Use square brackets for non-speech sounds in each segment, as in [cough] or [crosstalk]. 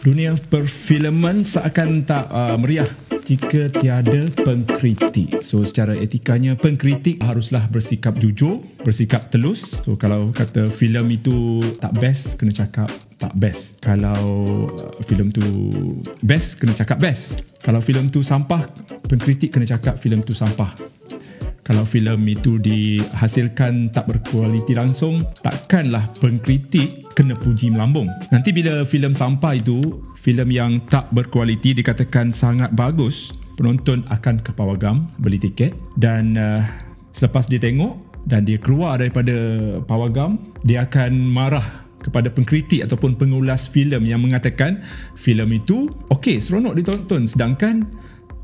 Dunia perfilman seakan tak uh, meriah jika tiada pengkritik. So secara etikanya pengkritik haruslah bersikap jujur, bersikap telus. So kalau kata filem itu tak best kena cakap tak best. Kalau uh, filem tu best kena cakap best. Kalau filem tu sampah pengkritik kena cakap filem tu sampah kalau filem itu dihasilkan tak berkualiti langsung takkanlah pengkritik kena puji melambung nanti bila filem sampai itu filem yang tak berkualiti dikatakan sangat bagus penonton akan ke pawagam beli tiket dan uh, selepas dia tengok dan dia keluar daripada pawagam dia akan marah kepada pengkritik ataupun pengulas filem yang mengatakan filem itu okey seronok ditonton sedangkan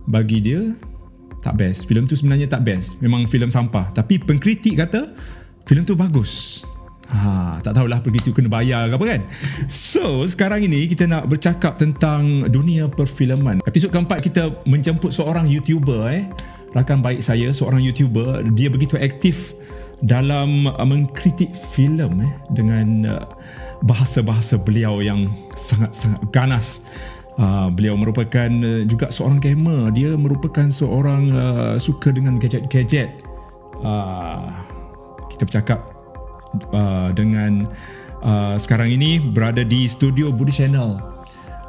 bagi dia tak best. Filem tu sebenarnya tak best. Memang filem sampah. Tapi pengkritik kata filem tu bagus. Ha, tak tahulah pengkritik kena bayar ke apa kan. So, sekarang ini kita nak bercakap tentang dunia perfilman. Episod keempat kita menjemput seorang YouTuber eh. Rakan baik saya, seorang YouTuber, dia begitu aktif dalam uh, mengkritik filem eh dengan uh, bahasa-bahasa beliau yang sangat-sangat ganas. Uh, beliau merupakan uh, juga seorang gamer. Dia merupakan seorang uh, suka dengan gadget-gadget. Uh, kita bercakap uh, dengan uh, sekarang ini berada di studio Budi Channel.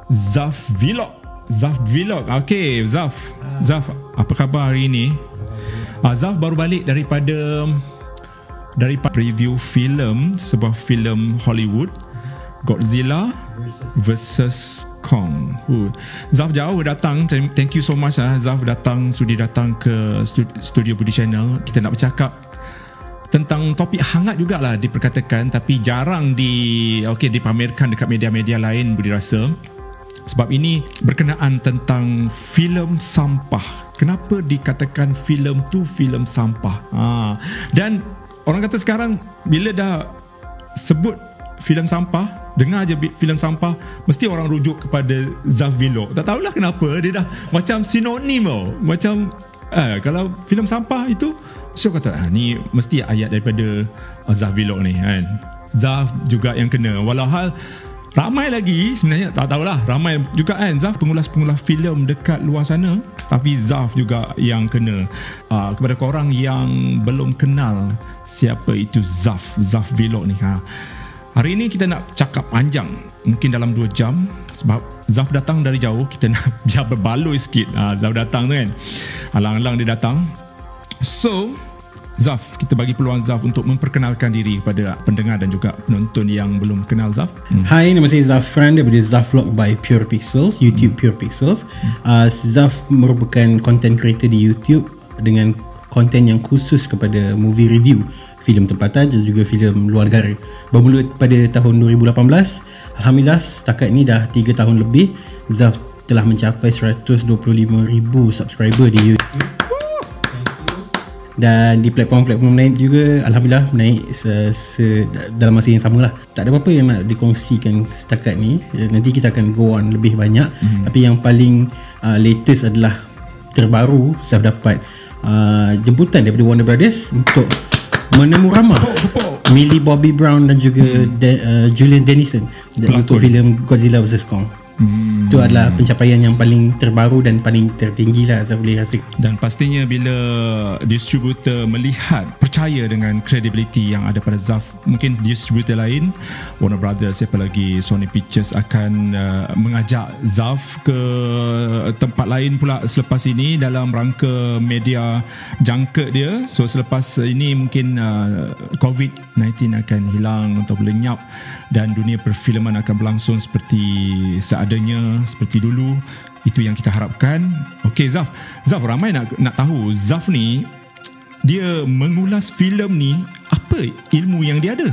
Zaf Vlog. Zaf Vlog. Okey, Zaf. Zaf, apa khabar hari ini? Uh, Zaf baru balik daripada dari preview filem sebuah filem Hollywood Godzilla versus Kong. Uh, Zaf jauh datang. Thank you so much lah Zaf datang sudi datang ke studio Budi Channel. Kita nak bercakap tentang topik hangat jugalah diperkatakan tapi jarang di okay dipamerkan dekat media-media lain Budi rasa. Sebab ini berkenaan tentang filem sampah. Kenapa dikatakan filem tu filem sampah? Ha. Dan orang kata sekarang bila dah sebut filem sampah dengar je filem sampah mesti orang rujuk kepada Zaf Vlog tak tahulah kenapa dia dah macam sinonim tau macam eh, kalau filem sampah itu saya kata ah, ni mesti ayat daripada uh, Zaf Vlog ni kan Zaf juga yang kena walahal ramai lagi sebenarnya tak tahulah ramai juga kan Zaf pengulas-pengulas filem dekat luar sana tapi Zaf juga yang kena uh, kepada korang yang belum kenal siapa itu Zaf Zaf Vlog ni ha. Huh? Hari ini kita nak cakap panjang Mungkin dalam 2 jam Sebab Zaf datang dari jauh Kita nak [laughs] biar berbaloi sikit ha, Zaf datang tu kan Alang-alang dia datang So Zaf, kita bagi peluang Zaf untuk memperkenalkan diri kepada pendengar dan juga penonton yang belum kenal Zaf. Hmm. Hai, nama saya Zaf Zafran daripada Zaflog by Pure Pixels, YouTube hmm. Pure Pixels. Uh, Zaf merupakan content creator di YouTube dengan content yang khusus kepada movie review filem tempatan dan juga filem luar negara. Bermula pada tahun 2018, alhamdulillah setakat ini dah 3 tahun lebih Zaf telah mencapai 125,000 subscriber di YouTube. Dan di platform-platform lain juga Alhamdulillah naik se, se, dalam masa yang sama lah Tak ada apa-apa yang nak dikongsikan setakat ni Nanti kita akan go on lebih banyak mm-hmm. Tapi yang paling uh, latest adalah Terbaru Saya dapat uh, jemputan daripada Warner Brothers Untuk Menemu Rama Millie Bobby Brown dan juga hmm. De- uh, Julian Dennison untuk filem Godzilla vs Kong Hmm. Itu adalah pencapaian yang paling terbaru dan paling tertinggi lah saya boleh rasa. Dan pastinya bila distributor melihat percaya dengan kredibiliti yang ada pada Zaf, mungkin distributor lain Warner Brothers siapa lagi Sony Pictures akan uh, mengajak Zaf ke tempat lain pula selepas ini dalam rangka media jangka dia. So selepas ini mungkin uh, COVID-19 akan hilang atau lenyap dan dunia perfilman akan berlangsung seperti seadanya seperti dulu itu yang kita harapkan okey Zaf Zaf ramai nak nak tahu Zaf ni dia mengulas filem ni apa ilmu yang dia ada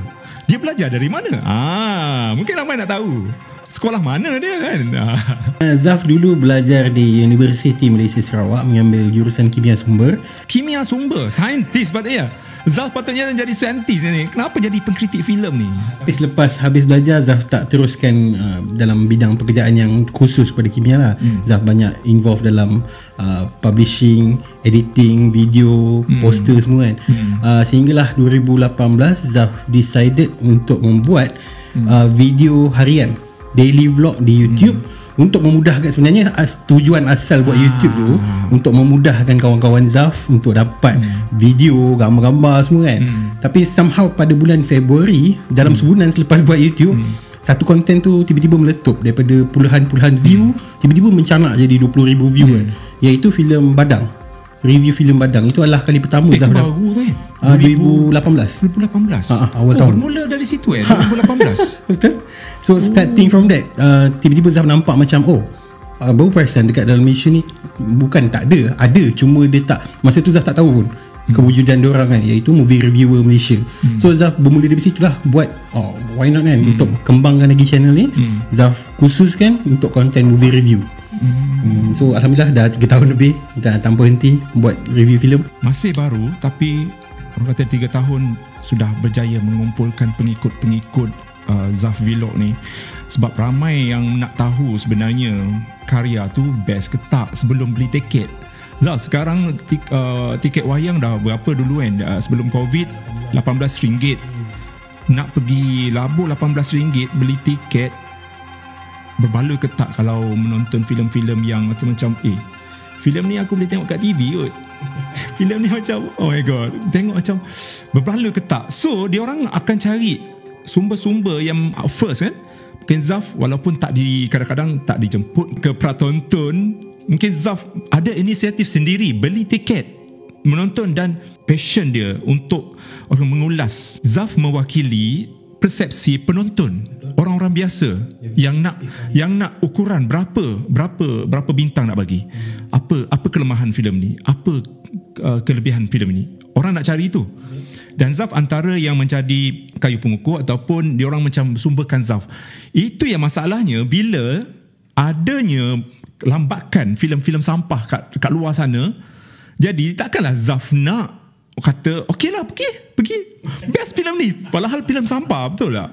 dia belajar dari mana ah mungkin ramai nak tahu sekolah mana dia kan [laughs] ah. eh, Zaf dulu belajar di Universiti Malaysia Sarawak mengambil jurusan kimia sumber kimia sumber saintis patutnya Zaf patutnya jadi saintis ni kenapa jadi pengkritik filem ni habis lepas habis belajar Zaf tak teruskan uh, dalam bidang pekerjaan yang khusus pada kimia lah hmm. Zaf banyak involve dalam uh, publishing editing video hmm. poster semua kan hmm. uh, sehinggalah 2018 Zaf decided untuk membuat hmm. Uh, video harian daily vlog di YouTube hmm. untuk memudahkan sebenarnya as, tujuan asal buat ah. YouTube tu untuk memudahkan kawan-kawan Zaf untuk dapat hmm. video, gambar-gambar semua kan. Hmm. Tapi somehow pada bulan Februari dalam hmm. sebulan selepas buat YouTube hmm. Satu konten tu tiba-tiba meletup daripada puluhan-puluhan view hmm. tiba-tiba mencanak jadi 20,000 view hmm. kan iaitu filem Badang review filem Badang itu adalah kali pertama eh, Zahra. Baru tu eh. 2018. 2018. Ha, awal oh, tahun. Mula dari situ eh 2018. [laughs] Betul. so oh. starting from that uh, tiba-tiba Zahra nampak macam oh uh, baru perasan dekat dalam Malaysia ni bukan tak ada, ada cuma dia tak masa tu Zah tak tahu pun hmm. kewujudan hmm. orang kan iaitu movie reviewer Malaysia. Hmm. So Zaf bermula dari situ lah buat oh why not kan hmm. untuk kembangkan lagi channel ni. Hmm. Zaf khususkan untuk content movie review. Hmm. So Alhamdulillah dah 3 tahun lebih dan tanpa henti buat review filem. Masih baru tapi orang kata 3 tahun sudah berjaya mengumpulkan pengikut-pengikut uh, Zaf Vlog ni sebab ramai yang nak tahu sebenarnya karya tu best ke tak sebelum beli tiket. Zaf sekarang tik, uh, tiket wayang dah berapa dulu kan uh, sebelum Covid RM18 nak pergi labu RM18 beli tiket berbaloi ketak kalau menonton filem-filem yang macam macam eh filem ni aku boleh tengok kat TV kot [laughs] filem ni macam oh my god tengok macam berbaloi ketak so dia orang akan cari sumber-sumber yang first kan mungkin Zaf walaupun tak di kadang-kadang tak dijemput ke pratonton mungkin Zaf ada inisiatif sendiri beli tiket menonton dan passion dia untuk orang mengulas Zaf mewakili persepsi penonton orang-orang biasa yang nak yang nak ukuran berapa berapa berapa bintang nak bagi apa apa kelemahan filem ni apa uh, kelebihan filem ni orang nak cari itu dan Zaf antara yang menjadi kayu pengukur ataupun diorang macam sumberkan Zaf itu yang masalahnya bila adanya lambakan filem-filem sampah kat kat luar sana jadi takkanlah Zaf nak kata okey lah pergi pergi best filem ni walhal filem sampah betul tak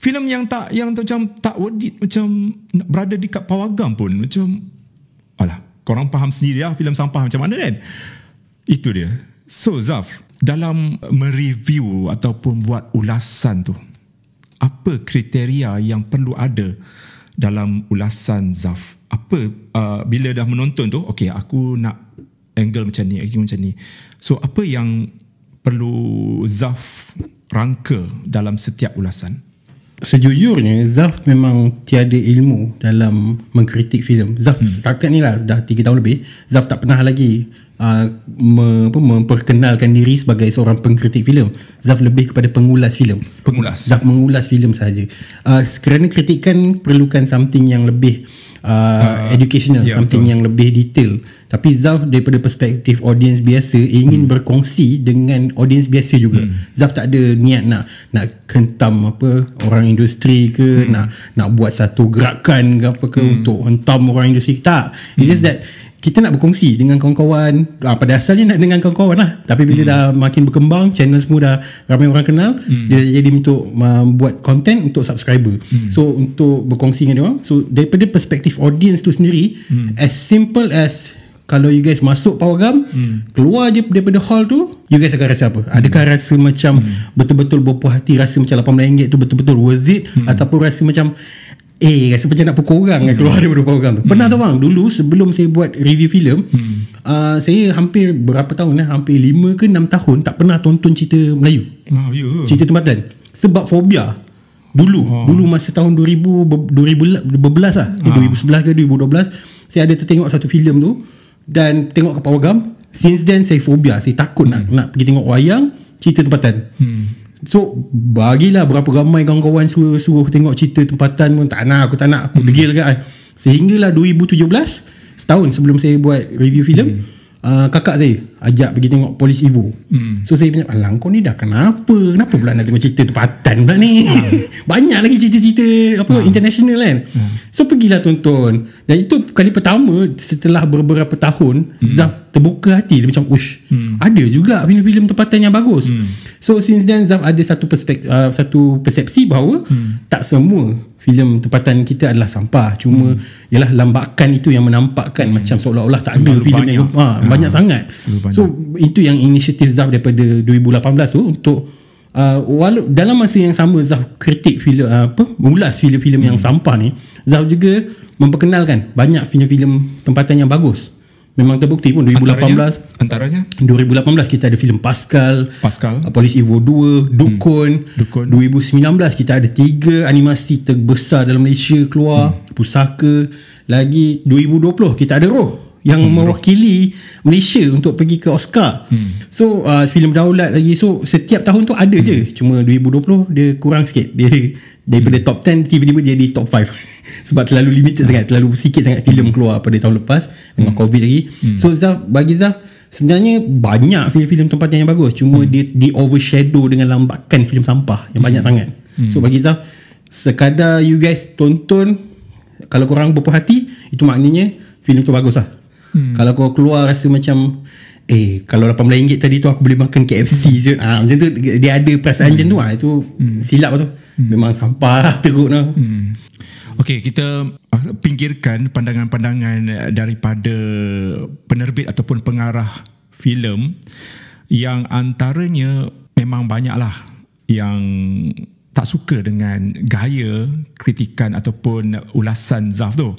filem yang tak yang macam tak worth macam berada dekat pawagam pun macam alah korang faham sendiri lah filem sampah macam mana kan itu dia so Zaf dalam mereview ataupun buat ulasan tu apa kriteria yang perlu ada dalam ulasan Zaf apa uh, bila dah menonton tu okey aku nak angle macam ni angle macam ni So apa yang perlu Zaf rangka dalam setiap ulasan? Sejujurnya Zaf memang tiada ilmu dalam mengkritik filem. Zaf hmm. setakat ni lah dah 3 tahun lebih Zaf tak pernah lagi uh, me, apa, memperkenalkan diri sebagai seorang pengkritik filem. Zaf lebih kepada pengulas filem. Pengulas. Zaf mengulas filem saja. Uh, kerana kritikan perlukan something yang lebih uh, uh, educational yeah, something betul. yang lebih detail tapi Zaf daripada perspektif audience biasa ingin hmm. berkongsi dengan audience biasa juga hmm. Zaf tak ada niat nak nak kentam apa orang industri ke hmm. nak nak buat satu gerakan ke apa ke hmm. untuk hentam orang industri tak it's hmm. just that kita nak berkongsi dengan kawan-kawan ah, pada asalnya nak dengan kawan-kawan lah tapi bila hmm. dah makin berkembang channel semua dah ramai orang kenal hmm. dia jadi untuk membuat ah, uh, content untuk subscriber hmm. so untuk berkongsi dengan dia orang so daripada perspektif audience tu sendiri hmm. as simple as kalau you guys masuk Power Gam, hmm. keluar je daripada hall tu, you guys akan rasa apa? Hmm. Adakah hmm. rasa macam hmm. betul-betul berpuas hati, rasa macam RM8 tu betul-betul worth it hmm. ataupun rasa macam Eh rasa macam nak pukul orang hmm. Keluar daripada pukul orang tu hmm. Pernah tu bang Dulu sebelum saya buat review filem, hmm. uh, Saya hampir berapa tahun eh, Hampir 5 ke 6 tahun Tak pernah tonton cerita Melayu oh, ah, yeah. Ya cerita tempatan Sebab fobia Dulu oh. Dulu masa tahun 2000 2012 lah eh, ah. 2011 ke 2012 Saya ada tertengok satu filem tu Dan tengok kapal gam Since then saya fobia Saya takut hmm. nak, nak pergi tengok wayang Cerita tempatan hmm. So bagilah berapa ramai kawan-kawan suruh, suruh tengok cerita tempatan pun Tak nak aku tak nak aku hmm. degil kan Sehinggalah 2017 Setahun sebelum saya buat review filem hmm. Ah, kakak saya ajak pergi tengok polis Evo. Hmm. So saya punya alang kau ni dah kenapa? Kenapa pula nak tengok cerita tempatan pula ni? Hmm. [laughs] Banyak lagi cerita-cerita apa hmm. international kan. Hmm. So pergilah tonton. Dan itu kali pertama setelah beberapa tahun hmm. Zaf terbuka hati dia macam ush. Hmm. Ada juga film-film tempatan yang bagus. Hmm. So since then Zaf ada satu perspektif uh, satu persepsi bahawa hmm. tak semua filem tempatan kita adalah sampah cuma hmm. ialah lambakan itu yang menampakkan hmm. macam seolah-olah tak ada filem yang ha, ha. banyak sangat so itu yang inisiatif Zaf daripada 2018 tu untuk uh, walau dalam masa yang sama Zaf kritik filem apa mengulas filem-filem hmm. yang sampah ni Zaf juga memperkenalkan banyak filem-filem tempatan yang bagus Memang terbukti pun 2018 antaranya, antaranya 2018 kita ada filem Pascal Pascal Polis Evo 2 Dukun hmm. Dukun 2019 kita ada tiga animasi terbesar dalam Malaysia keluar hmm. Pusaka lagi 2020 kita ada Roh yang hmm, mewakili Malaysia untuk pergi ke Oscar. Hmm. So uh, filem Daulat lagi so setiap tahun tu ada hmm. je cuma 2020 dia kurang sikit dia [laughs] daripada hmm. top 10 tiba-tiba jadi top 5 sebab terlalu limited sangat terlalu sikit sangat filem hmm. keluar pada tahun lepas dengan hmm. covid lagi hmm. so Zaf bagi Zaf sebenarnya banyak filem-filem tempat yang bagus cuma hmm. dia di overshadow dengan lambakan filem sampah yang hmm. banyak sangat hmm. so bagi Zaf sekadar you guys tonton kalau korang berpuhati itu maknanya filem tu bagus lah hmm. kalau kau keluar rasa macam Eh kalau RM8 tadi tu aku boleh makan KFC hmm. je ha, Macam tu dia ada perasaan hmm. macam tu ha, Itu hmm. silap tu hmm. Memang sampah lah [laughs] teruk tu hmm. Okey, kita ah, pinggirkan pandangan-pandangan daripada penerbit ataupun pengarah filem yang antaranya memang banyaklah yang tak suka dengan gaya kritikan ataupun ulasan Zaf tu.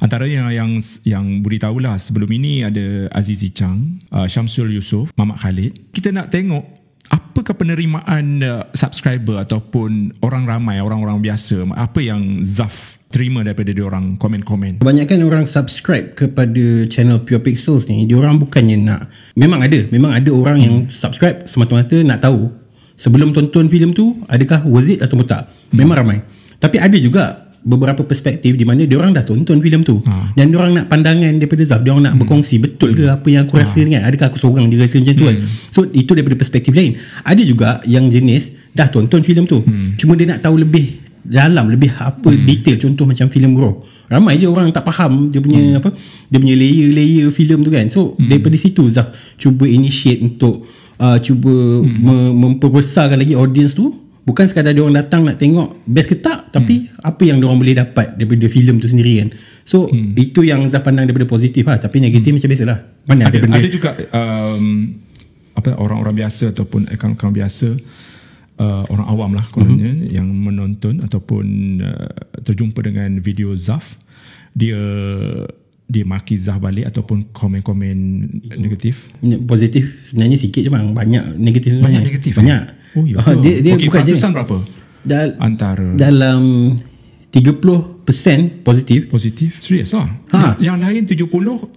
Antara yang yang yang Budi tahulah sebelum ini ada Azizi Chang, uh, Syamsul Yusof, Mamat Khalid. Kita nak tengok apakah penerimaan uh, subscriber ataupun orang ramai orang-orang biasa apa yang Zaf terima daripada dia orang komen-komen kebanyakan orang subscribe kepada channel Pure Pixels ni dia orang bukannya nak memang ada memang ada orang hmm. yang subscribe semata-mata nak tahu sebelum tonton filem tu adakah worth it atau tak hmm. memang hmm. ramai tapi ada juga beberapa perspektif di mana diorang dah tonton filem tu ha. dan diorang nak pandangan daripada Zaf diorang nak hmm. berkongsi betul ke hmm. apa yang aku ha. rasa hmm. ni kan adakah aku seorang je rasa macam tu kan? hmm. so itu daripada perspektif lain ada juga yang jenis dah tonton filem tu hmm. cuma dia nak tahu lebih dalam lebih apa hmm. detail contoh macam filem Raw ramai je orang tak faham dia punya hmm. apa dia punya layer-layer filem tu kan so hmm. daripada situ Zaf cuba initiate untuk uh, cuba hmm. mem- memperbesarkan lagi audience tu bukan sekadar dia orang datang nak tengok best ke tak tapi hmm. apa yang dia orang boleh dapat daripada filem tu sendiri kan so hmm. itu yang saya pandang daripada positif lah tapi negatif hmm. macam biasalah mana ada, ada benda ada juga um, apa orang-orang biasa ataupun akaun-akaun biasa Uh, orang awam lah kononnya uh-huh. yang menonton ataupun uh, terjumpa dengan video Zaf dia dia maki Zah balik ataupun komen-komen negatif? Positif sebenarnya sikit je bang. Banyak negatif Banyak sebenarnya. negatif? Eh? Banyak. Eh? Oh, ya. Oh, dia, dia okay, bukan je. berapa? Dal Antara. Dalam 30% positif. Positif? Serius ah? Ha. Yang, ya. yang lain 70%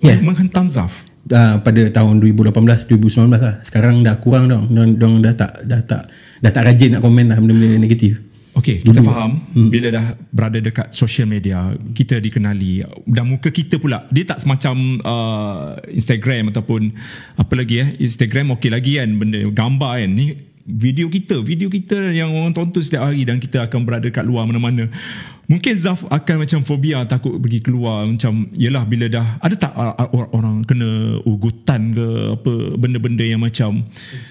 yeah. menghentam Zaf? Uh, pada tahun 2018-2019 lah. Sekarang dah kurang dong. Dong dah tak dah tak dah tak rajin nak komen lah benda-benda negatif. Okay, kita dulu. faham hmm. bila dah berada dekat social media, kita dikenali dan muka kita pula. Dia tak semacam uh, Instagram ataupun apa lagi eh. Instagram okey lagi kan benda gambar kan. Ni video kita, video kita yang orang tonton setiap hari dan kita akan berada dekat luar mana-mana. Mungkin Zaf akan macam fobia takut pergi keluar macam yalah bila dah ada tak uh, uh, orang kena ugutan ke apa benda-benda yang macam hmm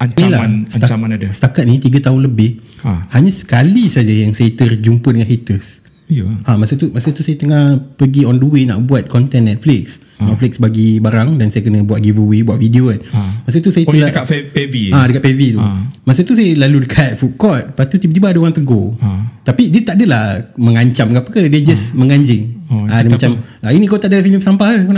ancaman Inilah, ancaman ada. Setakat ni 3 tahun lebih. Ha. Hanya sekali saja yang saya terjumpa dengan haters. Ya. Ha masa tu masa tu saya tengah pergi on the way nak buat content Netflix. Hmm hmm. Netflix bagi barang dan saya kena buat giveaway buat video kan hmm. masa tu saya oh, tinggal dekat PV. ah dekat PV tu hmm. masa tu saya lalu dekat [laughs] food court lepas tu tiba-tiba ada orang tegur hmm. tapi dia tak adalah mengancam ke apa ke dia just hmm. menganjing oh, ah, dia macam ah, ini kau tak ada film sampah kan kau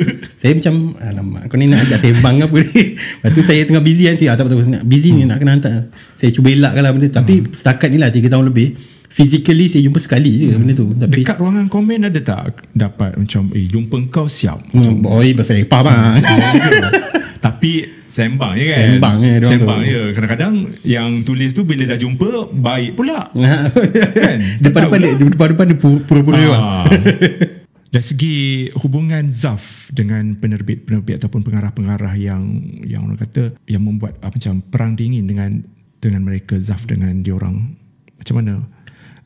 [laughs] saya macam alamak kau ni nak ajak saya bang apa ni [laughs] lepas tu saya tengah busy kan saya ah, tak apa-apa busy hmm. ni nak kena hantar saya cuba elakkan lah benda tapi hmm. setakat ni lah 3 tahun lebih physically saya jumpa sekali je hmm. benda tu hmm. tapi dekat ruangan komen ada tak dapat macam eh jumpa kau siap hmm, macam hmm. oi pasal apa bang hmm, [laughs] tapi sembang je kan sembang je eh, sembang je kadang-kadang yang tulis tu bila dah jumpa baik pula [laughs] kan? kan depan-depan dia depan-depan dia pura-pura ah. [laughs] dari segi hubungan Zaf dengan penerbit-penerbit ataupun pengarah-pengarah yang yang orang kata yang membuat ah, macam perang dingin dengan dengan mereka Zaf dengan diorang macam mana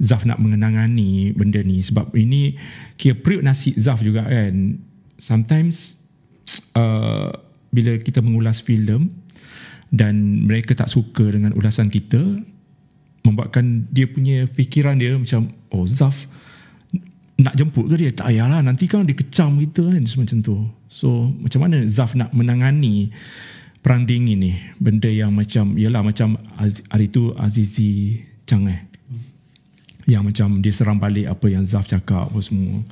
Zaf nak mengenangani benda ni sebab ini kira periuk nasi Zaf juga kan sometimes [tsk] uh, bila kita mengulas filem dan mereka tak suka dengan ulasan kita membuatkan dia punya fikiran dia macam oh Zaf nak jemput ke dia tak payahlah nanti kan dia kecam kita kan macam tu so macam mana Zaf nak menangani perang dingin ni benda yang macam ialah macam hari tu Azizi Chang eh yang macam dia serang balik apa yang Zaf cakap apa semua.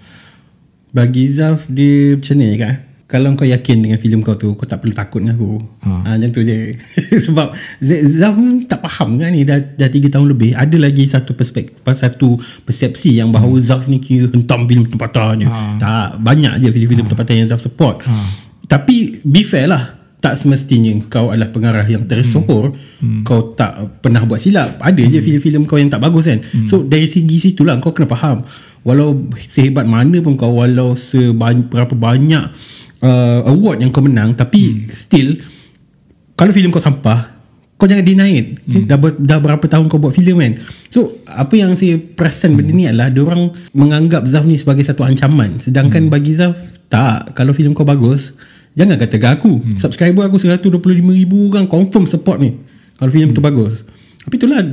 Bagi Zaf dia macam ni kan. Kalau kau yakin dengan filem kau tu, kau tak perlu takut dengan aku. Ha. Ha, macam tu je. [laughs] Sebab Zaf tak faham kan ni dah, dah tiga tahun lebih. Ada lagi satu perspektif, satu persepsi yang bahawa hmm. Zaf ni kira hentam filem tempatannya. Ha. Tak, banyak je filem-filem ha. tempatan yang Zaf support. Ha. Tapi be fair lah tak semestinya kau adalah pengarah yang tersohor hmm. Hmm. kau tak pernah buat silap ada hmm. je filem-filem kau yang tak bagus kan hmm. so dari segi situlah kau kena faham walau sehebat mana pun kau walau seberapa banyak uh, award yang kau menang tapi hmm. still kalau filem kau sampah kau jangan dinaik hmm. dah, ber, dah berapa tahun kau buat filem kan so apa yang saya perasan hmm. benda ni hmm. adalah orang menganggap Zaf ni sebagai satu ancaman sedangkan hmm. bagi Zaf tak kalau filem kau bagus Jangan kata aku hmm. Subscriber aku 125 ribu orang Confirm support ni Kalau filem hmm. tu bagus Tapi itulah [laughs]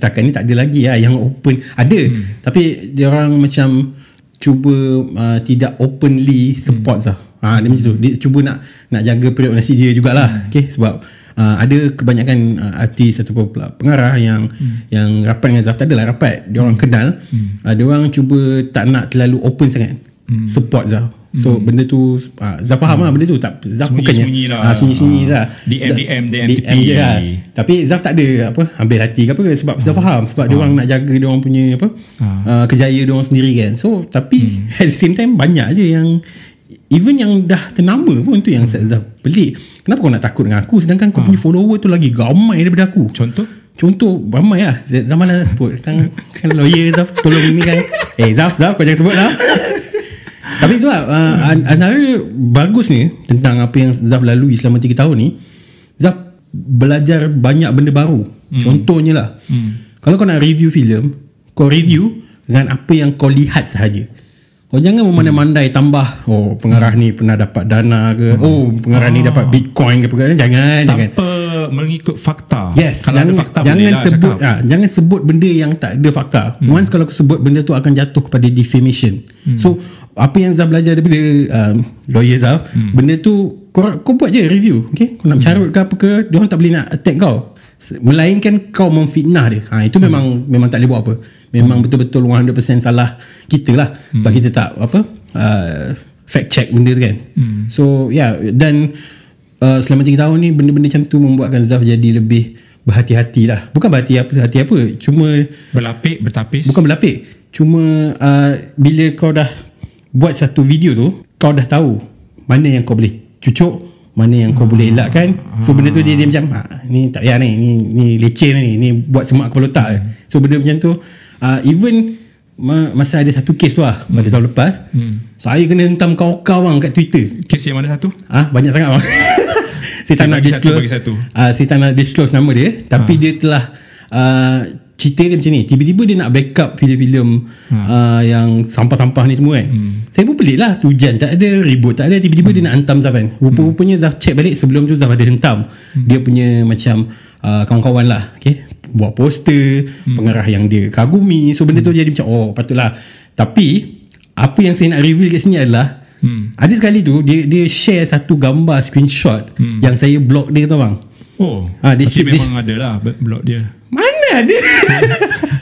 Setakat ni tak ada lagi lah Yang open Ada hmm. Tapi dia orang macam Cuba uh, Tidak openly hmm. Support lah hmm. ha, Dia macam tu Dia cuba nak Nak jaga periuk nasi dia jugalah hmm. Okay sebab Uh, ada kebanyakan uh, artis atau pengarah yang hmm. yang rapat dengan Zaf tak adalah rapat dia orang hmm. kenal hmm. uh, dia orang cuba tak nak terlalu open sangat hmm. support Zaf So hmm. benda tu uh, Zaf faham lah hmm. lah benda tu tak, Zaf bukannya Sunyi-sunyi lah uh, ah, Sunyi-sunyi ah. lah DM, DM, DM, DM lah. Tapi Zaf tak ada apa Ambil hati ke apa Sebab hmm. Zaf faham Sebab hmm. dia orang nak jaga Dia orang punya apa hmm. uh, Kejaya dia orang sendiri kan So tapi hmm. [laughs] At the same time Banyak je yang Even yang dah ternama pun tu yang hmm. Zaf pelik Kenapa kau nak takut dengan aku Sedangkan kau hmm. punya follower tu Lagi ramai daripada aku Contoh Contoh ramai lah Zaman lah nak sebut Kan, lawyer Zaf Tolong ini kan [laughs] Eh Zaf Zaf kau jangan sebut lah tapi lah, uh, Antara Bagus ni Tentang apa yang Zaf lalui selama 3 tahun ni Zaf Belajar banyak benda baru mm. Contohnya lah mm. Kalau kau nak review filem, Kau review Dengan apa yang kau lihat sahaja Kau jangan memandai-mandai hmm. Tambah Oh pengarah ni pernah dapat dana ke mm. Oh pengarah ah. ni dapat ah. bitcoin ke Jangan Tanpa jangan. mengikut fakta Yes Kalau jangan, ada fakta jangan boleh sebut, ha, Jangan sebut benda yang tak ada fakta mm. Once kalau kau sebut benda tu Akan jatuh kepada defamation mm. So apa yang Zah belajar daripada um, lawyer Zah hmm. benda tu kau, kau buat je review okay? kau nak hmm. carut hmm. ke apa ke dia orang tak boleh nak attack kau melainkan kau memfitnah dia ha, itu memang hmm. memang tak boleh buat apa memang hmm. betul-betul 100% salah kita lah hmm. sebab kita tak apa uh, fact check benda tu kan hmm. so yeah dan uh, selama 3 tahun ni benda-benda macam tu membuatkan Zaf jadi lebih berhati-hati lah bukan berhati apa hati apa cuma berlapik bertapis bukan berlapik cuma uh, bila kau dah buat satu video tu kau dah tahu mana yang kau boleh cucuk mana yang kau hmm. boleh elakkan so benda tu dia, dia macam ah, ni tak payah ni ni, ni leceh ni ni buat semak kepala otak hmm. so benda macam tu uh, even ma- masa ada satu case tu lah hmm. pada tahun lepas hmm. saya kena hentam kau-kau bang kat Twitter case yang mana satu? Ah, banyak sangat bang [laughs] saya tak nak disclose ah, saya tak nak disclose nama dia tapi ha. dia telah uh, cerita dia macam ni tiba-tiba dia nak backup filem-filem ha. uh, yang sampah-sampah ni semua kan hmm. saya pun pelik lah hujan tak ada ribut tak ada tiba-tiba hmm. dia nak hantam Zaf kan rupa-rupanya hmm. Zaf check balik sebelum tu Zaf ada hentam hmm. dia punya macam uh, kawan-kawan lah okay? buat poster hmm. pengarah yang dia kagumi so benda hmm. tu jadi macam oh patutlah tapi apa yang saya nak reveal kat sini adalah Hmm. Ada sekali tu dia dia share satu gambar screenshot hmm. yang saya block dia tu bang. Oh. Ha, dia, dia memang dia, ada lah block dia mana ada?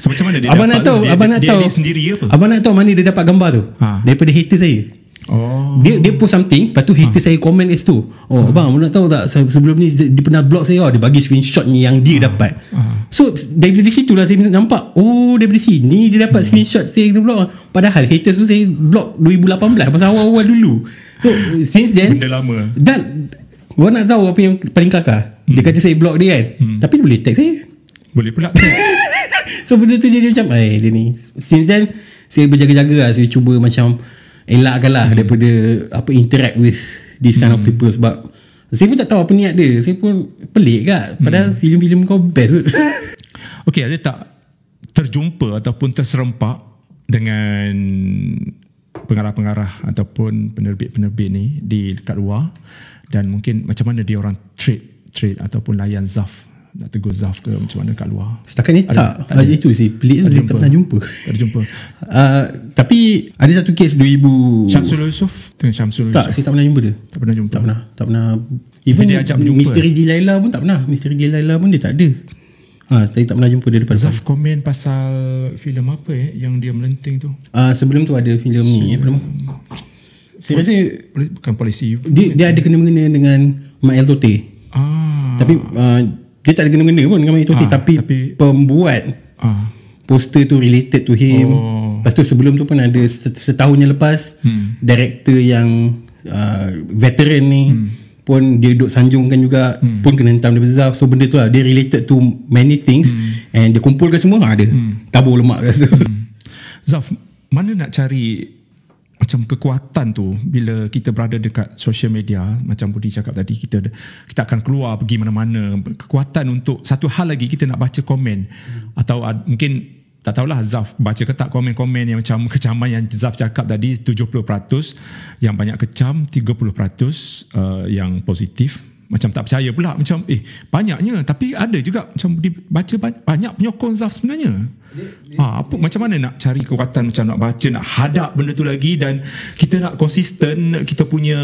So, [laughs] macam mana dia abang dapat nak tahu, dia, abang dia, nak dia, tahu, dia, dia sendiri apa? Abang nak tahu mana dia dapat gambar tu? Ha. Daripada hater saya. Oh. Dia dia post something, lepas tu hater ha. saya komen kat situ. Oh, ha. abang, abang nak tahu tak sebelum ni dia pernah block saya oh, dia bagi screenshot ni yang dia ha. dapat. Ha. So dari situ lah saya nampak, oh dari sini dia dapat ha. screenshot saya kena block. Padahal hater tu saya block 2018 pasal awal-awal dulu. So since then Benda lama. Dan Gua nak tahu apa yang paling kakak. Hmm. Dia kata saya block dia kan. Hmm. Tapi boleh text saya. Boleh pula [laughs] So benda tu jadi macam Eh dia ni Since then Saya berjaga-jaga lah Saya cuba macam Elakkan lah hmm. Daripada Apa interact with These kind hmm. of people Sebab Saya pun tak tahu apa niat dia Saya pun pelik kat Padahal hmm. film-film filem kau best kot [laughs] Okay ada tak Terjumpa Ataupun terserempak Dengan Pengarah-pengarah Ataupun penerbit-penerbit ni Di kat luar Dan mungkin Macam mana dia orang trade trade Ataupun layan Zaf nak tegur Zaf ke macam mana kat luar setakat ni tak, tak ada. itu sih. pelik tu tak pernah jumpa tak ada jumpa uh, [laughs] tapi ada satu kes 2000 Syamsul Yusof tu Syamsul Yusof tak saya tak pernah jumpa dia tak pernah jumpa tak pernah tak pernah even dia ajak jumpa misteri di Laila pun tak pernah misteri di Laila pun dia tak ada Ha, saya tak pernah jumpa dia depan Zaf komen pasal filem apa eh yang dia melenting tu. Ah sebelum tu ada filem ni eh, filem. Saya rasa bukan polisi. Dia, dia ada kena mengena dengan El Tote. Ah. Tapi uh, dia tak ada kena-kena pun dengan Mike Totti ha, ah, tapi, tapi pembuat ha. poster tu related to him oh. lepas tu sebelum tu pun ada setahun yang lepas hmm. director yang uh, veteran ni hmm. pun dia duduk sanjungkan juga hmm. pun kena hentam daripada Zaf so benda tu lah dia related to many things hmm. and dia kumpulkan semua ada hmm. tabur lemak kat situ hmm. Zaf mana nak cari macam kekuatan tu bila kita berada dekat social media macam Budi cakap tadi kita kita akan keluar pergi mana-mana kekuatan untuk satu hal lagi kita nak baca komen hmm. atau uh, mungkin tak tahulah Zaf baca ke tak komen-komen yang macam [laughs] kecaman yang Zaf cakap tadi 70% yang banyak kecam 30% uh, yang positif macam tak percaya pula macam eh banyaknya tapi ada juga macam dibaca banyak penyokong Zaf sebenarnya Ha, apa macam mana nak cari kekuatan macam nak baca nak hadap benda tu lagi dan kita nak konsisten kita punya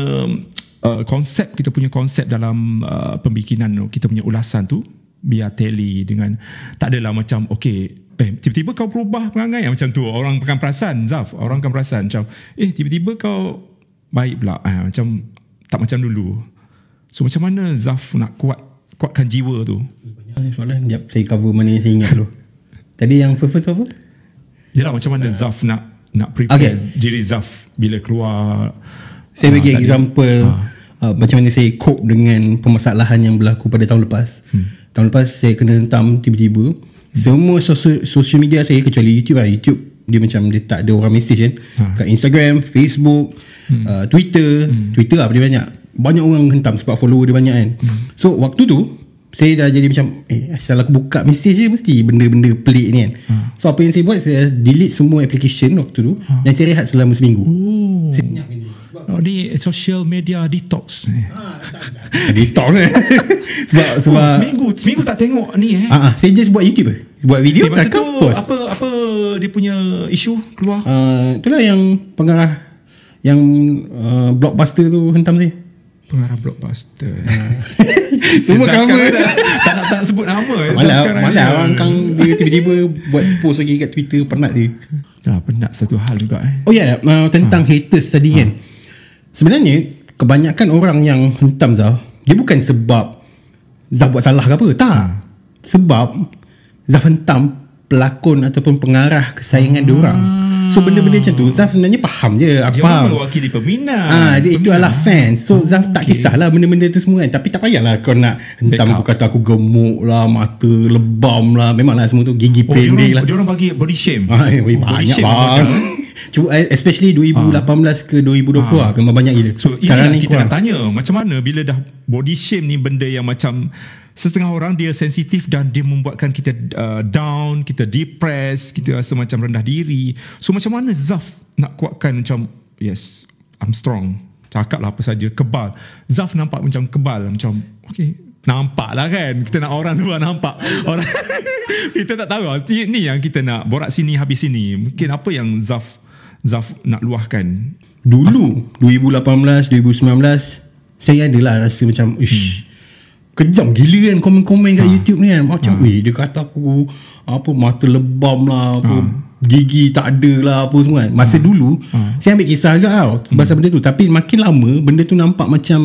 uh, konsep kita punya konsep dalam uh, pembikinan kita punya ulasan tu biar teli dengan tak adalah macam okey eh tiba-tiba kau berubah perangai macam tu orang akan perasan Zaf orang akan perasan macam eh tiba-tiba kau baik pula eh, macam tak macam dulu so macam mana Zaf nak kuat kuatkan jiwa tu banyak soalan jap saya cover mana yang saya ingat dulu Tadi yang first first apa? Yelah macam mana uh, Zaf nak nak prepare okay. diri Zaf bila keluar. Saya uh, bagi ah, tadi, example uh, uh, macam mana saya cope dengan permasalahan yang berlaku pada tahun lepas. Hmm. Tahun lepas saya kena hentam tiba-tiba. Hmm. Semua sosial, sosial media saya kecuali YouTube lah. YouTube dia macam dia tak ada orang message kan. Ha. Kat Instagram, Facebook, hmm. uh, Twitter. Hmm. Twitter lah dia banyak. Banyak orang hentam sebab follower dia banyak kan. Hmm. So waktu tu saya dah jadi macam eh asal aku buka message je mesti benda-benda pelik ni kan. Hmm. So apa yang saya buat saya delete semua application waktu tu hmm. dan saya rehat selama seminggu. Hmm. Saya senyap Oh, ni social media detox ni. Ah, detox ni. [laughs] sebab oh, sebab seminggu seminggu tak tengok ni eh. Ha ah, saya just buat YouTube eh. Buat video eh, masa tu post. apa apa dia punya isu keluar? uh, itulah yang pengarah yang uh, blockbuster tu hentam saya pengarah blockbuster. [laughs] Semua kamu kan? tak, tak, tak sebut nama eh, Malah, malah orang kang tiba-tiba buat post lagi kat Twitter penat dia. Dah penat satu hal juga eh. Oh ya, yeah, uh, tentang ha. haters tadi ha. kan. Ah. Sebenarnya kebanyakan orang yang hentam Zah, dia bukan sebab Zah buat salah ke apa. Tak. Ah. Sebab Zah hentam pelakon ataupun pengarah kesayangan ha. dia orang. So benda-benda macam tu Zaf sebenarnya faham je apa. Dia mewakili peminat ha, Dia peminat. itu adalah fans. So ha, Zaf okay. tak kisahlah Benda-benda tu semua kan Tapi tak payahlah Kau nak Entah aku kata aku gemuk lah Mata lebam lah Memang lah semua tu Gigi oh, pendek lah Dia orang bagi body shame ha, eh, oh, Banyak bang lah. [laughs] Cuba, eh, especially 2018 ha. ke 2020 ha. lah Memang banyak gila So ini kita nak tanya Macam mana bila dah Body shame ni benda yang macam setengah orang dia sensitif dan dia membuatkan kita uh, down, kita depressed, kita rasa macam rendah diri. So macam mana Zaf nak kuatkan macam yes, I'm strong. Cakap lah apa saja, kebal. Zaf nampak macam kebal, macam okay. Nampak lah kan Kita nak orang luar nampak orang [laughs] Kita tak tahu ah, ni yang kita nak Borak sini habis sini Mungkin apa yang Zaf Zaf nak luahkan Dulu 2018 2019 Saya adalah rasa macam Ish hmm kejam gila kan komen-komen kat ha. YouTube ni kan macam ha. weh dia kata aku apa mata lebam lah apa ha. gigi tak ada lah apa semua kan masa ha. dulu ha. saya ambil kisah juga tau hmm. pasal hmm. benda tu tapi makin lama benda tu nampak macam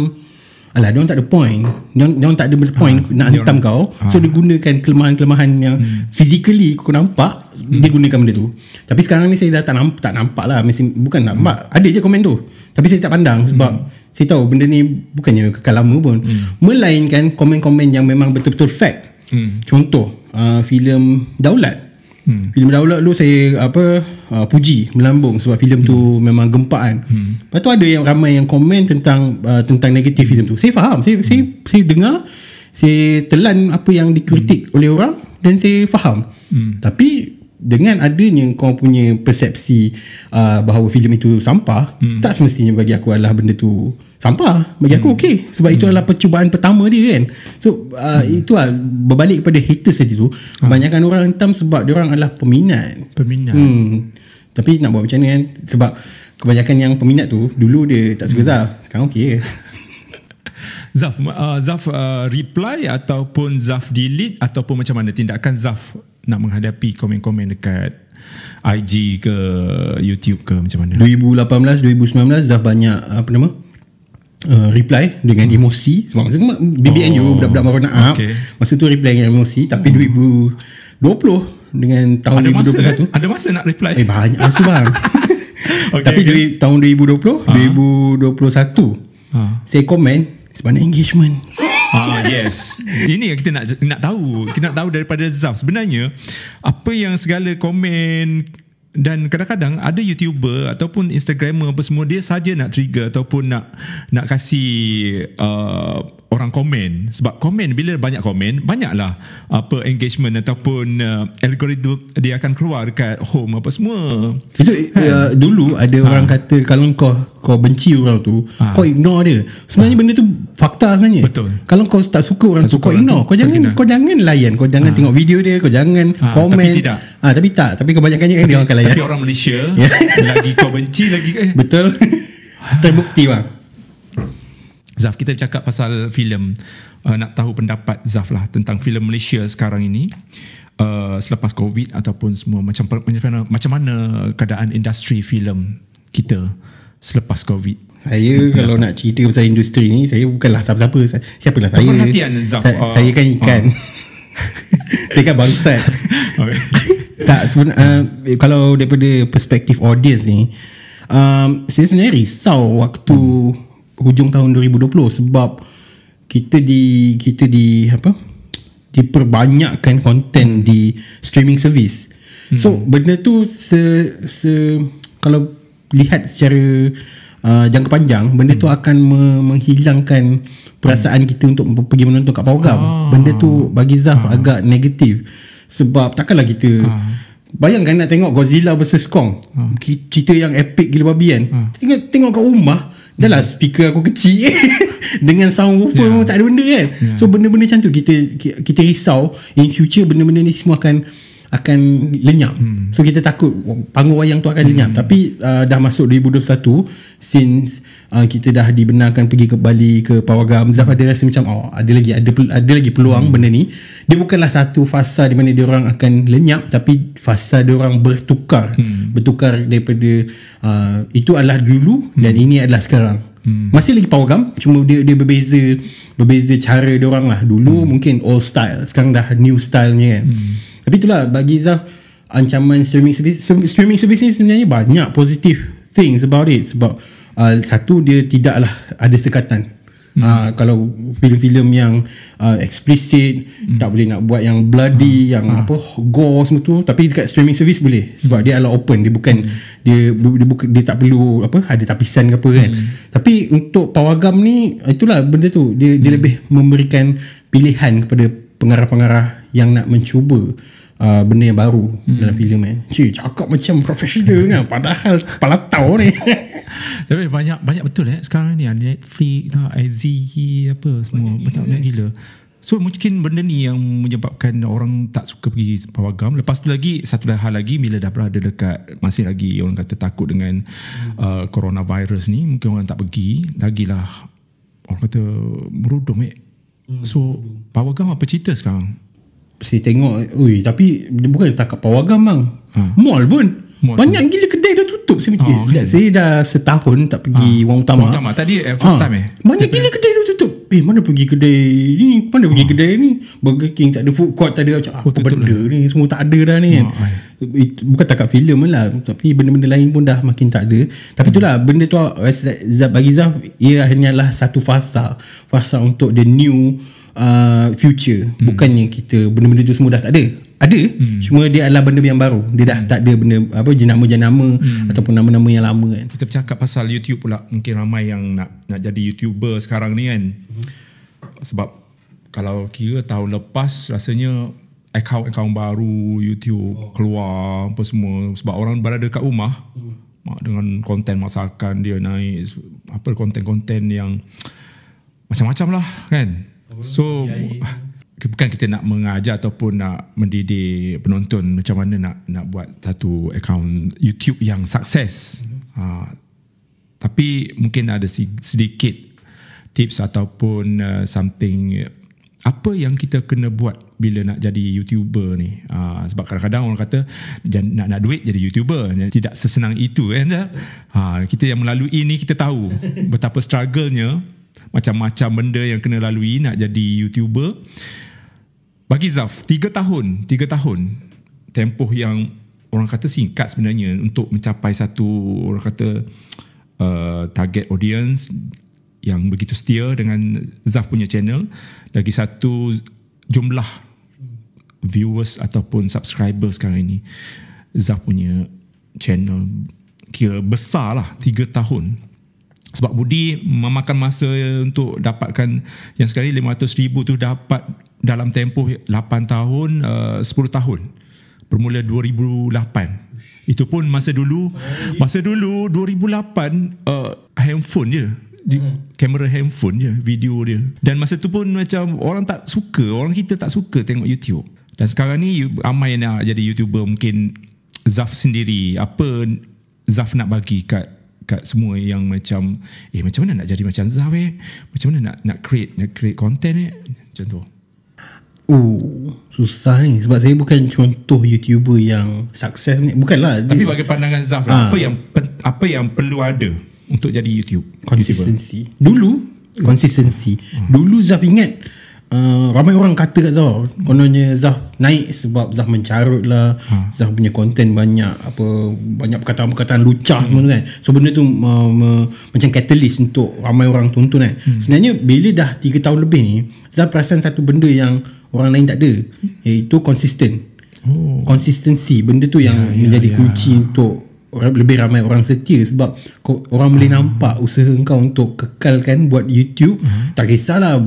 alah dia orang tak ada point dia orang tak ada point ha. nak hentam kau ha. so dia gunakan kelemahan-kelemahan yang hmm. physically aku nampak hmm. dia gunakan benda tu tapi sekarang ni saya dah tak nampak, tak nampak lah Mesin, bukan nampak hmm. ada je komen tu tapi saya tak pandang sebab hmm saya tahu benda ni bukannya kekal lama pun hmm. melainkan komen-komen yang memang betul-betul fact hmm. contoh uh, filem Daulat hmm. filem Daulat tu saya apa uh, puji melambung sebab filem hmm. tu memang gempak kan hmm. lepas tu ada yang ramai yang komen tentang uh, tentang negatif hmm. filem tu saya faham saya, hmm. saya, saya dengar saya telan apa yang dikritik hmm. oleh orang dan saya faham hmm. tapi dengan adanya kau punya persepsi uh, bahawa filem itu sampah hmm. tak semestinya bagi aku adalah benda tu sampah bagi hmm. aku okey sebab hmm. itu adalah percubaan pertama dia kan so uh, hmm. itu ah berbalik kepada haters tadi tu ha. Ah. banyakkan orang hentam sebab dia orang adalah peminat peminat hmm. tapi nak buat macam ni kan sebab kebanyakan yang peminat tu dulu dia tak suka hmm. Zah sekarang okey [laughs] Zaf, uh, Zaf uh, reply ataupun Zaf delete ataupun macam mana tindakan Zaf nak menghadapi komen-komen dekat IG ke YouTube ke macam mana? 2018 2019 dah banyak apa nama? Uh, reply dengan hmm. emosi sebab masa tu BBNU oh. budak-budak baru nak up okay. masa tu reply dengan emosi tapi oh. Hmm. 2020 dengan tahun ada 2021 masa, kan? ada masa nak reply eh banyak masa bang [laughs] okay, tapi okay. Dari, tahun 2020 uh-huh. 2021 uh-huh. saya komen sebab nak engagement Ah uh, yes. [laughs] Ini yang kita nak nak tahu. Kita nak tahu daripada Zaf sebenarnya apa yang segala komen dan kadang-kadang ada YouTuber ataupun Instagramer apa semua dia saja nak trigger ataupun nak nak kasi uh, orang komen sebab komen bila banyak komen banyaklah apa engagement ataupun uh, algoritma dia akan keluar dekat home apa semua itu kan? uh, dulu ada ha. orang kata kalau kau kau benci orang tu ha. kau ignore dia sebenarnya ha. benda tu fakta sebenarnya betul kalau kau tak suka orang tak tu suka kau orang ignore tu, kau jangan kau jangan layan kau jangan ha. tengok video dia kau jangan ha. komen tapi tidak ha. tapi tak tapi kebanyakannya tapi, dia orang akan layan tapi orang Malaysia [laughs] lagi kau benci lagi betul ha. terbukti bang Zaf kita bercakap pasal filem. Uh, nak tahu pendapat Zaf lah tentang filem Malaysia sekarang ini. Uh, selepas COVID ataupun semua macam macam mana, macam mana keadaan industri filem kita selepas COVID. Saya kalau nak cerita pasal industri ni saya bukanlah siapa-siapa. Siapalah saya. Sa- uh, saya kan ikan. Uh. [laughs] saya kan bangsat. [laughs] tak sebenarnya uh, kalau daripada perspektif audience ni um, saya sebenarnya risau waktu hmm hujung tahun 2020 sebab kita di kita di apa diperbanyakkan konten di streaming service. Hmm. So benda tu se, se kalau lihat secara uh, jangka panjang benda hmm. tu akan me- menghilangkan perasaan hmm. kita untuk pergi menonton kat program. Ah. Benda tu bagi Zaf ah. agak negatif sebab takkanlah kita ah. bayangkan nak tengok Godzilla versus Kong. Ah. Cerita yang epic gila babi kan. Ah. Tengok tengok kat rumah ah. Dah lah speaker aku kecil [laughs] Dengan soundwoofer yeah. pun tak ada benda kan yeah. So benda-benda macam tu kita, kita risau In future benda-benda ni semua akan akan lenyap. Hmm. So kita takut panggung wayang tu akan hmm. lenyap. Tapi uh, dah masuk 2021 since uh, kita dah dibenarkan pergi ke Bali ke Pawagam, Zaf hmm. ada rasa macam oh ada lagi ada ada lagi peluang hmm. benda ni. Dia bukanlah satu fasa di mana dia orang akan lenyap tapi fasa dia orang bertukar. Hmm. Bertukar daripada uh, itu adalah dulu hmm. dan ini adalah sekarang. Hmm. Masih lagi Pawagam cuma dia dia berbeza berbeza cara dia orang lah. Dulu hmm. mungkin old style, sekarang dah new stylenya kan. Hmm. Tapi itulah bagi Zaf ancaman streaming service streaming service ni sebenarnya banyak positif things about it sebab uh, satu dia tidaklah ada sekatan. Hmm. Ah, kalau filem-filem yang uh, explicit hmm. tak boleh nak buat yang bloody hmm. yang hmm. apa gore semua tu tapi dekat streaming service boleh sebab hmm. dia adalah open dia bukan hmm. dia dia, buka, dia tak perlu apa ada tapisan ke apa kan. Hmm. Tapi untuk pawagam ni itulah benda tu dia hmm. dia lebih memberikan pilihan kepada pengarah-pengarah yang nak mencuba uh, benda yang baru hmm. dalam filem eh. Cik cakap macam profesional kan padahal palatau ni. [laughs] Tapi banyak banyak betul eh sekarang ni ada Netflix lah, IZ apa semua banyak, banyak eh. gila. So mungkin benda ni yang menyebabkan orang tak suka pergi pawagam. Lepas tu lagi satu dah hal lagi bila dah berada dekat masih lagi orang kata takut dengan hmm. uh, coronavirus ni mungkin orang tak pergi. Lagilah orang kata merudum eh Hmm. So Pawagam apa cerita sekarang? Saya tengok ui, Tapi dia Bukan tak kat Pawagam bang ha. Mall pun Mall Banyak tu. gila kedai dah tutup saya, ha, eh, okay. saya dah setahun Tak pergi ha. Wang Utama Wang Utama tadi eh, First ha. time eh Banyak gila kedai dah tutup eh mana pergi kedai ni mana ha. pergi ah. kedai ni Burger King tak ada food court tak ada macam ah, oh, apa benda lah. ni semua tak ada dah ni kan ha. bukan tak kat filem lah tapi benda-benda lain pun dah makin tak ada tapi tu hmm. lah, benda tu bagi Zah ia hanyalah satu fasa fasa untuk the new uh, future hmm. bukannya kita benda-benda tu semua dah tak ada ada hmm. cuma dia adalah benda yang baru dia dah hmm. tak ada benda apa jenama-jenama hmm. ataupun nama-nama yang lama kan kita bercakap pasal YouTube pula mungkin ramai yang nak nak jadi YouTuber sekarang ni kan hmm. sebab kalau kira tahun lepas rasanya akaun-akaun baru YouTube oh. keluar apa semua sebab orang berada dekat rumah hmm. dengan konten masakan dia naik apa konten-konten yang macam-macam lah kan apa so biaya. [laughs] bukan kita nak mengajar ataupun nak mendidik penonton macam mana nak nak buat satu account YouTube yang sukses mm-hmm. uh, tapi mungkin ada sedikit tips ataupun uh, something apa yang kita kena buat bila nak jadi YouTuber ni uh, sebab kadang-kadang orang kata nak nak duit jadi YouTuber tidak sesenang itu kan eh? [laughs] kita yang melalui ini kita tahu [laughs] betapa struggle-nya macam-macam benda yang kena lalui nak jadi YouTuber. Bagi Zaf, tiga tahun, tiga tahun tempoh yang orang kata singkat sebenarnya untuk mencapai satu orang kata uh, target audience yang begitu setia dengan Zaf punya channel. Lagi satu jumlah viewers ataupun subscribers sekarang ini Zaf punya channel kira besar lah tiga tahun sebab Budi memakan masa untuk dapatkan yang sekali 500 ribu tu dapat dalam tempoh 8 tahun, eh, uh, 10 tahun. Bermula 2008. Itu pun masa dulu, masa dulu 2008 uh, eh, handphone je. Di, hmm. kamera handphone je, video dia. Dan masa tu pun macam orang tak suka, orang kita tak suka tengok YouTube. Dan sekarang ni ramai nak jadi YouTuber mungkin Zaf sendiri. Apa Zaf nak bagi kat kat semua yang macam eh macam mana nak jadi macam Zaf eh macam mana nak nak create nak create content eh macam tu Oh, susah ni sebab saya bukan contoh YouTuber yang sukses ni. Bukanlah. Tapi bagi pandangan Zaf ha. apa yang apa yang perlu ada untuk jadi YouTube? Konsistensi. Dulu, konsistensi. Hmm. Dulu Zaf ingat uh, ramai orang kata kat Zah kononnya Zah naik sebab Zah mencarut lah hmm. Ha. Zah punya konten banyak apa banyak perkataan-perkataan lucah hmm. kan so benda tu uh, me, macam katalis untuk ramai orang tonton kan hmm. sebenarnya bila dah 3 tahun lebih ni Zah perasan satu benda yang orang lain tak ada hmm. iaitu konsisten Oh. Konsistensi Benda tu yang yeah, ya, Menjadi yeah, kunci yeah. untuk orang lebih ramai orang setia sebab orang boleh hmm. nampak usaha engkau untuk kekalkan buat YouTube hmm. tak kisahlah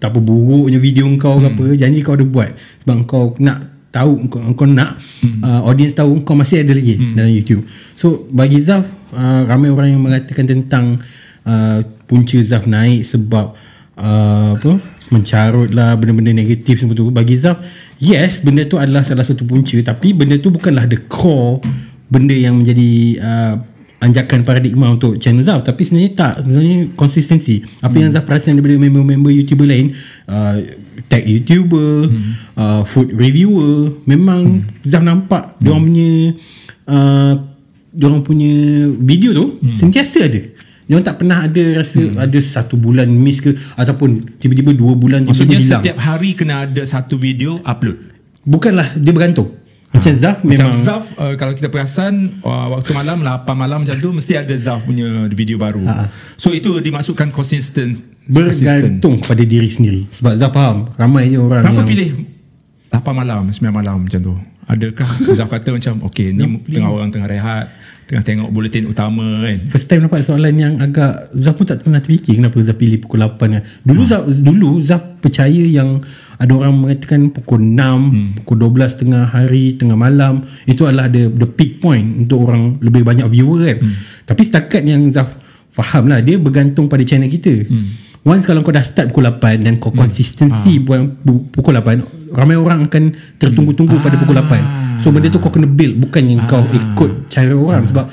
tak apa buruknya video engkau hmm. apa janji kau ada buat sebab kau nak tahu kau, kau nak hmm. uh, audience tahu kau masih ada lagi hmm. dalam YouTube so bagi Zaf uh, ramai orang yang mengatakan tentang uh, punca Zaf naik sebab uh, apa mencarut lah benda-benda negatif semua tu bagi Zaf yes benda tu adalah salah satu punca tapi benda tu bukanlah the core benda yang menjadi uh, anjakan paradigma untuk channel Zaf tapi sebenarnya tak sebenarnya konsistensi apa hmm. yang Zaf perasan daripada member-member YouTuber lain uh, tech YouTuber hmm. uh, food reviewer memang hmm. Zaf nampak hmm. dia orang punya uh, dia orang punya video tu hmm. sentiasa ada dia tak pernah ada rasa hmm. ada satu bulan miss ke ataupun tiba-tiba dua bulan tiba-tiba Maksudnya setiap hari kena ada satu video upload. Bukanlah dia bergantung. Macam ha. Zaf memang Macam Zaf uh, Kalau kita perasan uh, Waktu malam 8 malam macam tu Mesti ada Zaf punya video baru ha. So itu dimasukkan Consistent Bergantung pada diri sendiri Sebab Zaf faham Ramai je orang Kenapa yang pilih 8 malam 9 malam macam tu Adakah [laughs] Zaf kata macam Okay ni no, tengah please. orang tengah rehat Tengah tengok bulletin utama kan First time nampak soalan yang agak Zaf pun tak pernah terfikir Kenapa Zaf pilih pukul lapan kan Dulu ha. Zaf Dulu Zaf percaya yang ada orang mengatakan pukul 6 hmm. pukul 12 tengah hari tengah malam itu adalah the, the peak point untuk orang lebih banyak viewer kan hmm. tapi setakat yang Zaf faham lah dia bergantung pada channel kita hmm. once kalau kau dah start pukul 8 dan kau hmm. konsistensi ha. pukul 8 ramai orang akan tertunggu-tunggu hmm. pada pukul 8 ah. so benda tu kau kena build bukan yang ha. kau ah. ikut cara orang ha. sebab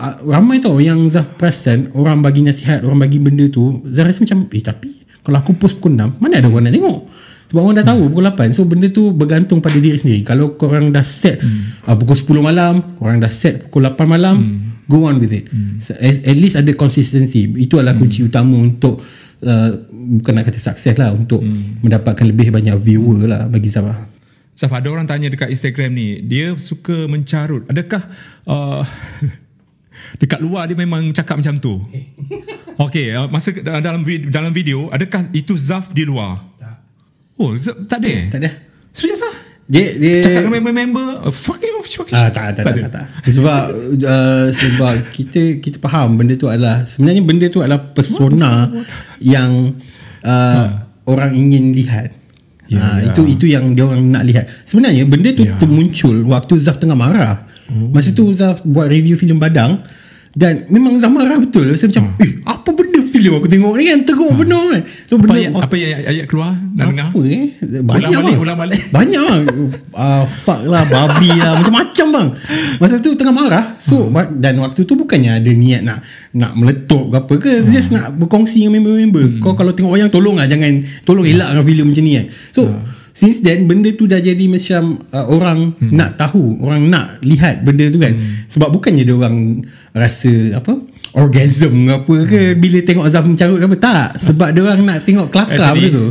uh, ramai tau yang Zaf perasan orang bagi nasihat orang bagi benda tu Zaf rasa macam eh tapi kalau aku post pukul 6 mana ada orang nak tengok sebab orang dah tahu hmm. pukul 8 So benda tu bergantung pada diri sendiri Kalau korang dah set hmm. uh, Pukul 10 malam Korang dah set pukul 8 malam hmm. Go on with it hmm. at, at least ada konsistensi Itu adalah hmm. kunci utama untuk uh, Bukan nak kata sukses lah Untuk hmm. mendapatkan lebih banyak viewer lah Bagi siapa Saf ada orang tanya dekat Instagram ni Dia suka mencarut Adakah uh, [laughs] Dekat luar dia memang cakap macam tu Okay, okay uh, Masa dalam, dalam video Adakah itu Zaf di luar Oh, z- tak ada? Eh? tak ada. Serius ah? Dia, dia cakap dengan member-member oh, uh, fucking fuck fuck ah, tak, tak, tak, tak, tak, sebab uh, sebab kita kita faham benda tu adalah sebenarnya benda tu adalah persona yang uh, huh. Ha. orang ingin lihat Ya, ha, ya. itu itu yang dia orang nak lihat. Sebenarnya benda tu ya. muncul waktu Zaf tengah marah. Oh. Masa tu Zaf buat review filem Badang. Dan memang zamarah betul Saya macam hmm. Eh apa benda filem aku tengok ni kan Teruk hmm. benar kan so, apa, benda, ayat, apa ayat, ayat keluar Nak dengar Apa eh Banyak ulang balik, lah. balik. [laughs] Banyak bang uh, ah, Fuck lah Babi lah Macam-macam bang Masa tu tengah marah So hmm. Dan waktu tu bukannya ada niat nak Nak meletup ke apa ke hmm. Just nak berkongsi dengan member-member hmm. Kau kalau tengok wayang Tolong lah jangan Tolong elak dengan filem macam ni kan So hmm since then benda tu dah jadi macam uh, orang hmm. nak tahu orang nak lihat benda tu kan hmm. sebab bukannya dia orang rasa apa orgasm apa ke hmm. bila tengok azam carut apa tak sebab dia orang nak tengok kelakar Actually, benda tu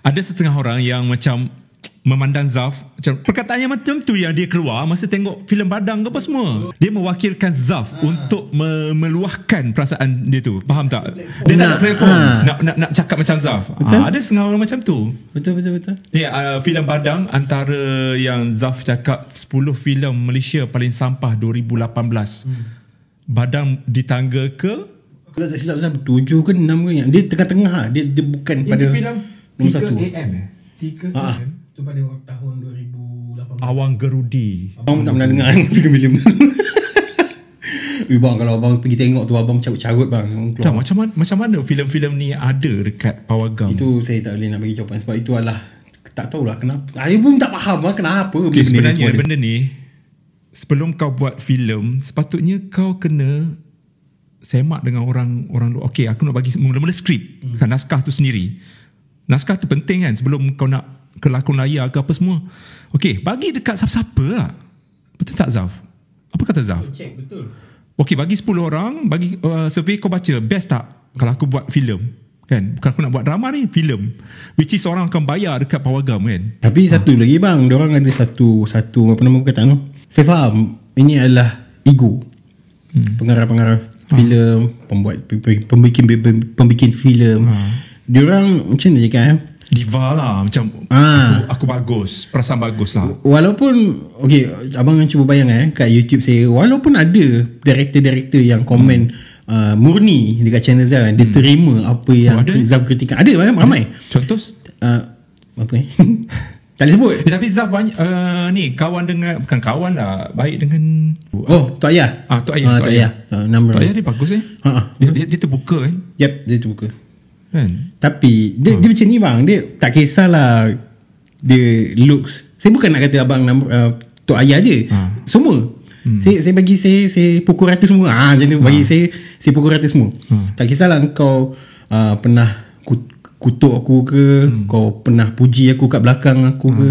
ada setengah orang yang macam memandang Zaf macam perkataannya macam tu yang dia keluar masa tengok filem Badang ke apa semua dia mewakilkan Zaf ha. untuk me- meluahkan perasaan dia tu faham tak dia nak, tak platform ha. nak, nak nak cakap macam Zaf ha, ada setengah orang macam tu betul betul betul ya yeah, uh, filem Badang antara yang Zaf cakap 10 filem Malaysia paling sampah 2018 hmm. Badang ditangga ke kalau tak silap Zaf 7 ke 6 ke dia tengah-tengah lah. dia, dia bukan pada 3 AM 3 AM tu pada tahun 2018 Awang Gerudi Abang, abang tak pernah dengar kan Film film tu bang kalau abang pergi tengok tu Abang carut-carut bang Tak macam mana Macam mana filem-filem ni Ada dekat Pawagam Itu saya tak boleh nak bagi jawapan Sebab itu adalah Tak tahulah kenapa Saya pun tak faham lah Kenapa okay, benda Sebenarnya ni benda ni Sebelum kau buat filem Sepatutnya kau kena Semak dengan orang orang Okay aku nak bagi Mula-mula skrip hmm. kan, Naskah tu sendiri Naskah tu penting kan Sebelum kau nak kelakon layar ke apa semua. Okey, bagi dekat siapa-siapa lah. Betul tak Zaf? Apa kata Zaf? Check, betul. Okey, bagi 10 orang, bagi uh, survey kau baca, best tak kalau aku buat filem? Kan? Bukan aku nak buat drama ni, filem. Which is orang akan bayar dekat Pawagam kan? Tapi ha. satu lagi bang, dia orang ada satu, satu apa nama kata tu? Saya faham, ini adalah ego. Hmm. Pengarah-pengarah ah. filem, pembuat, pembikin, pembikin filem. Ha. Ah. Diorang macam mana cakap eh? diva lah macam ha. aku, aku bagus perasaan bagus lah walaupun okay abang cuba bayang eh kat youtube saya walaupun ada director-director yang komen hmm. uh, murni dekat channel Zal dia hmm. terima apa yang oh, Zal kritikan ada ramai hmm. ramai contoh uh, apa eh [laughs] tak boleh sebut eh, tapi Zal banyak uh, ni kawan dengan bukan kawan lah baik dengan oh Tok Ayah ah, Tok Ayah uh, Tok Ayah, ah, Tok Ayah. Uh, Tok Ayah dia bagus eh uh-huh. dia, dia, dia terbuka eh yep dia terbuka Kan? Tapi dia, ha. dia hmm. macam ni bang Dia tak kisahlah Dia looks Saya bukan nak kata abang uh, Tok Ayah je ha. Semua hmm. saya, saya bagi saya Saya pukul rata semua ha, Macam tu ha. bagi saya Saya pukul rata semua ha. Tak kisahlah kau uh, Pernah Kutuk aku ke hmm. Kau pernah puji aku Kat belakang aku ha. ke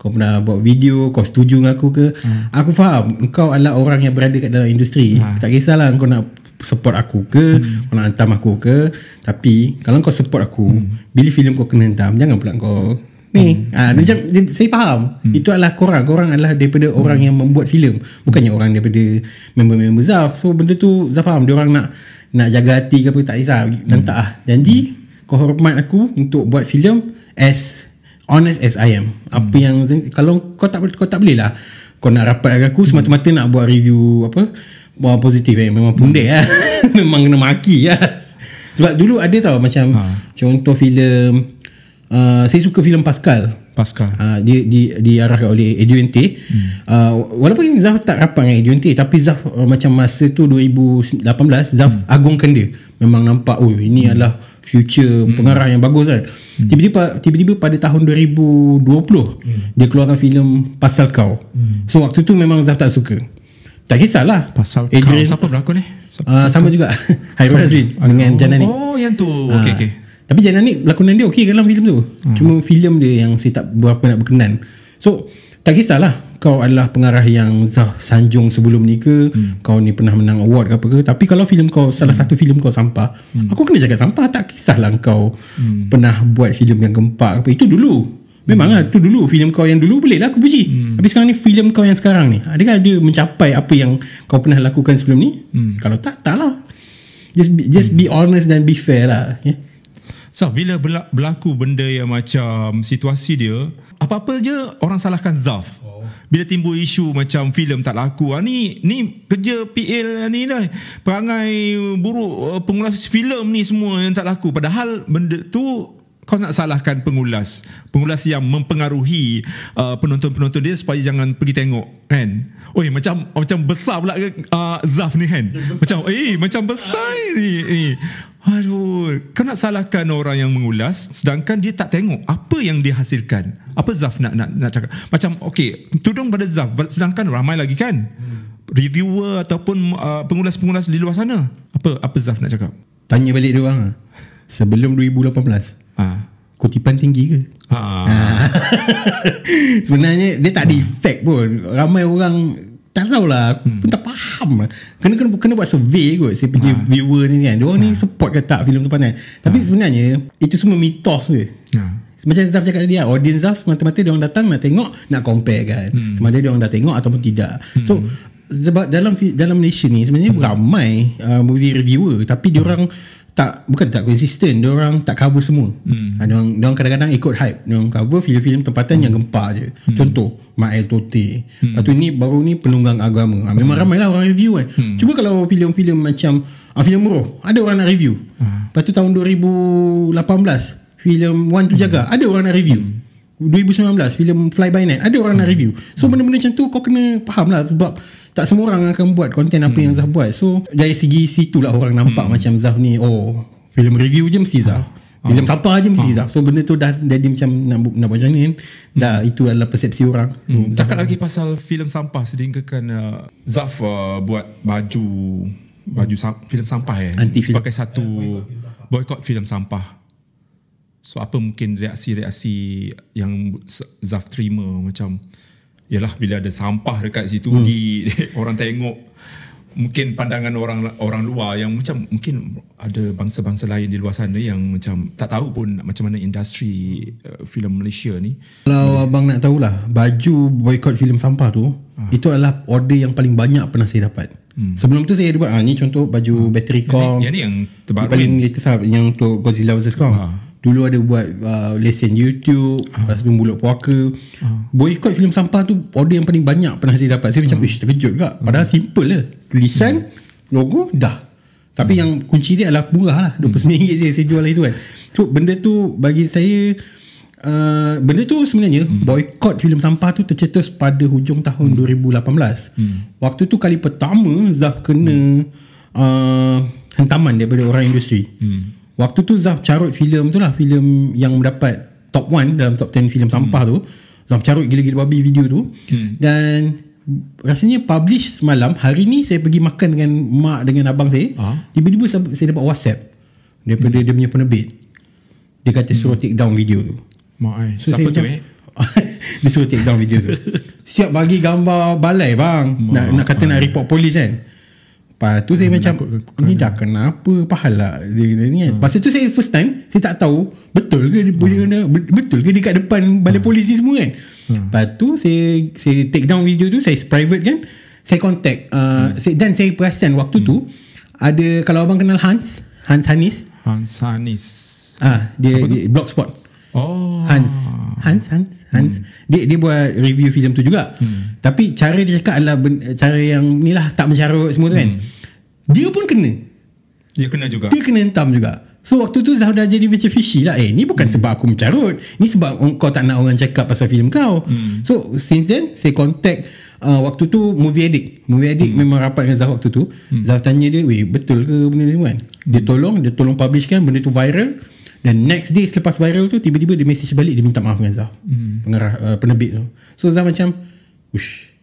Kau pernah buat video Kau setuju dengan aku ke ha. Aku faham Kau adalah orang yang berada Kat dalam industri ha. Tak kisahlah kau nak support aku ke hmm. kau nak hantam aku ke tapi kalau kau support aku hmm. bila filem kau kena hantam jangan pula kau ni hmm. ah hmm. macam hmm. saya faham hmm. itu adalah korang korang adalah daripada hmm. orang yang membuat filem bukannya hmm. orang daripada member-member Zaf so benda tu Zaf faham dia orang nak nak jaga hati ke apa tak kisah dan hmm. ah janji hmm. kau hormat aku untuk buat filem as honest as I am hmm. apa hmm. yang kalau kau tak kau tak boleh lah kau nak rapat dengan aku semata-mata nak buat review apa Wah positif eh Memang hmm. pundek lah hmm. eh. [laughs] Memang kena maki lah Sebab dulu ada tau Macam ha. Contoh filem uh, Saya suka filem Pascal Pascal uh, ah, Dia di, diarahkan oleh Eduente hmm. uh, Walaupun Zaf tak rapat dengan Eduente Tapi Zaf uh, Macam masa tu 2018 Zaf hmm. agungkan dia Memang nampak Oh ini hmm. adalah Future hmm. pengarah yang bagus kan hmm. Tiba-tiba Tiba-tiba pada tahun 2020 hmm. Dia keluarkan filem Pascal Kau hmm. So waktu tu memang Zaf tak suka tak kisahlah Pasal eh, Adrian Siapa berlakon ni? Eh? Uh, sama juga Hai Razin Dengan Jana ni. Oh yang tu uh. Ah. Okay okay Tapi ni Lakonan dia okay dalam filem tu uh. Cuma filem dia yang Saya tak berapa nak berkenan So Tak kisahlah Kau adalah pengarah yang Zah Sanjung sebelum ni ke hmm. Kau ni pernah menang award ke apa ke Tapi kalau filem kau Salah hmm. satu filem kau sampah hmm. Aku kena jaga sampah Tak kisahlah kau hmm. Pernah buat filem yang gempak apa. Itu dulu Memang hmm. lah tu dulu filem kau yang dulu boleh lah aku puji. Hmm. Tapi sekarang ni filem kau yang sekarang ni. Adakah dia mencapai apa yang kau pernah lakukan sebelum ni? Hmm. Kalau tak, tak lah. Just be, just hmm. be honest dan be fair lah. Yeah. So bila berlaku benda yang macam situasi dia, apa-apa je orang salahkan Zaf. Oh. Bila timbul isu macam filem tak laku, ah, ni ni kerja PL ni dah perangai buruk eh, pengulas filem ni semua yang tak laku. Padahal benda tu kau nak salahkan pengulas pengulas yang mempengaruhi uh, penonton-penonton dia supaya jangan pergi tengok kan oi macam macam besar pula ke uh, Zaf ni kan macam eh macam besar ni ni aduh kau nak salahkan orang yang mengulas sedangkan dia tak tengok apa yang dia hasilkan, apa Zaf nak nak nak cakap macam okey tudung pada Zaf sedangkan ramai lagi kan hmm. reviewer ataupun uh, pengulas-pengulas di luar sana apa apa Zaf nak cakap tanya balik dia orang ha? sebelum 2018 ha. Kutipan tinggi ke? Ha. ha. [laughs] Sebenarnya dia tak ada ha. effect pun Ramai orang tak tahulah Aku hmm. pun tak faham kena, kena, kena buat survey kot Saya punya ha. viewer ni kan Diorang ha. ni support ke tak filem tu pandai Tapi ha. sebenarnya Itu semua mitos ke? Ha. Macam Zaf cakap tadi lah Audience Zaf semata-mata Diorang datang nak tengok Nak compare kan hmm. Sama ada diorang dah tengok Ataupun tidak hmm. So sebab dalam dalam Malaysia ni sebenarnya hmm. ramai uh, movie reviewer tapi diorang orang hmm tak bukan tak konsisten dia orang tak cover semua. Hmm. Ada ah, orang orang kadang-kadang ikut hype, dia orang cover filem-filem tempatan hmm. yang gempak je. Hmm. Contoh Mael Tote. Hmm. Lepas tu ni baru ni penunggang agama. Ha, memang hmm. lah orang review kan. Hmm. Cuba kalau filem-filem macam ah, filem Roh, ada orang nak review. Hmm. Lepas tu tahun 2018 filem One to hmm. Jaga, ada orang nak review. Hmm. 2019 filem Fly By Night ada orang hmm. nak review so hmm. benda-benda macam tu kau kena faham lah sebab tak semua orang akan buat konten apa hmm. yang Zah buat so dari segi situ lah orang nampak hmm. macam Zah ni oh film review je mesti Zah ha. Ah. film ha. Ah. sampah je mesti ha. Zah so benda tu dah dia macam nak, nak buat macam ni hmm. dah hmm. itu adalah persepsi orang hmm. cakap lagi pasal film sampah sedingkakan uh, Zaf uh, buat baju baju sa- film sampah eh Anti-film. sebagai satu uh, boycott film sampah so apa mungkin reaksi-reaksi yang Zaf terima macam ialah bila ada sampah dekat situ hmm. di [laughs] orang tengok mungkin pandangan orang orang luar yang macam mungkin ada bangsa-bangsa lain di luar sana yang macam tak tahu pun macam mana industri uh, filem Malaysia ni kalau Boleh. abang nak tahulah baju boycott filem sampah tu ha. itu adalah order yang paling banyak pernah saya dapat hmm. sebelum tu saya buat ha, ni contoh baju ha. battery Kong yang ni yang terbaru yang paling latest lah, yang tu Godzilla vs Kong ha. Dulu ada buat uh, lesen YouTube, uh. lepas tu mulut puaka. Uh. Ah. Boycott filem sampah tu order yang paling banyak pernah saya dapat. Saya uh. macam, ah. ish terkejut juga. Padahal simple lah. Tulisan, uh. logo, dah. Tapi uh. yang kunci dia adalah murah lah. Hmm. RM29 uh. je saya jual lah itu kan. So, benda tu bagi saya, uh, benda tu sebenarnya, uh. boycott filem sampah tu tercetus pada hujung tahun uh. 2018. Uh. Waktu tu kali pertama, Zaf kena uh, hentaman daripada orang industri. Hmm. Uh. Waktu tu Zaf carut filem tu lah filem yang mendapat top 1 dalam top 10 filem sampah hmm. tu. Zaf carut gila-gila babi video tu. Hmm. Dan rasanya publish semalam hari ni saya pergi makan dengan mak dengan abang saya. Ha? Tiba-tiba saya, saya dapat WhatsApp daripada hmm. dia punya penerbit. Dia kata hmm. suruh take down video tu. Mak ai. Eh, so, Siapa tu eh? [laughs] dia suruh take down video tu. [laughs] Siap bagi gambar balai bang. nak nak kata nak report polis kan. Lepas tu saya ah, macam Ni dah kenapa Pahal lah dia, dia, ni kan. Lepas ah. tu saya first time Saya tak tahu Betul ke dia, dia, dia, ah. Betul ke dekat depan Balai polis ni semua kan Lepas tu saya Saya take down video tu Saya private kan Saya contact uh, saya, Dan saya perasan waktu tu hmm. Ada Kalau abang kenal Hans Hans Hanis Hans Hanis Ah, dia, dia Blogspot Oh Hans Hans Hans Kan? hmm. dia, dia buat review filem tu juga. Hmm. Tapi cara dia cakap adalah ben, cara yang ni lah tak mencarut semua tu kan? hmm. Dia pun kena. Dia kena juga. Dia kena entam juga. So waktu tu Zah dah jadi macam fishy lah. Eh ni bukan hmm. sebab aku mencarut. Ni sebab kau tak nak orang cakap pasal filem kau. Hmm. So since then saya contact uh, waktu tu movie edit, Movie edit hmm. memang rapat dengan Zah waktu tu. Hmm. Zah tanya dia, weh betul ke benda ni kan? Hmm. Dia tolong, dia tolong publishkan benda tu viral. Hmm. Dan next day selepas viral tu Tiba-tiba dia message balik Dia minta maaf dengan Zah hmm. Pengarah uh, Penerbit tu So Zah macam Wish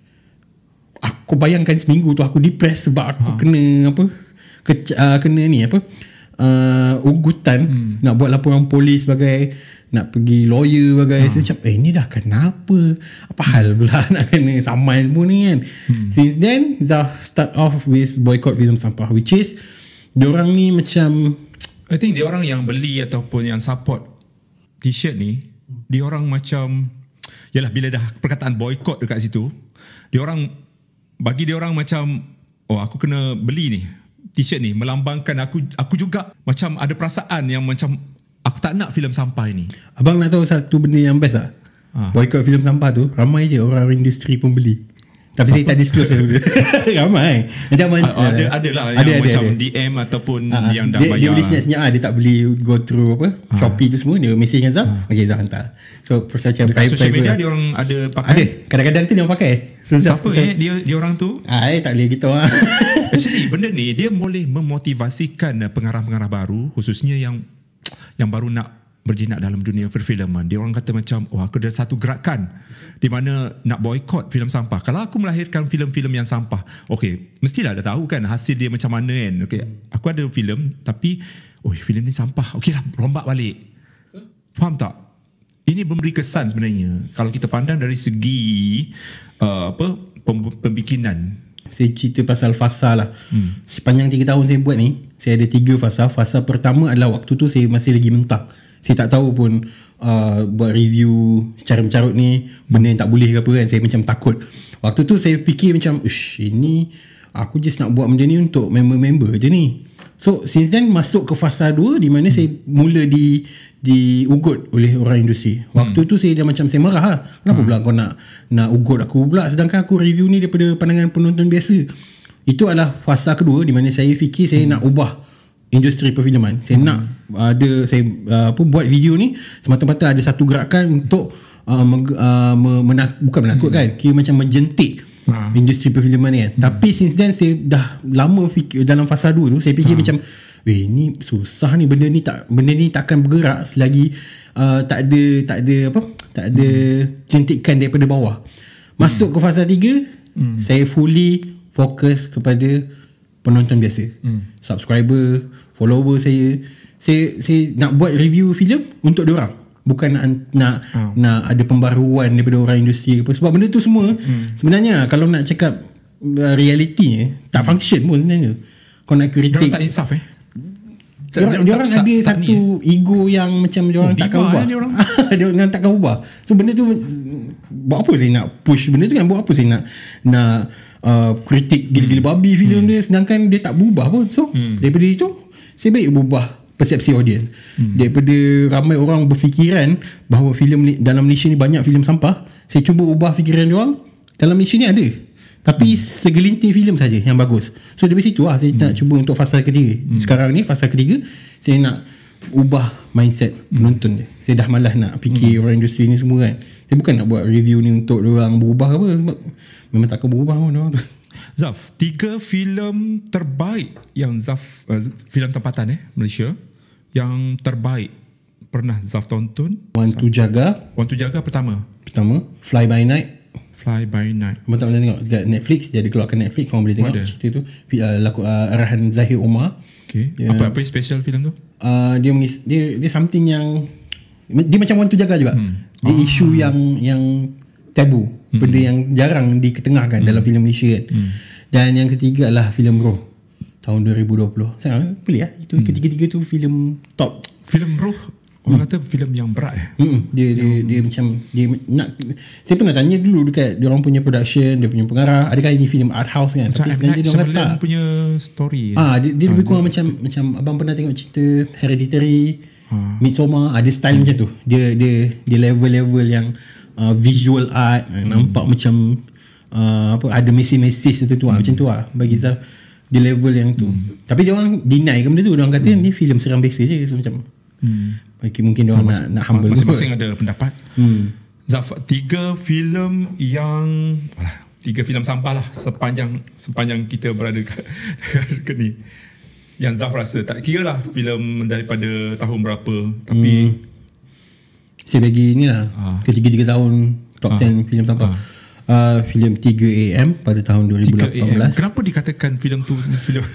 Aku bayangkan seminggu tu Aku depress Sebab aku ha. kena Apa kec- uh, ah, Kena ni apa uh, Ugutan hmm. Nak buat laporan polis Sebagai Nak pergi lawyer Sebagai ha. so, Macam eh ni dah kenapa Apa hmm. hal pula [laughs] Nak kena saman pun ni kan hmm. Since then Zah start off With boycott Film sampah Which is Diorang ni macam I think dia orang yang beli ataupun yang support t-shirt ni, dia orang macam yalah bila dah perkataan boycott dekat situ, dia orang bagi dia orang macam oh aku kena beli ni t-shirt ni melambangkan aku aku juga macam ada perasaan yang macam aku tak nak filem sampah ni. Abang nak tahu satu benda yang best tak? Ha. Boycott filem sampah tu ramai je orang industri pun beli. Tapi saya tak disclose saya dulu. [laughs] Ramai. Nanti ah, ada, lah ada, yang ada, macam ada. DM ataupun ha, yang dah dia, bayar. Dia beli senyap-senyap lah. Dia tak boleh go through apa. Ha. Shopee tu semua. Dia mesej dengan Zah. Ha. Okay Zah hantar. So proses macam Dekat social media lah. dia orang ada pakai? Ada. Kadang-kadang tu dia orang pakai. So, Siapa so, eh dia, dia orang tu? Ah, eh, tak boleh gitu lah. [laughs] Actually benda ni dia boleh memotivasikan pengarah-pengarah baru. Khususnya yang yang baru nak berjinak dalam dunia perfilman. Dia orang kata macam, wah oh, aku ada satu gerakan di mana nak boycott filem sampah. Kalau aku melahirkan filem-filem yang sampah, okey, mestilah dah tahu kan hasil dia macam mana kan. Okey, aku ada filem tapi oi, filem ni sampah. Okeylah, rombak balik. Faham tak? Ini memberi kesan sebenarnya. Kalau kita pandang dari segi uh, apa pembikinan saya cerita pasal fasa lah hmm. Sepanjang 3 tahun saya buat ni Saya ada 3 fasa Fasa pertama adalah waktu tu saya masih lagi mentah saya tak tahu pun uh, buat review secara mencarut ni benda yang tak boleh ke apa kan saya macam takut waktu tu saya fikir macam ush ini aku just nak buat benda ni untuk member-member je ni so since then masuk ke fasa 2 di mana hmm. saya mula di di diugut oleh orang industri waktu hmm. tu saya dah macam saya marah lah kenapa hmm. pula kau nak nak ugut aku pula sedangkan aku review ni daripada pandangan penonton biasa itu adalah fasa kedua di mana saya fikir saya hmm. nak ubah industri perfilman. Saya hmm. nak uh, ada saya uh, apa buat video ni semata-mata ada satu gerakan untuk uh, meg, uh, me, menak, bukan menakutkan, hmm. Kan, kira macam menjentik hmm. industri perfilman ni kan. Hmm. Tapi since then saya dah lama fikir dalam fasa 2 tu saya fikir hmm. macam Weh ni susah ni benda ni tak benda ni takkan bergerak selagi uh, tak ada tak ada apa tak ada hmm. jentikan daripada bawah. Masuk hmm. ke fasa 3 hmm. saya fully fokus kepada penonton biasa. Hmm. Subscriber, follower saya saya saya nak buat review filem untuk orang, bukan nak nak, oh. nak ada pembaruan daripada orang industri apa sebab benda tu semua hmm. sebenarnya kalau nak cakap uh, realitinya eh, tak hmm. function pun sebenarnya kau nak kritik tak insaf eh dia orang ada tak, satu tak eh? ego yang macam dia orang oh, takkan ubah. Dia orang [laughs] takkan ubah. So benda tu mm, buat apa saya nak push benda tu kan buat apa saya nak nak uh, kritik gila-gila hmm. babi hmm. filem dia sedangkan dia tak berubah pun. So hmm. daripada itu saya baik berubah persepsi audiens hmm. daripada ramai orang berfikiran bahawa filem dalam Malaysia ni banyak filem sampah saya cuba ubah fikiran dia dalam Malaysia ni ada tapi hmm. segelintir filem saja yang bagus so dari situ lah saya hmm. nak cuba untuk fasa ketiga hmm. sekarang ni fasa ketiga saya nak ubah mindset hmm. penonton dia saya dah malas nak fikir hmm. orang industri ni semua kan saya bukan nak buat review ni untuk dia orang berubah apa sebab memang takkan berubah pun dia orang tu Zaf, tiga filem terbaik yang Zaf uh, filem tempatan eh Malaysia yang terbaik pernah Zaf tonton. Want to jaga. Want to jaga pertama. Pertama. Fly by night. Fly by night. Abang tak pernah tengok dekat Netflix dia ada keluarkan Netflix Kamu boleh tengok ada. cerita tu. Uh, laku uh, arahan Zahir Omar. Okey. Apa apa special filem tu? Uh, dia, mengis, dia dia something yang dia macam want to jaga juga. Hmm. Dia ah. isu yang yang tabu hmm. benda yang jarang diketengahkan hmm. dalam filem Malaysia kan. Hmm. Dan yang ketiga adalah filem Roh tahun 2020. Sangat pilih ya. Itu hmm. ketiga-tiga tu filem top. Filem Roh Orang hmm. kata filem yang berat eh. Hmm. Dia, yang... dia, dia macam dia nak saya pernah tanya dulu dekat dia orang punya production, dia punya pengarah, adakah ini filem art house kan? Tapi sebenarnya dia orang kata punya story. Eh? Ah, dia, dia ah, lebih dia kurang dia, macam dia. macam abang pernah tengok cerita Hereditary. Ah. Midsommar ada style hmm. macam tu. Dia dia dia level-level yang uh, visual art hmm. nampak macam uh, apa ada message-message tertentu hmm. macam tu lah bagi kita di level yang tu. Hmm. Tapi dia orang deny kan benda tu. Dia orang kata hmm. ni filem seram biasa je so, macam. Hmm. Okay, mungkin dia orang nak nak humble. Masing-masing ada pendapat. Hmm. Zafar tiga filem yang alah, tiga filem sampah lah sepanjang sepanjang kita berada kat, [laughs] kat ni. Yang Zaf rasa tak kira lah filem daripada tahun berapa tapi hmm saya bagi ni lah ha. Ah. ketiga-tiga tahun top ha. Ah. 10 filem sampah ah. ha. uh, filem 3 AM pada tahun 2018 kenapa dikatakan filem tu filem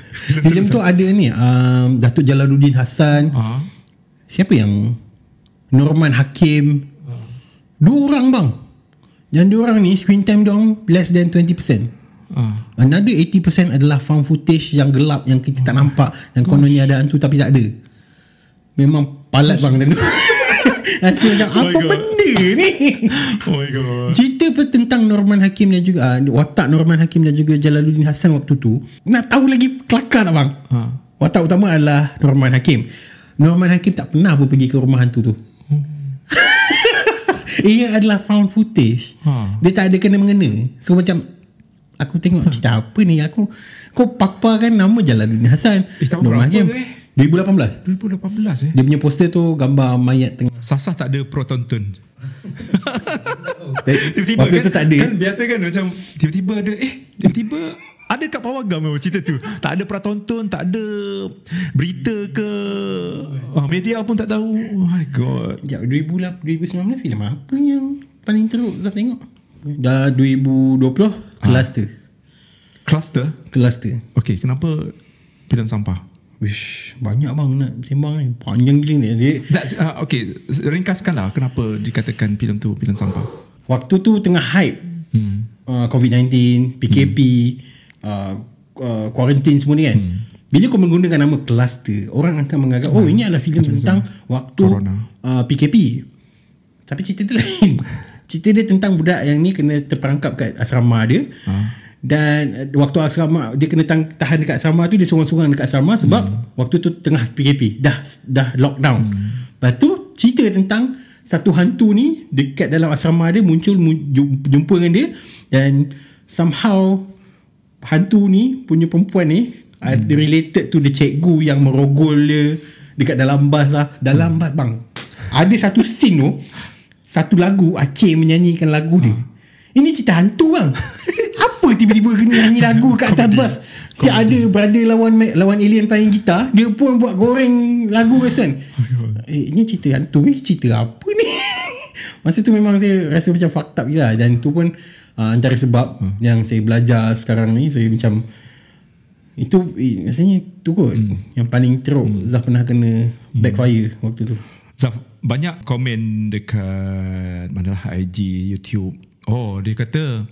filem tu, ada ni um, Datuk Jalaluddin Hassan ha. siapa yang Norman Hakim ha. dua orang bang yang dua orang ni screen time dong less than 20% Uh. Another 80% adalah found footage yang gelap yang kita oh. tak nampak dan kononnya ada hantu tapi tak ada. Memang palat Gosh. bang tadi. [laughs] [laughs] Rasa macam oh Apa oh benda ni [laughs] Oh my god Cerita pun tentang Norman Hakim dan juga ah, Watak Norman Hakim dan juga Jalaluddin Hassan waktu tu Nak tahu lagi Kelakar tak bang ha. Watak utama adalah Norman Hakim Norman Hakim tak pernah pun Pergi ke rumah hantu tu hmm. [laughs] Ia adalah found footage ha. Dia tak ada kena-mengena So macam Aku tengok hmm. cerita apa ni Aku Kau kan nama Jalaluddin Hassan Eh tak apa 2018? 2018 eh. Dia punya poster tu gambar mayat tengah. Sasah tak ada proton tun. [laughs] Eh, tiba-tiba Waktu kan, tak ada. Kan biasa kan macam tiba-tiba ada eh tiba-tiba ada kat Pawagam gam eh, cerita tu. Tak ada pratonton, tak ada berita ke oh, media pun tak tahu. Oh my god. Ya 2018 2019 filem apa yang paling teruk saya tengok? Dah 2020 cluster. Ha. Cluster? Cluster. Okay, kenapa filem sampah? Wish banyak bang nak sembang ni. Panjang gila ni. Dia That's, uh, ah, okay, ringkaskanlah kenapa dikatakan filem tu filem sampah. Waktu tu tengah hype. Hmm. Uh, ah, COVID-19, PKP, kuarantin hmm. uh, uh, semua ni kan. Hmm. Bila kau menggunakan nama cluster, orang akan menganggap, oh hmm. ini adalah filem tentang waktu uh, PKP. Tapi cerita tu lain. [laughs] cerita dia tentang budak yang ni kena terperangkap kat asrama dia. Uh dan eh, waktu asrama dia kena tang, tahan dekat asrama tu dia seorang-seorang dekat asrama sebab hmm. waktu tu tengah PKP dah dah lockdown. Hmm. Lepas tu cerita tentang satu hantu ni dekat dalam asrama dia muncul jumpa dengan dia dan somehow hantu ni punya perempuan ni ah, hmm. related to the cikgu yang merogol dia dekat dalam bas lah dalam hmm. bas bang. Ada satu scene tu satu lagu Aceh menyanyikan lagu dia. Hmm. Ini cerita hantu bang. [laughs] tiba-tiba kena nyanyi [laughs] lagu kat atas Comedy. bas si Comedy. ada brother lawan lawan alien main kita dia pun buat goreng lagu ke kan oh, ya eh ni cerita hantu eh cerita apa ni [laughs] masa tu memang saya rasa macam fucked up gila lah. dan tu pun uh, antara sebab hmm. yang saya belajar sekarang ni saya macam itu eh, rasanya tu kot hmm. yang paling teruk hmm. Zah pernah kena hmm. backfire waktu tu Zah banyak komen dekat manalah IG YouTube oh dia kata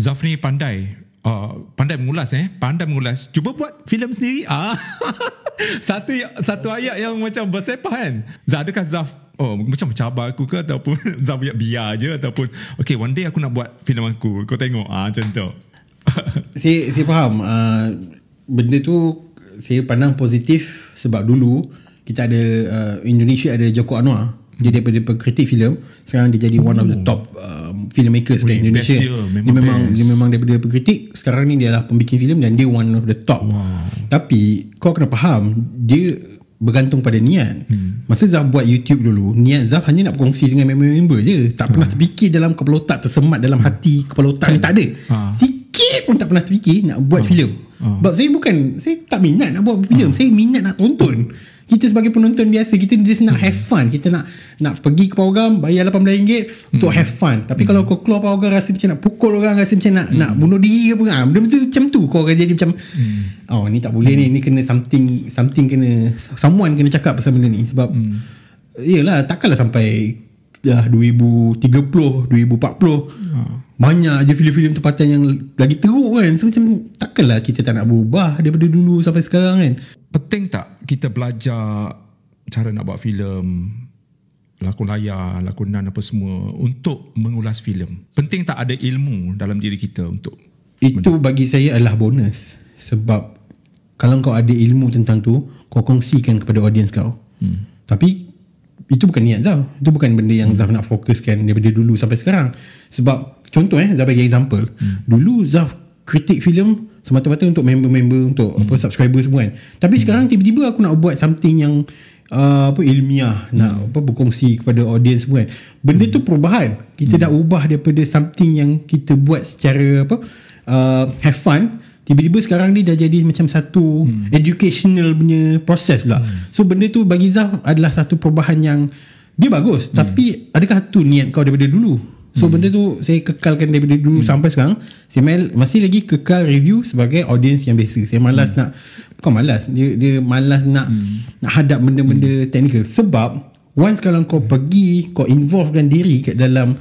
Zafni pandai uh, pandai mengulas eh pandai mengulas cuba buat filem sendiri ah [laughs] satu satu ayat yang macam bersepah kan Zaf adakah Zaf Oh macam mencabar aku ke ataupun [laughs] Zaf biar je ataupun Okay one day aku nak buat filem aku kau tengok ah macam tu [laughs] Si, si faham uh, Benda tu Saya pandang positif Sebab dulu Kita ada uh, Indonesia ada Joko Anwar jadi hmm. daripada Kritik filem Sekarang dia jadi One of the oh. top uh, filmmakers kat Indonesia dia memang, dia memang dia memang daripada pengkritik sekarang ni dia adalah pembikin filem dan dia one of the top wow. tapi kau kena faham dia bergantung pada niat hmm. masa Zaf buat YouTube dulu niat Zaf hanya nak berkongsi dengan member-member je tak pernah hmm. terfikir dalam kepala otak tersemat dalam hmm. hati kepala otak hmm. ni tak ada ha. sikit pun tak pernah terfikir nak buat hmm. filem sebab saya bukan saya tak minat nak buat filem hmm. saya minat nak tonton kita sebagai penonton biasa kita just nak hmm. have fun kita nak nak pergi ke program bayar RM18 hmm. untuk have fun tapi hmm. kalau kau keluar program rasa macam nak pukul orang rasa macam nak hmm. nak bunuh diri ke apa kan benda tu macam tu kau akan jadi macam hmm. oh ni tak boleh hmm. ni ni kena something something kena someone kena cakap pasal benda ni sebab hmm. yelah takkanlah sampai dah 2030 2040 hmm banyak je filem-filem tempatan yang lagi teruk kan so macam takkanlah kita tak nak berubah daripada dulu sampai sekarang kan penting tak kita belajar cara nak buat filem lakon layar, lakonan apa semua untuk mengulas filem. Penting tak ada ilmu dalam diri kita untuk itu men- bagi saya adalah bonus sebab kalau kau ada ilmu tentang tu, kau kongsikan kepada audience kau. Hmm. Tapi itu bukan niat Zaf. Itu bukan benda yang hmm. Zaf nak fokuskan daripada dulu sampai sekarang. Sebab contoh eh Zah bagi example hmm. dulu Zah kritik filem semata-mata untuk member-member untuk hmm. apa subscriber semua kan tapi hmm. sekarang tiba-tiba aku nak buat something yang uh, apa ilmiah hmm. nak apa berkongsi kepada audience semua kan benda hmm. tu perubahan kita hmm. dah ubah daripada something yang kita buat secara apa uh, have fun tiba-tiba sekarang ni dah jadi macam satu hmm. educational punya proses lah. hmm. so benda tu bagi Zah adalah satu perubahan yang dia bagus hmm. tapi adakah tu niat kau daripada dulu So hmm. benda tu saya kekalkan dari dulu hmm. sampai sekarang. Saya masih lagi kekal review sebagai audience yang biasa. Saya malas hmm. nak bukan malas, dia dia malas nak hmm. nak hadap benda-benda hmm. teknikal sebab once kalau kau hmm. pergi kau involvekan diri kat dalam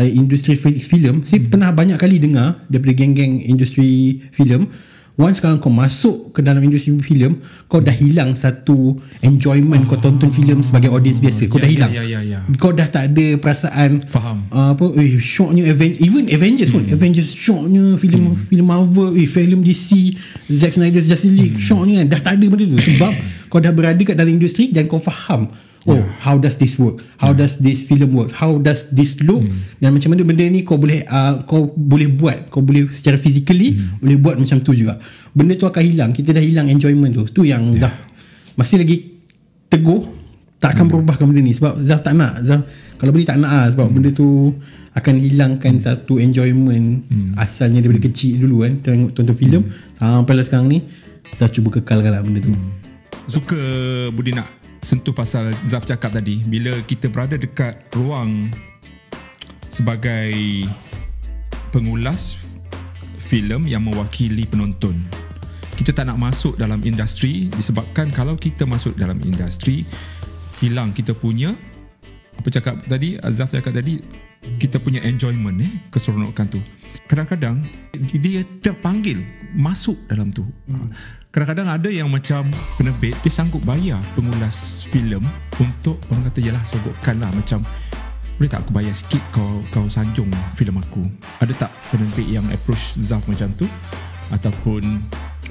eh, industri film, saya hmm. pernah banyak kali dengar daripada geng-geng industri film Once kalau kau masuk ke dalam industri filem, kau dah hilang satu enjoyment oh. kau tonton filem sebagai audience biasa. Kau yeah, dah ya, hilang. Yeah, yeah, yeah. Kau dah tak ada perasaan faham. Uh, apa eh shocknya Avengers even Avengers pun. Mm. Avengers shocknya film mm. filem Marvel, eh filem DC, Zack Snyder's Justice League mm. ni kan. dah tak ada benda tu sebab [laughs] kau dah berada kat dalam industri dan kau faham oh yeah. how does this work how yeah. does this film work how does this look mm. dan macam mana benda ni kau boleh uh, kau boleh buat kau boleh secara physically mm. boleh buat macam tu juga benda tu akan hilang kita dah hilang enjoyment tu tu yang yeah. dah masih lagi teguh tak akan hmm. berubahkan benda ni sebab Zaf tak nak Zaf kalau boleh tak nak lah sebab hmm. benda tu akan hilangkan hmm. satu enjoyment hmm. asalnya daripada hmm. kecil dulu kan tengok tonton film hmm. sampai lah sekarang ni Zaf cuba kekalkan lah benda tu hmm suka Budi nak sentuh pasal Zaf cakap tadi bila kita berada dekat ruang sebagai pengulas filem yang mewakili penonton kita tak nak masuk dalam industri disebabkan kalau kita masuk dalam industri hilang kita punya apa cakap tadi Azaf cakap tadi kita punya enjoyment eh keseronokan tu kadang-kadang dia terpanggil masuk dalam tu hmm kadang-kadang ada yang macam kena bet dia sanggup bayar pengulas filem untuk orang kata yalah sogokkan lah macam boleh tak aku bayar sikit kau kau sanjung filem aku ada tak penerbit yang approach Zaf macam tu ataupun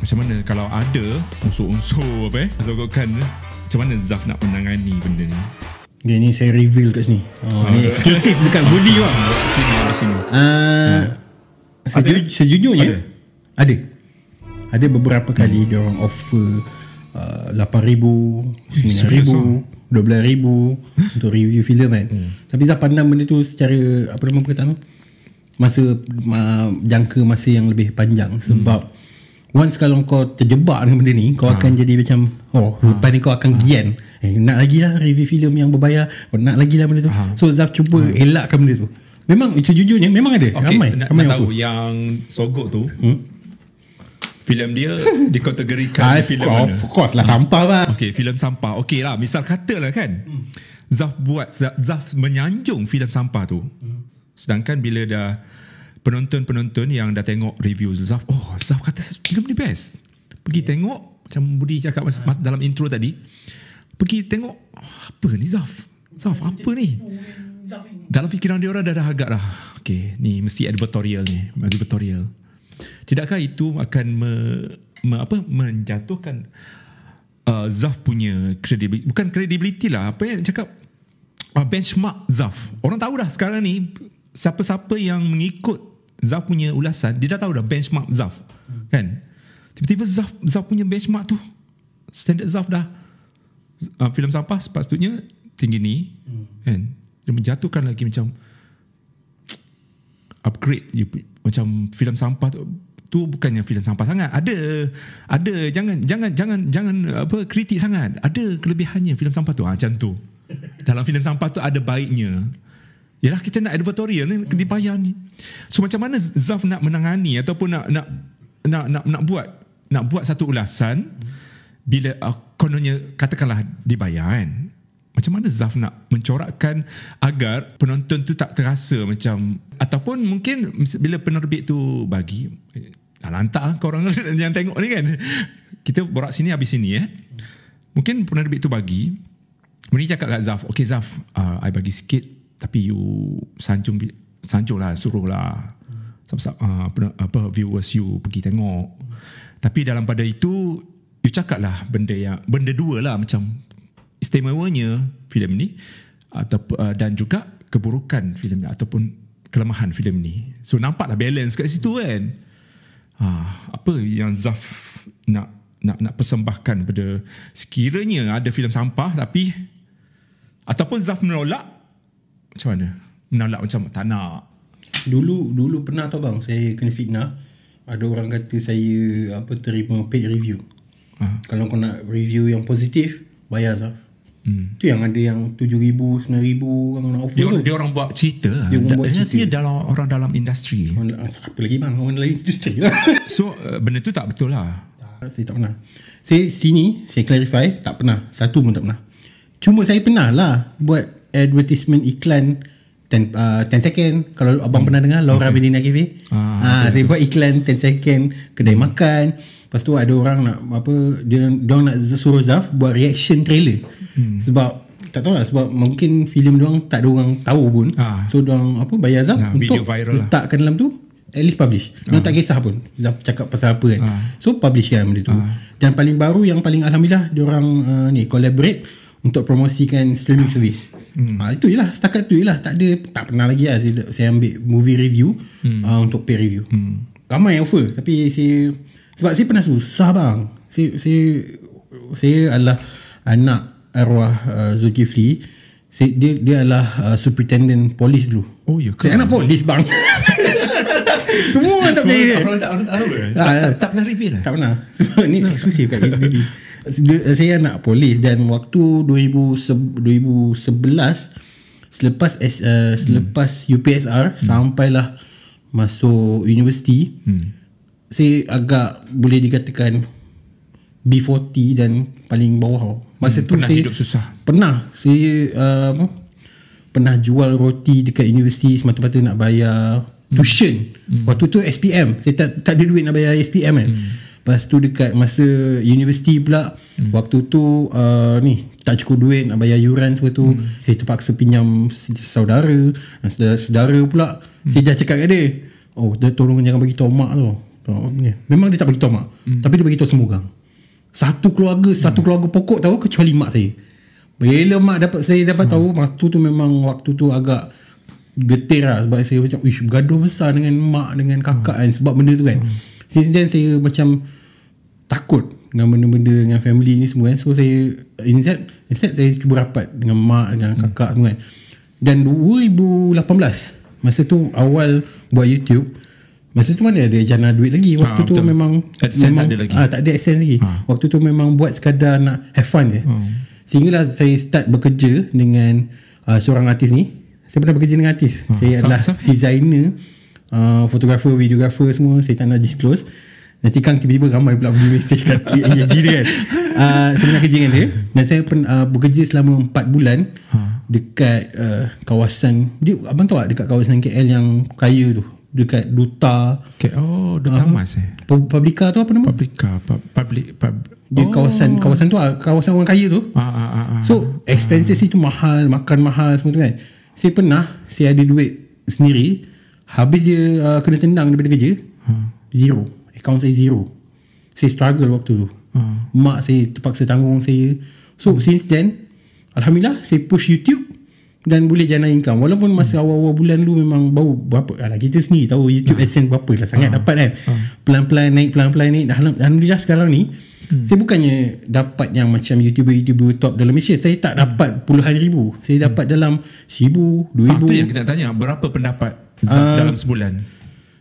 macam mana kalau ada unsur-unsur apa eh sogokkan macam mana Zaf nak menangani benda ni Okay, ni saya reveal kat sini. Oh, ah. ni eksklusif bukan budi bang. Sini, sini. Uh, ada? sejujurnya, ada. ada ada beberapa kali hmm. dia orang offer uh, 8000, 9000, 12000 untuk review filem kan. Hmm. Tapi saya pandang benda tu secara apa nama perkataan tu? Masa ma, jangka masa yang lebih panjang hmm. sebab hmm. once kalau kau terjebak dengan benda ni, kau ha. akan jadi macam oh, ha. lepas ni kau akan ha. gian. Eh, nak lagi lah review filem yang berbayar, kau oh, nak lagi lah benda tu. Ha. So Zaf cuba ha. elakkan benda tu. Memang sejujurnya memang ada okay. ramai, ramai nak, nak tahu yang sogok tu. Hmm? filem dia [laughs] dikategorikan ah, di filem mana? Of course lah sampah lah. Okey, filem sampah. Okay lah, misal kata lah kan. Hmm. Zaf buat Zaf menyanjung filem sampah tu. Hmm. Sedangkan bila dah penonton-penonton yang dah tengok review Zaf, oh Zaf kata filem ni best. Pergi yeah. tengok macam Budi cakap mas, mas, dalam intro tadi. Pergi tengok oh, apa ni Zaf? Zaf apa ni? Zaf dalam fikiran dia orang dah, dah agak lah. Okay, ni mesti advertorial ni. Advertorial tidakkah itu akan me, me, apa menjatuhkan uh, Zaf punya kredibiliti bukan kredibiliti lah apa yang cakap uh, benchmark Zaf orang tahu dah sekarang ni siapa-siapa yang mengikut Zaf punya ulasan dia dah tahu dah benchmark Zaf hmm. kan tiba-tiba Zaf Zaf punya benchmark tu standard Zaf dah uh, filem sampah sepatutnya tinggi ni hmm. kan dia menjatuhkan lagi macam upgrade macam filem sampah tu tu bukannya filem sampah sangat ada ada jangan jangan jangan jangan apa kritik sangat ada kelebihannya filem sampah tu ha, macam tu dalam filem sampah tu ada baiknya ialah kita nak advertorial ni dibayar ni so macam mana Zaf nak menangani ataupun nak nak nak nak, nak buat nak buat satu ulasan bila uh, kononnya katakanlah dibayar kan macam mana Zaf nak mencorakkan agar penonton tu tak terasa macam ataupun mungkin bila penerbit tu bagi tak lantak lah korang [laughs] yang tengok ni kan kita borak sini habis sini eh mungkin penerbit tu bagi Muni cakap kat Zaf ok Zaf uh, I bagi sikit tapi you sanjung sanjung lah suruh lah sebab uh, pen, apa viewers you pergi tengok tapi dalam pada itu you cakap lah benda yang benda dua lah macam istimewanya filem ni atau uh, dan juga keburukan filem ni ataupun kelemahan filem ni. So nampaklah balance kat situ kan. Ha, apa yang Zaf nak nak nak persembahkan pada sekiranya ada filem sampah tapi ataupun Zaf menolak macam mana? Menolak macam tak nak. Dulu dulu pernah tau bang saya kena fitnah. Ada orang kata saya apa terima paid review. Ha. Kalau kau nak review yang positif bayar Zaf. Itu hmm. yang ada yang 7,000, 9,000 orang nak offer dia, tu. Dia orang buat cerita. Lah. Dia orang buat cerita. dalam orang dalam industri. Apa lagi bang? Orang dalam industri lah. [laughs] so, uh, benda tu tak betul lah. saya tak pernah. Saya sini, saya clarify, tak pernah. Satu pun tak pernah. Cuma saya pernah lah buat advertisement iklan 10, uh, 10 second kalau abang hmm. pernah dengar Laura okay. Benina Cafe. Ah, ah saya buat iklan 10 second kedai hmm. makan. Lepas tu ada orang nak apa dia dia nak suruh Zaf buat reaction trailer. Hmm. Sebab tak tahu lah sebab mungkin filem dia orang tak ada orang tahu pun. Ah. So dia orang apa bayar Zaf nah, untuk viral lah. letakkan lah. dalam tu at least publish. Dia ah. tak kisah pun Zaf cakap pasal apa kan. Ah. So publish kan benda tu. Ah. Dan paling baru yang paling alhamdulillah dia orang uh, ni collaborate untuk promosikan streaming service. Hmm. Ha, itu je lah. Setakat tu je lah. Tak ada, tak pernah lagi lah saya, saya ambil movie review hmm. uh, untuk peer review. Hmm. Ramai yang offer. Tapi saya, sebab saya pernah susah bang. Saya, saya, saya adalah anak arwah uh, Zulkifli. Saya, dia, dia adalah uh, superintendent polis dulu. Oh, you can. Saya anak polis bang. Semua orang tak percaya. Tak pernah tak, tak, tak, tak, tak, tak, tak, tak, tak, tak, saya nak polis dan waktu 2000, 2011 selepas uh, selepas hmm. UPSR hmm. sampailah masuk universiti hmm. saya agak boleh dikatakan B40 dan paling bawah masa hmm. tu pernah saya hidup susah pernah saya um, pernah jual roti dekat universiti semata-mata nak bayar hmm. tuition hmm. waktu tu SPM saya tak, tak ada duit nak bayar SPM kan hmm. Lepas tu dekat masa universiti pula hmm. Waktu tu uh, ni tak cukup duit nak bayar yuran semua tu hmm. Saya terpaksa pinjam saudara Dan saudara pula hmm. Saya dah cakap kat dia Oh dia tolong jangan bagi tahu mak tu Memang dia tak bagi tahu mak hmm. Tapi dia bagi tahu semua orang Satu keluarga, hmm. satu keluarga pokok tahu kecuali mak saya Bila mak dapat, saya dapat hmm. tahu Waktu tu memang waktu tu agak Getir lah sebab saya macam Uish bergaduh besar dengan mak, dengan kakak hmm. kan Sebab benda tu kan hmm. Since then saya macam Takut Dengan benda-benda Dengan family ni semua kan So saya Instead Instead saya cuba rapat Dengan mak Dengan hmm. kakak semua kan Dan 2018 Masa tu Awal Buat YouTube Masa tu mana ada jana duit lagi ah, Waktu ha, tu memang Adsense memang, tak ada lagi ha, Tak ada adsense lagi ha. Waktu tu memang buat sekadar Nak have fun je eh. ha. Hmm. Sehinggalah saya start bekerja Dengan uh, Seorang artis ni Saya pernah bekerja dengan artis ha. Saya adalah Sam, Sam. Designer uh, fotografer, videografer semua saya tak nak disclose. Nanti kang tiba-tiba ramai pula bagi mesej kat [laughs] dia kan. Ah uh, kerja dengan dia. Dan saya pen, uh, bekerja selama 4 bulan ha. dekat uh, kawasan dia abang tahu tak dekat kawasan KL yang kaya tu dekat Duta KL okay, oh, Duta uh, Mas eh. Publica tu apa nama? Publica public pub, dia oh. kawasan kawasan tu ah, kawasan orang kaya tu. Ah, ah, ah, ah. so expenses ah. itu mahal, makan mahal semua tu kan. Saya pernah saya ada duit sendiri Habis dia uh, kena tendang daripada kerja hmm. Zero Account saya zero Saya struggle waktu tu hmm. Mak saya terpaksa tanggung saya So hmm. since then Alhamdulillah saya push YouTube Dan boleh jana income Walaupun masa hmm. awal-awal bulan tu memang bau, berapa Alah, Kita sendiri tahu YouTube hmm. AdSense berapa lah Sangat hmm. dapat kan hmm. Pelan-pelan naik pelan-pelan naik Alhamdulillah sekarang ni hmm. Saya bukannya dapat yang macam YouTuber-YouTuber top dalam Malaysia Saya tak hmm. dapat puluhan ribu Saya hmm. dapat hmm. dalam seribu, dua ah, ribu Itu yang kita tanya Berapa pendapat uh, dalam sebulan?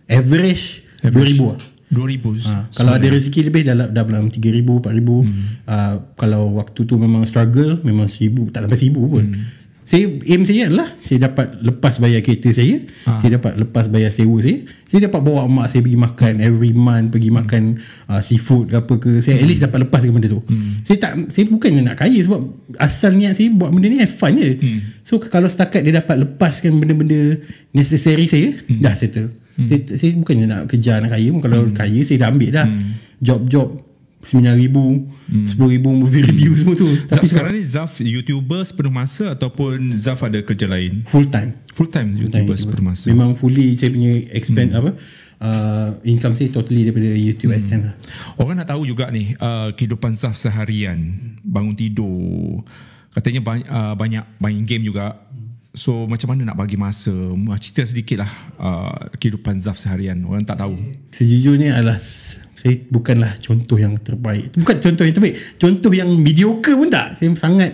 Average, dua ribu, lah. dua ribu. Ha, kalau ada rezeki lebih dalam dalam tiga ribu, empat ribu. Hmm. Ah, kalau waktu tu memang struggle, memang 1,000. Tak sampai 1,000 pun. Hmm saya aim saya adalah saya dapat lepas bayar kereta saya ha. saya dapat lepas bayar sewa saya saya dapat bawa mak saya pergi makan every month pergi hmm. makan uh, seafood ke apa ke saya hmm. at least dapat lepas benda tu hmm. saya tak saya bukan nak kaya sebab asal niat saya buat benda ni have fun je hmm. so kalau setakat dia dapat lepaskan benda-benda necessary saya hmm. dah settle hmm. saya, saya bukan nak kejar nak kaya kalau hmm. kaya saya dah ambil dah hmm. job-job 9,000 hmm. 10,000 movie hmm. review semua tu Tapi sekarang, sekarang ni Zaf YouTuber sepenuh masa Ataupun Zaf ada kerja lain Full time Full time YouTuber sepenuh masa Memang fully saya punya expand hmm. apa Uh, income saya totally daripada YouTube hmm. SM lah. Orang nak tahu juga ni uh, Kehidupan Zaf seharian Bangun tidur Katanya ba- uh, banyak main game juga So macam mana nak bagi masa Cerita sedikit lah uh, Kehidupan Zaf seharian Orang tak tahu Sejujurnya alas saya bukanlah contoh yang terbaik bukan contoh yang terbaik contoh yang mediocre pun tak saya sangat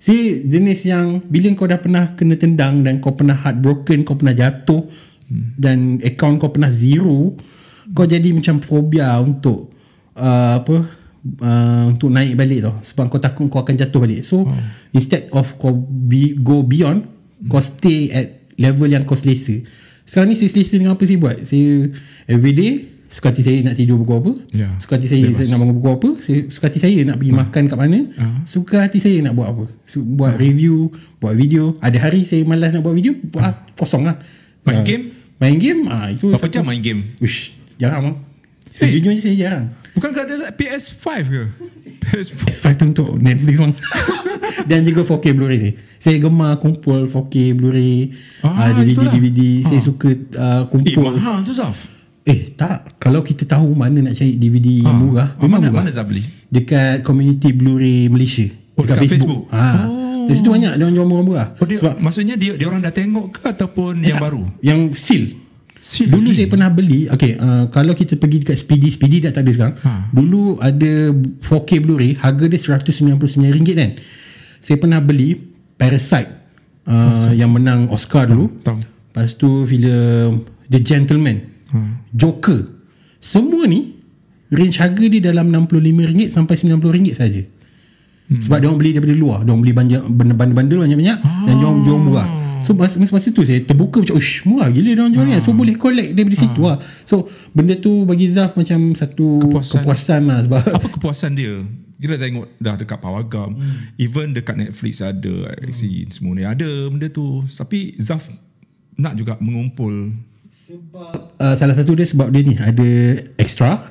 si jenis yang bila kau dah pernah kena tendang dan kau pernah heartbroken kau pernah jatuh hmm. dan account kau pernah zero kau jadi macam fobia untuk uh, apa uh, untuk naik balik tau sebab kau takut kau akan jatuh balik so hmm. instead of kau be, go beyond hmm. kau stay at level yang kau selesa sekarang ni saya selesa dengan apa saya buat saya everyday suka hati saya nak tidur pukul apa yeah. suka hati saya, saya nak bangun pukul apa suka hati saya nak pergi ha. makan kat mana ha. suka hati saya nak buat apa buat ha. review buat video ada hari saya malas nak buat video buat ha. Ah, kosong lah main uh, game main game ah itu apa jam main game Uish, jarang mah sejujurnya saya jarang bukan kat ada PS5 ke PS5, [laughs] PS5 tu untuk Netflix bang [laughs] dan juga 4K Blu-ray saya saya gemar kumpul 4K Blu-ray ah, DVD, ah, DVD, Ha. saya suka uh, kumpul eh, mahal tu Saf Eh tak Kalau kita tahu Mana nak cari DVD ha. yang ah. murah ha. Memang mana, murah Mana Dekat community Blu-ray Malaysia oh, dekat, dekat Facebook, Facebook. Ha. Oh di situ banyak dia orang jual murah-murah. Oh, Sebab maksudnya dia dia orang dah tengok ke ataupun eh, yang tak, baru? Yang seal. seal dulu saya pernah beli. Okay, uh, kalau kita pergi dekat Speedy, Speedy dah tak ada sekarang. Ha. Dulu ada 4K Blu-ray, harga dia RM199 kan. Saya pernah beli Parasite uh, yang menang Oscar dulu. Tau. Lepas tu filem The Gentleman. Hmm. Joker. Semua ni range harga dia dalam RM65 sampai RM90 saja. Hmm. Sebab dia orang beli daripada luar, dia orang beli banyak bandar-bandar banyak-banyak oh. dan dia orang jual murah. Ah. So masa, masa tu saya terbuka macam Ush murah gila dia orang jual ha. So boleh collect daripada ha. situ ah. lah So benda tu bagi Zaf macam satu kepuasan, kepuasan lah sebab [laughs] Apa kepuasan dia? Kita tengok dah dekat Pawagam hmm. Even dekat Netflix ada hmm. semua ni ada benda tu Tapi Zaf nak juga mengumpul sebab uh, salah satu dia sebab dia ni ada extra.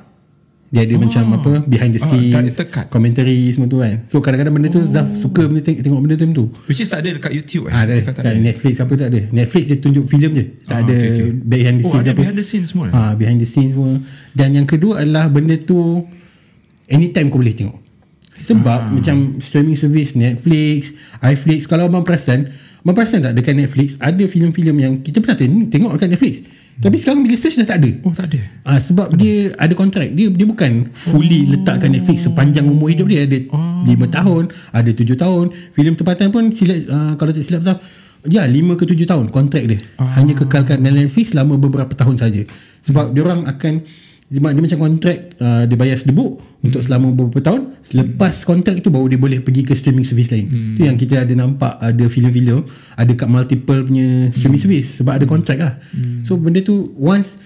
Dia ada ah. macam apa behind the ah, scenes, ah, commentary semua tu kan. So kadang-kadang benda tu oh. Zaf suka benda teng- tengok benda tu. Which is ada dekat YouTube eh. Ah, ada, dekat kat Netflix apa tak ada. Netflix dia tunjuk filem je. Tak ah, ada okay, okay. behind the oh, scenes. Oh, ada behind the scenes semua. Eh? Ah, behind the scenes semua. Dan yang kedua adalah benda tu anytime kau boleh tengok. Sebab ah. macam streaming service Netflix, iFlix kalau abang perasan perasan tak dekat Netflix ada filem-filem yang kita pernah tengok dekat Netflix. Hmm. Tapi sekarang bila search dah tak ada. Oh tak ada. Ah sebab hmm. dia ada kontrak. Dia dia bukan fully hmm. letakkan Netflix sepanjang umur hidup dia ada hmm. 5 tahun, ada 7 tahun. Filem tempatan pun silap uh, kalau tak silap sah. Ya 5 ke 7 tahun kontrak dia. Hmm. Hanya kekalkan Netflix selama beberapa tahun saja. Sebab hmm. dia orang akan dia, dia macam kontrak uh, dia bayar sedebuk hmm. untuk selama beberapa tahun selepas kontrak hmm. itu baru dia boleh pergi ke streaming service lain itu hmm. yang kita ada nampak ada filem-filem ada kat multiple punya streaming hmm. service sebab ada kontrak hmm. lah hmm. so benda tu once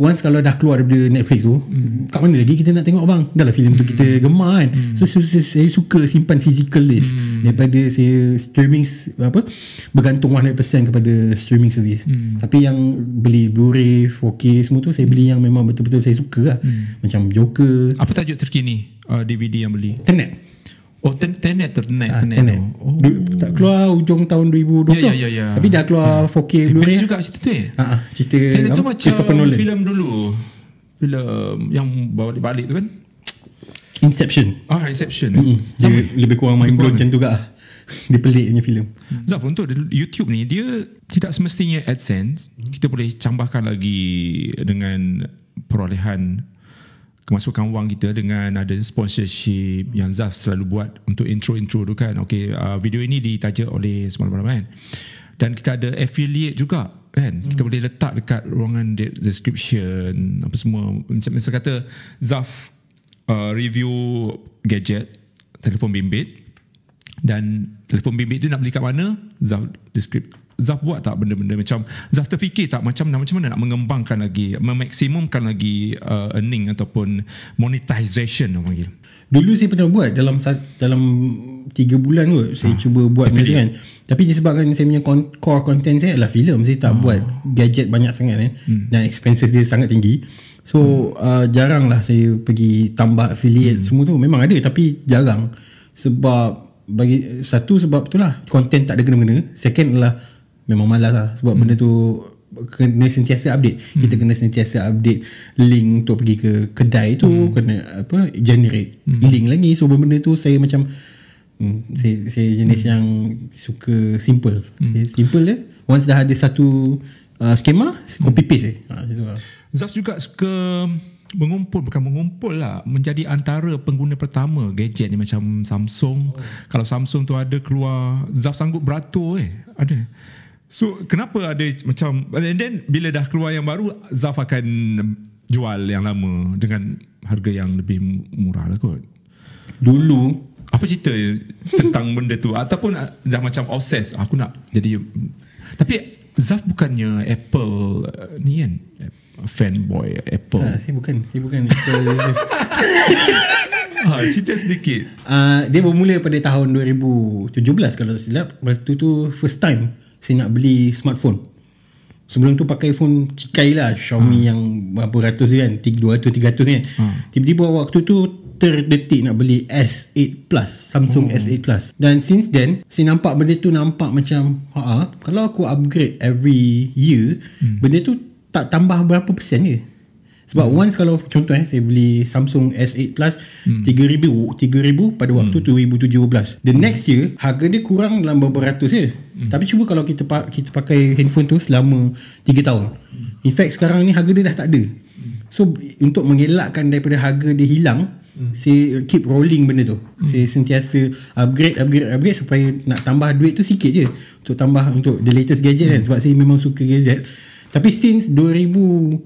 Once kalau dah keluar daripada Netflix tu, hmm. kat mana lagi kita nak tengok bang? Dah lah filem tu hmm. kita gemar kan. Hmm. So, so, so saya suka simpan physical list hmm. daripada saya streaming apa bergantung 100% kepada streaming service. Hmm. Tapi yang beli Blu-ray, 4K semua tu saya beli yang memang betul-betul saya suka lah. Hmm. Macam Joker. Apa tajuk terkini uh, DVD yang beli? Tenet. Oh ten, Tenet tu Tenet, ah, tenet. Oh. Du, tak keluar hujung tahun 2020 Ya ya ya, ya. Tapi dah keluar ya. 4K eh, dulu Best juga cerita tu eh ah, ah Cerita Tenet tu macam Film dulu Film Yang bawa balik tu kan Inception Ah Inception mm-hmm. eh? dia, Lebih kurang main blow macam tu juga dia pelik punya filem. Zaf untuk YouTube ni dia tidak semestinya AdSense. Kita boleh cambahkan lagi dengan perolehan kemasukan wang kita dengan ada sponsorship yang Zaf selalu buat untuk intro-intro tu kan. Okay, uh, video ini ditaja oleh semua malam kan. Dan kita ada affiliate juga kan. Hmm. Kita boleh letak dekat ruangan description, apa semua. Macam misalnya kata Zaf uh, review gadget, telefon bimbit. Dan telefon bimbit tu nak beli kat mana, Zaf description Zaf buat tak benda-benda macam Zaf terfikir tak macam macam mana nak mengembangkan lagi memaksimumkan lagi uh, earning ataupun monetization orang panggil. Dulu saya pernah buat dalam dalam 3 bulan kot saya ha, cuba buat benda kan. Tapi disebabkan saya punya con- core content saya adalah filem saya tak ha. buat gadget banyak sangat eh hmm. dan expenses dia sangat tinggi. So hmm. uh, jaranglah saya pergi tambah affiliate hmm. semua tu memang ada tapi jarang sebab bagi satu sebab betul lah content tak ada kena-mena second lah. Memang malas lah Sebab hmm. benda tu Kena sentiasa update hmm. Kita kena sentiasa update Link untuk pergi ke Kedai tu hmm. Kena apa Generate hmm. Link lagi So benda tu saya macam hmm, saya, saya jenis hmm. yang Suka simple hmm. Simple je eh? Once dah ada satu uh, Skema Copy paste je ha, lah. Zaf juga suka Mengumpul Bukan mengumpul lah Menjadi antara Pengguna pertama Gadget ni macam Samsung oh. Kalau Samsung tu ada Keluar Zaf sanggup beratur eh Ada So kenapa ada macam and then bila dah keluar yang baru Zaf akan jual yang lama dengan harga yang lebih murah lah kot. Dulu apa cerita tentang [laughs] benda tu ataupun ah, dah macam obses ah, aku nak jadi tapi Zaf bukannya Apple uh, ni kan fanboy Apple. Tak, saya bukan, saya bukan Apple. Ha, [laughs] cerita sedikit. Uh, dia bermula pada tahun 2017 kalau tak silap. Lepas tu tu first time saya nak beli smartphone. Sebelum tu pakai phone cikai lah Xiaomi ha. yang berapa ratus kan 200-300 kan ha. Tiba-tiba waktu tu terdetik nak beli S8 Plus Samsung hmm. S8 Plus Dan since then Saya nampak benda tu nampak macam ha, Kalau aku upgrade every year hmm. Benda tu tak tambah berapa persen je sebab hmm. once kalau contoh eh saya beli Samsung S8 Plus hmm. 3000 3000 pada waktu hmm. 2017. The hmm. next year harga dia kurang dalam beberapa ratus je. Eh. Hmm. Tapi cuba kalau kita kita pakai handphone tu selama 3 tahun. Hmm. In fact sekarang ni harga dia dah tak ada. Hmm. So untuk mengelakkan daripada harga dia hilang Hmm. Saya keep rolling benda tu hmm. Saya sentiasa upgrade, upgrade, upgrade Supaya nak tambah duit tu sikit je Untuk tambah untuk the latest gadget kan. hmm. kan Sebab saya memang suka gadget Tapi since 2020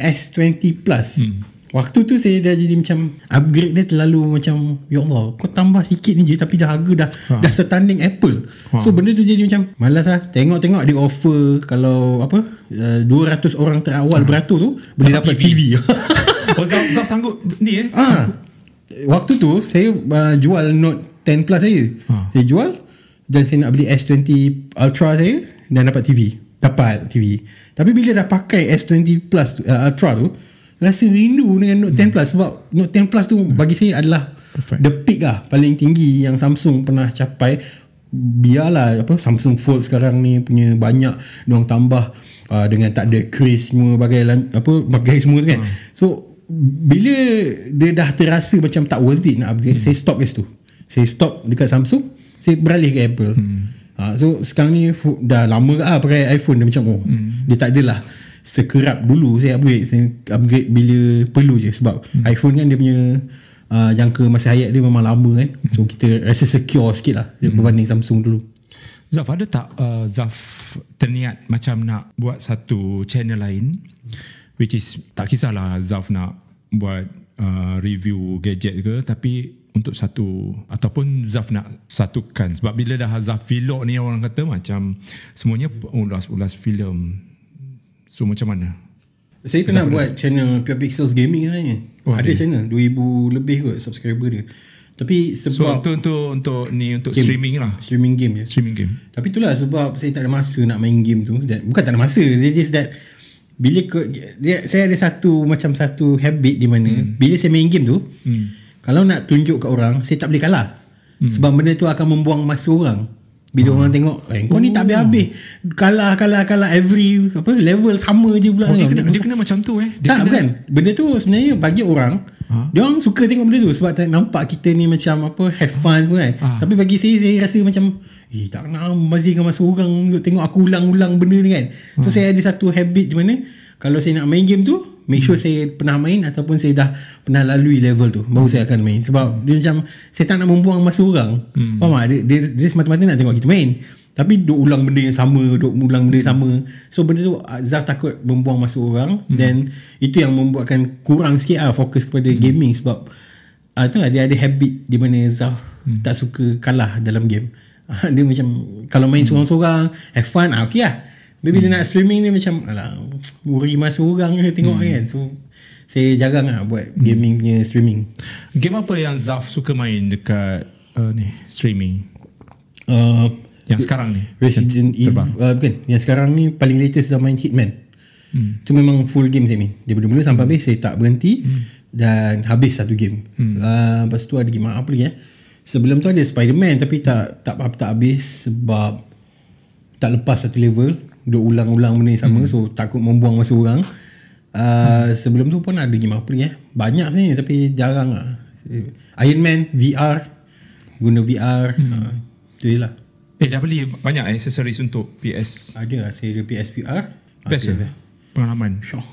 S20 Plus hmm. Waktu tu saya dah jadi macam Upgrade dia terlalu macam Ya Allah Kau tambah sikit ni je Tapi dah harga dah ha. Dah setanding Apple ha. So benda tu jadi macam Malas lah Tengok-tengok dia offer Kalau apa uh, eh, 200 orang terawal ha. beratur tu Boleh dapat TV, TV. [laughs] [laughs] Oh Zab, Zab sanggup Ni eh ha. Waktu tu Saya uh, jual Note 10 Plus saya ha. Saya jual Dan saya nak beli S20 Ultra saya Dan dapat TV dapat TV. Tapi bila dah pakai S20 Plus tu, uh, Ultra tu, rasa rindu dengan Note hmm. 10 Plus sebab Note 10 Plus tu hmm. bagi saya adalah Perfect. the peak lah paling tinggi yang Samsung pernah capai. Biarlah apa Samsung Fold sekarang ni punya banyak orang tambah uh, dengan tak ada crease semua bagai apa bagai semua tu kan. Hmm. So bila dia dah terasa macam tak worth it nak upgrade, hmm. saya stop guys tu. Saya stop dekat Samsung, saya beralih ke Apple. Hmm. Ha, so sekarang ni dah lama ke lah pakai iPhone dia macam oh hmm. dia tak adalah sekerap dulu saya upgrade saya upgrade bila perlu je sebab hmm. iPhone kan dia punya uh, jangka masa hayat dia memang lama kan hmm. so kita rasa secure sikit lah hmm. berbanding Samsung dulu Zaf ada tak uh, Zaf terniat macam nak buat satu channel lain which is tak kisahlah Zaf nak buat uh, review gadget ke tapi untuk satu ataupun Zaf nak satukan sebab bila dah Zaf filok ni orang kata macam semuanya ulas-ulas filem so macam mana saya pernah Zaf buat ada. channel Pia Pixels Gaming kan oh, ada, ada channel 2000 lebih kot subscriber dia tapi sebab so, untuk, untuk untuk ni untuk game. streaming lah streaming game ya. streaming game tapi itulah sebab saya tak ada masa nak main game tu dan bukan tak ada masa it's just that bila saya ada satu macam satu habit di mana hmm. bila saya main game tu hmm kalau nak tunjuk ke orang Saya tak boleh kalah hmm. Sebab benda tu akan membuang masa orang Bila ha. orang tengok eh, Kau ni tak habis-habis oh. Kalah, kalah, kalah Every apa level sama je pula oh, dia, kena, dia kena macam tu eh dia Tak kena... bukan Benda tu sebenarnya bagi orang ha? Dia orang suka tengok benda tu Sebab nampak kita ni macam apa Have fun semua kan ha. Tapi bagi saya Saya rasa macam Eh tak nak Mazikan masa orang Tengok aku ulang-ulang benda ni kan So ha. saya ada satu habit di mana Kalau saya nak main game tu make sure hmm. saya pernah main ataupun saya dah pernah lalui level tu baru hmm. saya akan main sebab hmm. dia macam saya tak nak membuang masa orang hmm. faham tak dia, dia, dia semata-mata nak tengok kita main tapi duk ulang benda yang sama duk ulang benda yang sama so benda tu ah, Zaf takut membuang masa orang hmm. dan itu yang membuatkan kurang sikit lah fokus kepada hmm. gaming sebab uh, tu lah dia ada habit di mana Zaf hmm. tak suka kalah dalam game [laughs] dia macam kalau main hmm. seorang-seorang have fun ah, okey lah bila hmm. nak streaming ni macam alah buri masa orang ke tengok hmm. kan. So saya jarang lah buat hmm. gaming punya streaming. Game apa yang Zaf suka main dekat uh, ni streaming? Uh, yang sekarang ni Resident Evil uh, Bukan Yang sekarang ni Paling latest dah main Hitman hmm. Tu memang full game saya ni. Dari mula-mula sampai hmm. habis Saya tak berhenti hmm. Dan habis satu game hmm. uh, Lepas tu ada game apa lagi eh? Sebelum tu ada Spider-Man Tapi tak, tak, tak habis Sebab Tak lepas satu level duk ulang-ulang benda yang sama hmm. so takut membuang masa orang uh, hmm. sebelum tu pun ada game apa ni eh banyak sebenarnya tapi jarang lah Iron Man VR guna VR hmm. uh, tu je lah eh dah beli banyak accessories untuk PS ada lah saya ada PS VR best ah, lah pengalaman syok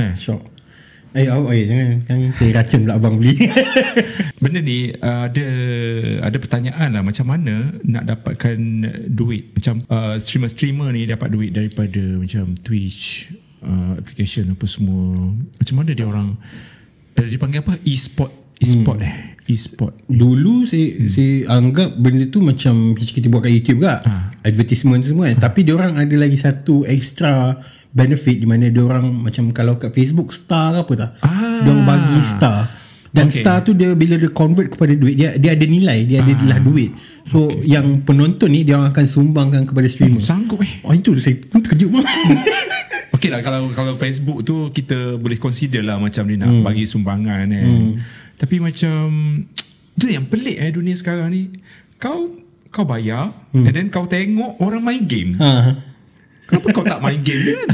eh. syok Eh, oh, okay, oh, eh, jangan, jangan saya racun pula abang beli. [laughs] Benda ni uh, ada ada pertanyaan lah macam mana nak dapatkan duit macam uh, streamer-streamer ni dapat duit daripada macam Twitch uh, application apa semua macam mana dia orang uh, panggil apa e-sport e-sport hmm. eh e-sport dulu saya hmm. saya anggap benda tu macam kita buat kat YouTube juga ha. advertisement semua kan ha. tapi dia orang ada lagi satu extra benefit di mana dia orang macam kalau kat Facebook star apa tah. Dia orang bagi star. Dan okay. star tu dia bila dia convert kepada duit dia dia ada nilai, dia ada lah ah. duit. So okay. yang penonton ni dia orang akan sumbangkan kepada oh, streamer. Sanggup eh. Oh itu saya pun terkejut. [laughs] Okay lah kalau kalau Facebook tu kita boleh consider lah macam ni nak hmm. bagi sumbangan eh. Hmm. Tapi macam tu yang pelik eh dunia sekarang ni. Kau kau bayar hmm. and then kau tengok orang main game. Ha. ha. Kenapa kau tak main game dia kan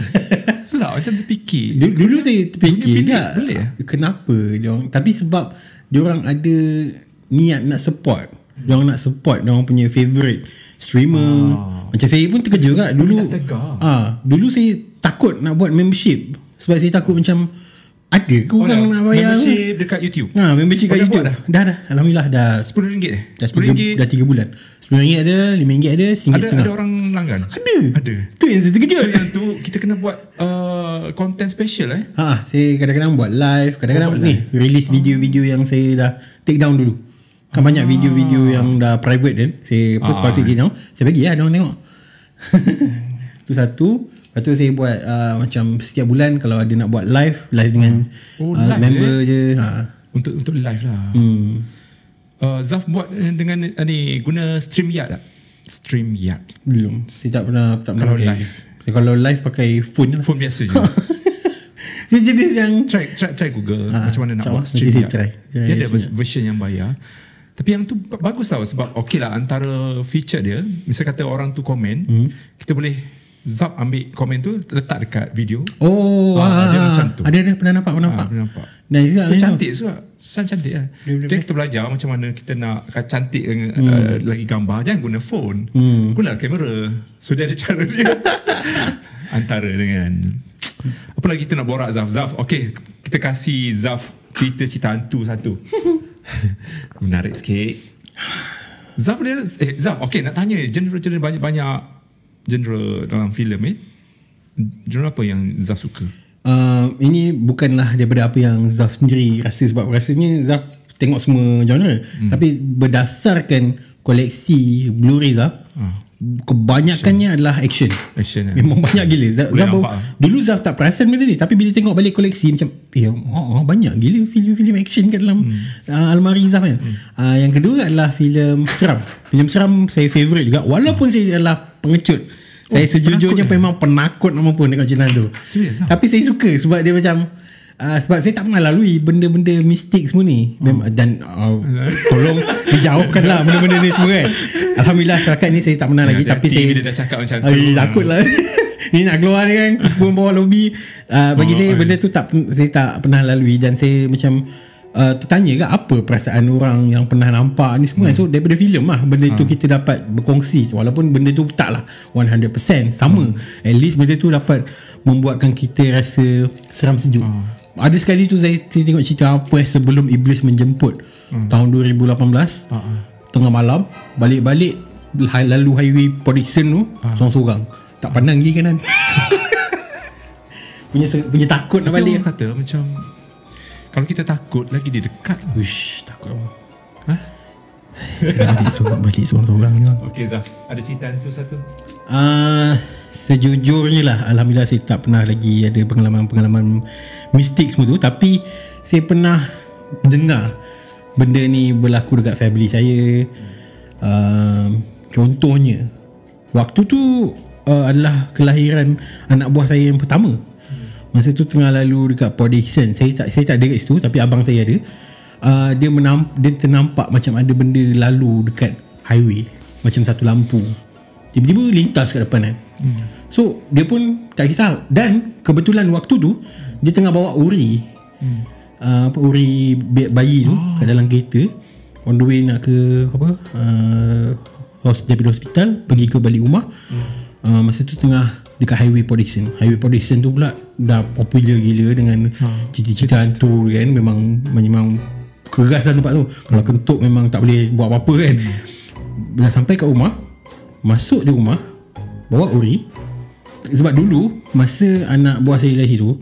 Tak macam terfikir Dulu, dulu saya terfikir pilih, tak, Boleh eh? Kenapa dia orang, Tapi sebab Dia orang ada Niat nak support Dia orang nak support Dia orang punya favourite Streamer oh. Macam saya pun terkejut kan Dulu ah, ha, Dulu saya takut Nak buat membership Sebab saya takut macam ada ke orang oh, nak bayar Membership tu? dekat YouTube Ha membership dekat oh, YouTube dah, dah dah Alhamdulillah dah RM10 eh? dah, dah 3 bulan RM10 ada RM5 ada RM1 ada, setengah. ada orang langgan Ada Ada Tu yang saya terkejut So yang tu kita kena buat uh, Content special eh Ha saya kadang-kadang buat live Kadang-kadang oh, ni live. Release video-video yang saya dah Take down dulu Kan banyak ah. video-video yang dah private kan Saya ah. pasti ah. Saya bagi lah ya, orang tengok [laughs] Tu satu Lepas tu saya buat uh, macam setiap bulan kalau ada nak buat live, live dengan oh, uh, live member je. Eh? je. Ha. Untuk untuk live lah. Hmm. Uh, Zaf buat dengan uh, ni guna stream yard tak? Stream yard. Belum. Saya tak pernah tak pernah kalau live. kalau live pakai phone lah. Phone biasa je. [laughs] Saya jenis yang try try try Google ha, macam mana nak cuman, buat stream. Try, try, dia ada version yang bayar. Tapi yang tu bagus tau sebab okey lah antara feature dia. misalnya kata orang tu komen, hmm. kita boleh Zap ambil komen tu letak dekat video. Oh, ah, ah, dia ah, macam tu. Ah. Ada ada pernah nampak, pernah ah, nampak. Pernah nampak. Nah, juga so, lah, ya. cantik juga. Sangat cantik lah. Dia, kita belajar macam mana kita nak cantik eh, hmm. uh, lagi gambar. Jangan guna phone. Hmm. Guna kamera. So dia ada cara dia. [laughs] Antara dengan. Apa lagi kita nak borak Zaf? Zaf, okay. Kita kasih Zaf cerita-cerita hantu satu. [laughs] Menarik sikit. Zaf dia, eh, Zaf, okay nak tanya. jenis-jenis banyak-banyak genre dalam filem eh genre apa yang Zaf suka uh, ini bukanlah daripada apa yang Zaf sendiri rasa sebab rasanya Zaf tengok semua genre hmm. tapi berdasarkan koleksi Blu-ray Zaf uh. Kebanyakannya action. adalah action Action eh? Memang banyak gila Zab, Zab nampak, ah. Dulu Zaf tak perasan benda ni Tapi bila tengok balik koleksi Macam eh, oh, oh, Banyak gila Film-film action kat dalam hmm. uh, Almari Zaf kan hmm. uh, Yang kedua adalah Film seram Film seram Saya favourite juga Walaupun hmm. saya adalah pengecut oh, saya sejujurnya penakut, memang penakut nama pun dekat jenazah tu serius ah? tapi saya suka sebab dia macam Uh, sebab saya tak pernah lalui benda-benda mistik semua ni hmm. Mem- dan uh, tolong dijauhkanlah benda-benda ni semua kan Alhamdulillah setakat ni saya tak pernah lagi tapi saya dia dah cakap macam tu uh, takutlah [laughs] ni nak keluar ni kan pun bawah lobby uh, bagi oh, saya oh, benda ya. tu tak saya tak pernah lalui dan saya macam uh, tertanya kan apa perasaan orang yang pernah nampak ni semua hmm. so daripada filem lah benda itu ha. Hmm. kita dapat berkongsi walaupun benda itu taklah 100% sama hmm. at least benda itu dapat membuatkan kita rasa seram sejuk ha. ada sekali tu saya tengok cerita apa sebelum iblis menjemput hmm. tahun 2018 ha. tengah malam balik-balik lalu highway production tu ha. seorang-seorang tak pandang lagi kan? [laughs] punya takut nak balik orang kata macam kalau kita takut lagi dia dekat. Wish, takut apa? Ha? balik seorang balik seorang-seorang ni. Okey Zah, ada cerita tu satu. Ah, uh, sejujurnya lah alhamdulillah saya tak pernah lagi ada pengalaman-pengalaman mistik semua tu tapi saya pernah dengar benda ni berlaku dekat family saya. Um, contohnya waktu tu uh, adalah kelahiran anak buah saya yang pertama masa tu tengah lalu dekat Podixen saya tak saya tak ada kat situ tapi abang saya ada uh, dia menam dia ternampak macam ada benda lalu dekat highway macam satu lampu tiba-tiba lintas kat depan kan hmm. so dia pun tak kisah dan kebetulan waktu tu dia tengah bawa uri hmm. uh, uri bayi tu oh. kat dalam kereta on the way nak ke apa uh, host daripada hospital pergi ke balik rumah hmm. uh, masa tu tengah dekat highway protection highway protection tu pula dah popular gila dengan ha. cerita-cerita hantu kan memang memang keras lah tempat tu kalau kentut memang tak boleh buat apa-apa kan hmm. bila sampai kat rumah masuk je rumah bawa uri sebab dulu masa anak buah saya lahir tu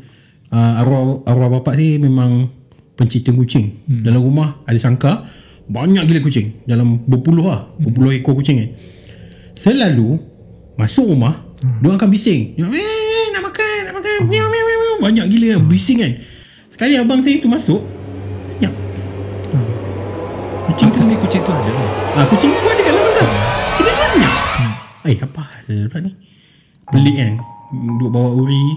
ah, arwah, arwah bapa saya memang pencinta kucing hmm. dalam rumah ada sangka banyak gila kucing dalam berpuluh lah hmm. berpuluh ekor kucing kan selalu masuk rumah hmm. dia akan bising dia, eh, meow, meow, meow, Banyak gila Bising kan Sekali abang saya tu masuk Senyap hmm. Kucing tu sendiri kucing tu ada ha, Kucing semua ada kat dalam sana Kita tu senyap hmm. Eh apa hal ni Pelik kan Duduk bawa uri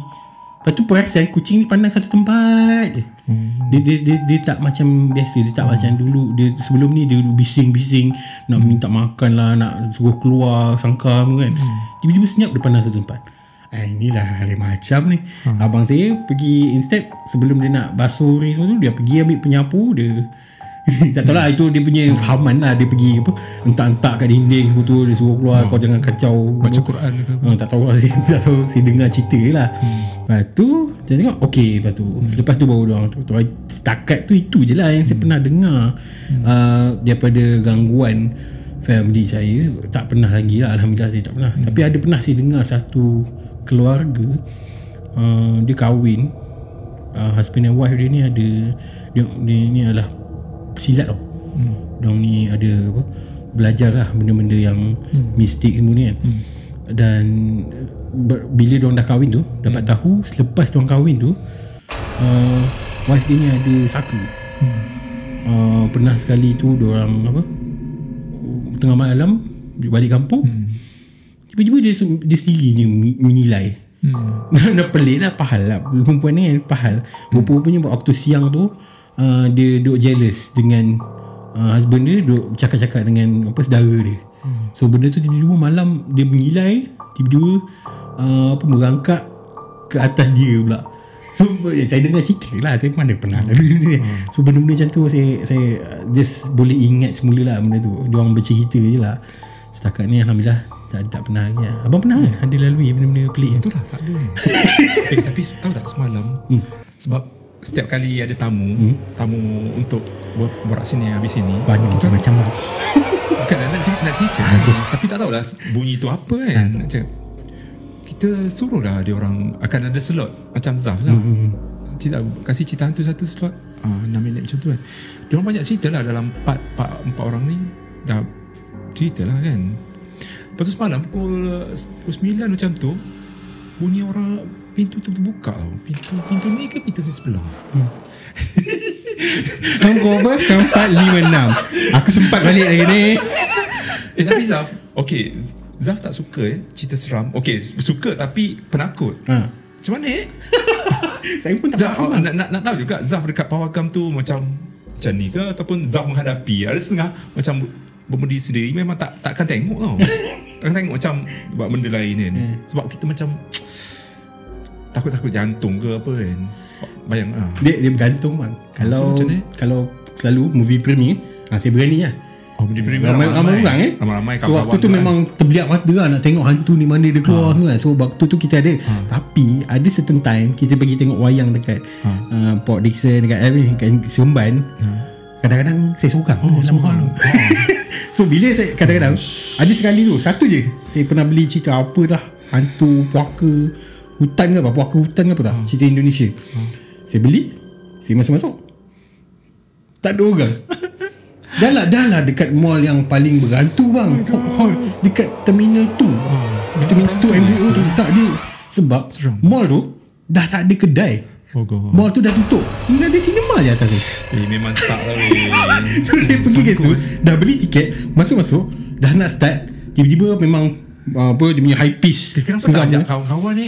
Lepas tu perasan kucing ni pandang satu tempat je hmm. dia, dia, dia, dia tak macam biasa Dia tak hmm. macam dulu dia Sebelum ni dia bising-bising Nak hmm. minta makan lah Nak suruh keluar Sangkam kan hmm. Tiba-tiba senyap dia pandang satu tempat hmm. Ah lah hal macam ni. Hmm. Abang saya pergi instead sebelum dia nak basuh semua tu dia pergi ambil penyapu dia. [laughs] tak tahu lah itu dia punya hmm. fahaman lah dia pergi apa entak-entak kat dinding semua tu dia suruh keluar hmm. kau jangan kacau baca Quran ke hmm, tak tahu lah si, [laughs] tak tahu si dengar cerita je lah hmm. lepas tu saya tengok ok lepas tu hmm. selepas tu baru dia orang setakat tu itu je lah yang hmm. saya pernah dengar hmm. uh, daripada gangguan family saya tak pernah lagi lah Alhamdulillah saya tak pernah hmm. tapi ada pernah saya dengar satu keluarga uh, dia kahwin uh, husband and wife dia ni ada dia, dia ni adalah silat tau. Hmm. Dong ni ada apa belajar lah benda-benda yang hmm. mistik semua ni kan. Hmm. Dan uh, bila dong dah kahwin tu dapat hmm. tahu selepas dong kahwin tu uh, wife dia ni ada saka. Hmm. Uh, pernah sekali tu dia orang apa tengah malam balik kampung hmm tiba-tiba dia, dia sendiri ni menilai hmm. [laughs] dah pelik lah pahal lah perempuan ni kan, pahal hmm. rupa-rupanya hmm. waktu siang tu uh, dia duk jealous dengan uh, husband dia duk cakap-cakap dengan apa sedara dia hmm. so benda tu tiba-tiba malam dia mengilai tiba-tiba uh, apa merangkak ke atas dia pula so eh, saya dengar cerita lah saya mana pernah lah. hmm. [laughs] so benda-benda macam tu saya, saya just boleh ingat semula lah benda tu dia orang bercerita je lah setakat ni Alhamdulillah tak, tak pernah lagi lah. Abang pernah kan? Ada lalui benda-benda pelik Itu lah tak ada [laughs] eh, Tapi tahu tak semalam hmm. Sebab setiap kali ada tamu hmm. Tamu untuk buat borak sini habis sini Banyak kita macam lah [laughs] Bukan nak, cek, nak cerita Tapi tak tahulah bunyi itu apa kan Nak cek. Kita suruh dah dia orang Akan ada slot Macam Zaf lah hmm. hmm, hmm. Cita, kasih cerita hantu satu slot uh, ah, 6 minit macam tu kan Dia orang banyak cerita lah Dalam 4, 4, 4 orang ni Dah cerita lah kan Lepas tu semalam pukul, pukul 9 macam tu Bunyi orang pintu tu terbuka tau Pintu pintu ni ke pintu sebelah hmm. Kau apa? Sampai lima enam Aku sempat balik lagi ni Eh tapi Zaf Okay Zaf tak suka eh Cerita seram Okay suka tapi penakut ha. Macam mana eh? [laughs] Saya pun tak tahu. nak, nak, nak, tahu juga Zaf dekat Pawagam tu macam Macam ni ke Ataupun Zaf menghadapi Ada setengah macam Bermudi sendiri Memang tak takkan tengok tau [laughs] Takkan tengok macam Buat benda lain kan hmm. Sebab kita macam Takut-takut jantung ke apa kan Sebab bayang lah Dia, dia bergantung bang Kalau so, Kalau selalu movie premiere ah, Saya berani lah Oh, movie premiere ramai, ramai, ramai, orang kan Ramai-ramai So waktu tu kan. memang terbeliak mata lah Nak tengok hantu ni mana dia keluar ha. semua kan So waktu tu kita ada ha. Tapi ada certain time Kita pergi tengok wayang dekat ha. uh, Port Dixon Dekat eh, Semban ha. Kadang-kadang saya sorang Oh, sorang So bila saya kadang-kadang Ada sekali tu Satu je Saya pernah beli cerita apa lah Hantu Puaka Hutan ke apa Puaka hutan ke apa tak Cerita Indonesia Saya beli Saya masuk-masuk Tak ada orang [laughs] Dah lah Dah lah dekat mall yang paling berhantu bang Hall, oh hall Dekat terminal tu hmm. Terminal tu MBO tu Tak ada Sebab Mall tu Dah tak ada kedai Oh Mall tu dah tutup Tinggal di cinema je atas tu Eh memang tak lah So [laughs] saya hmm, pergi ke situ Dah beli tiket Masuk-masuk Dah nak start Tiba-tiba memang uh, Apa dia punya high pitch eh, Kenapa tak ajak kawan-kawan ni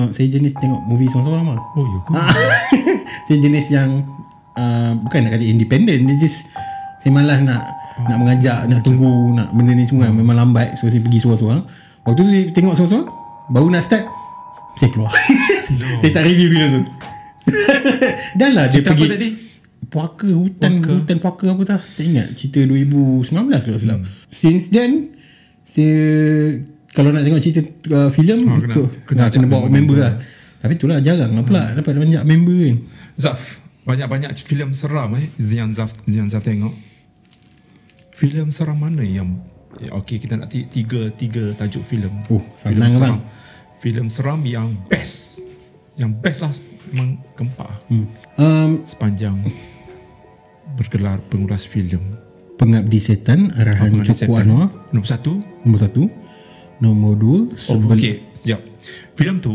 uh, Saya jenis tengok movie sorang-sorang lama Oh ya ah, [laughs] Saya jenis yang uh, Bukan nak kata independent Dia just Saya malas nak oh. Nak mengajak oh. Nak tunggu Nak benda ni semua oh. Memang lambat So saya pergi sorang-sorang Waktu tu saya tengok sorang-sorang Baru nak start Saya keluar no. [laughs] Saya tak review film tu [laughs] Dah lah dia pergi apa tadi? Puaka hutan puaka. hutan puaka apa tah? Tak ingat cerita 2019 kalau salah. Hmm. Since then saya kalau nak tengok cerita uh, filem ha, kena, kena, kena, kena bawa member, member lah. Tapi itulah jarang lah pula ha. dapat banyak member kan. Zaf, banyak-banyak filem seram eh Zian Zaf Zian Zaf tengok. Filem seram mana yang ya, okey kita nak tiga tiga tajuk filem. Oh, senang bang. Filem seram yang best. Yang best lah memang kempak hmm. um, sepanjang bergelar pengulas filem Pengabdi Setan arahan Joko Anwar nombor satu nombor satu nombor dua sebel- oh, okay. sekejap filem tu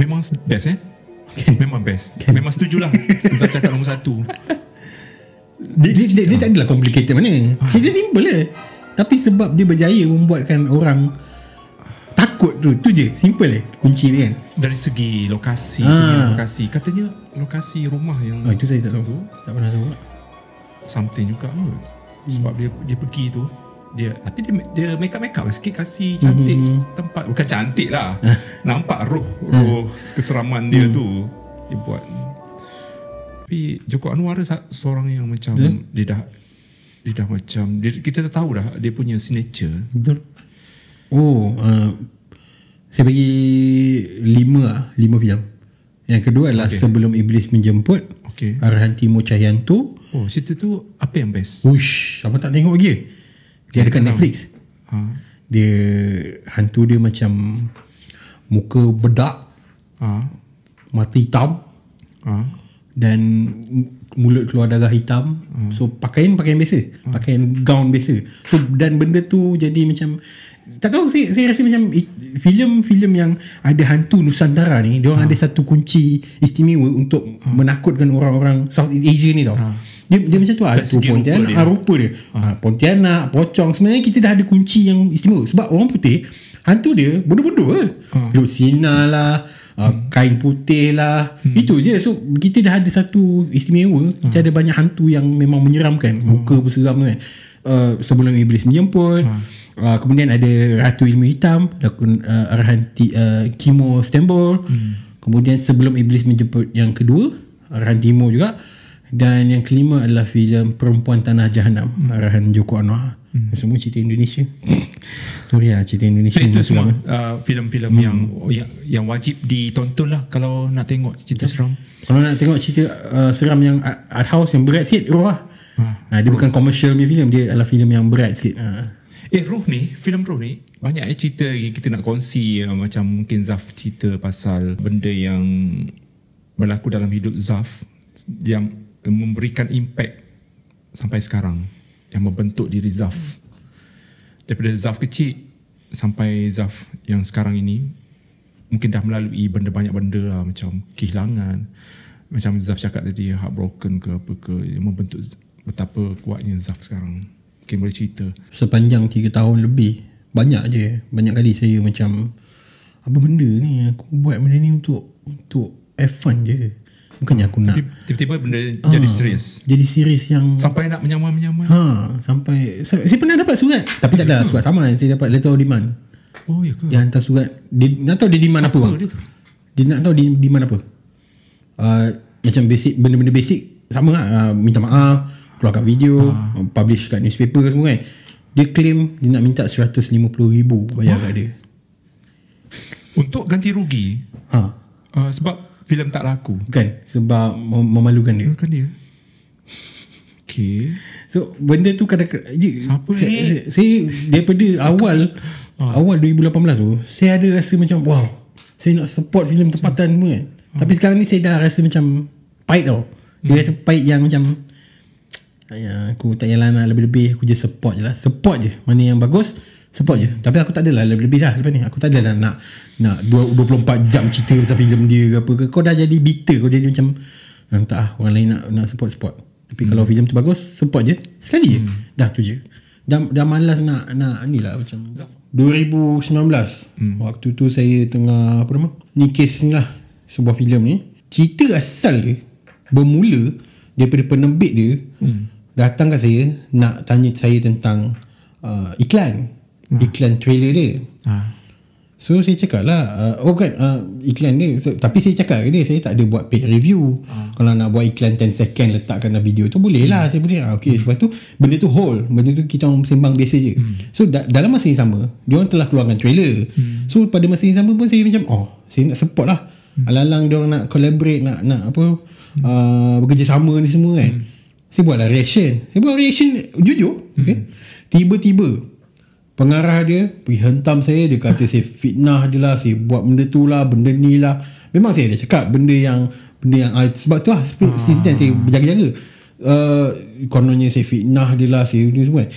memang best eh okay. memang best okay. memang setuju lah Zat cakap nombor satu dia, dia, dia, dia, tak adalah complicated mana ha. dia simple lah tapi sebab dia berjaya membuatkan orang takut tu tu je simple eh kunci ni kan dari segi lokasi ha. lokasi katanya lokasi rumah yang oh, itu saya tak tahu, tahu. tak pernah tahu something juga kot hmm. sebab dia dia pergi tu dia tapi dia dia make up make up sikit kasi cantik hmm. tempat bukan cantik lah ah. nampak roh roh hmm. keseraman dia hmm. tu dia buat tapi Joko Anwar seorang yang macam Bila? Hmm? dia dah dia dah macam dia, kita tahu dah dia punya signature betul oh uh, saya bagi lima lah 5 film Yang kedua adalah okay. Sebelum Iblis Menjemput okay. Arahan Timur Cahyanto Oh situ tu Apa yang best? Wush Apa tak tengok lagi Dia ada dekat Netflix ha. Dia Hantu dia macam Muka bedak ha. Mata hitam ha. Dan Mulut keluar darah hitam ha. So pakaian pakaian biasa ha. Pakaian gown biasa So dan benda tu Jadi macam tak tahu saya, saya rasa macam filem-filem yang ada hantu nusantara ni dia ha. ada satu kunci istimewa untuk ha. menakutkan orang-orang South Asia ni tau. Ha. Dia dia macam tu hantu ah, tu Pontianak rupa dia. Ah, rupa dia. Ha. Ah, Pontianak, pocong sebenarnya kita dah ada kunci yang istimewa sebab orang putih hantu dia bodoh-bodoh ah. Ha. Lucina lah, ha. kain putih lah. Ha. Itu je. So kita dah ada satu istimewa. Kita ha. ada banyak hantu yang memang menyeramkan. Ha. Muka berseram kan. Uh, sebelum iblis menjemput. Ha. Uh, kemudian ada Ratu Ilmu Hitam lakon uh, arahan uh, ah, Kimo Stambol. Hmm. Kemudian sebelum iblis menjemput yang kedua arahan Timo juga dan yang kelima adalah filem Perempuan Tanah Jahanam hmm. arahan Joko Anwar. Hmm. Semua cerita Indonesia. [laughs] Sorry ya cerita Indonesia itu semua. semua filem-filem hmm. yang oh, ya, yang wajib ditonton lah kalau nak tengok cerita yeah. seram. Kalau nak tengok cerita uh, seram yang art house yang berat sikit, roh lah. Ha, dia bukan komersial punya film, dia adalah filem yang berat sikit. Ha. Eh Ruh ni, filem Ruh ni banyak eh cerita yang kita nak kongsi eh, macam mungkin Zaf cerita pasal benda yang berlaku dalam hidup Zaf yang memberikan impact sampai sekarang yang membentuk diri Zaf. Daripada Zaf kecil sampai Zaf yang sekarang ini mungkin dah melalui benda banyak benda lah, macam kehilangan macam Zaf cakap tadi heartbroken ke apa ke yang membentuk betapa kuatnya Zaf sekarang. Mungkin boleh cerita Sepanjang 3 tahun lebih Banyak je Banyak kali saya macam Apa benda ni Aku buat benda ni untuk Untuk have fun je Bukannya aku nak Tiba-tiba benda ha, jadi ah, serius Jadi serius yang Sampai nak menyamai-menyamai ha, Sampai saya, saya pernah dapat surat Tapi tak ada surat sama Saya dapat letter of demand Oh ya ke Yang hantar surat dia, Nak tahu dia demand Siapa apa dia, dia nak tahu dia demand apa uh, Macam basic Benda-benda basic Sama lah uh, Minta maaf keluarkan video ha. publish kat newspaper ke semua kan dia claim dia nak minta 150 ribu bayar kat dia untuk ganti rugi ha. uh, sebab filem tak laku kan sebab mem- memalukan dia memalukan dia Okay. So benda tu kadang-kadang dia, Siapa ni? Saya, saya, saya daripada [laughs] awal ha. Awal 2018 tu Saya ada rasa macam Wow Saya nak support filem tempatan pun kan ha. Tapi sekarang ni saya dah rasa macam Pahit tau hmm. Dia rasa pahit yang macam Ya, aku tak payahlah nak lebih-lebih Aku je support je lah Support je Mana yang bagus Support je Tapi aku tak adalah lebih-lebih dah Lepas ni Aku tak adalah nak Nak 24 jam cerita Pasal film dia ke apa ke Kau dah jadi bitter Kau jadi macam ah, Tak lah Orang lain nak nak support-support Tapi hmm. kalau film tu bagus Support je Sekali je hmm. Dah tu je Dah, dah malas nak Nak ni lah macam 2019 hmm. Waktu tu saya tengah Apa nama Ni kes ni lah Sebuah filem ni Cerita asal dia Bermula Daripada penerbit dia hmm datang kat saya nak tanya saya tentang uh, iklan ha. iklan trailer dia ha. so saya cakap lah uh, oh bukan uh, iklan dia so, tapi saya cakap ke dia saya tak ada buat paid review ha. kalau nak buat iklan 10 second letakkan dalam video tu boleh lah hmm. saya boleh ah, okay. hmm. sebab tu benda tu hold benda tu kita orang sembang biasa je hmm. so da- dalam masa yang sama dia orang telah keluarkan trailer hmm. so pada masa yang sama pun saya macam oh saya nak support lah hmm. alang-alang dia orang nak collaborate nak nak apa hmm. uh, bekerjasama ni semua kan hmm. Saya buatlah reaction Saya buat reaction Jujur hmm. okay. Tiba-tiba Pengarah dia Pergi hentam saya Dia kata saya fitnah dia lah Saya buat benda tu lah Benda ni lah Memang saya dah cakap Benda yang Benda yang ah, Sebab tu lah ah. Since then saya berjaga-jaga uh, Kononnya saya fitnah dia lah Saya ni semua kan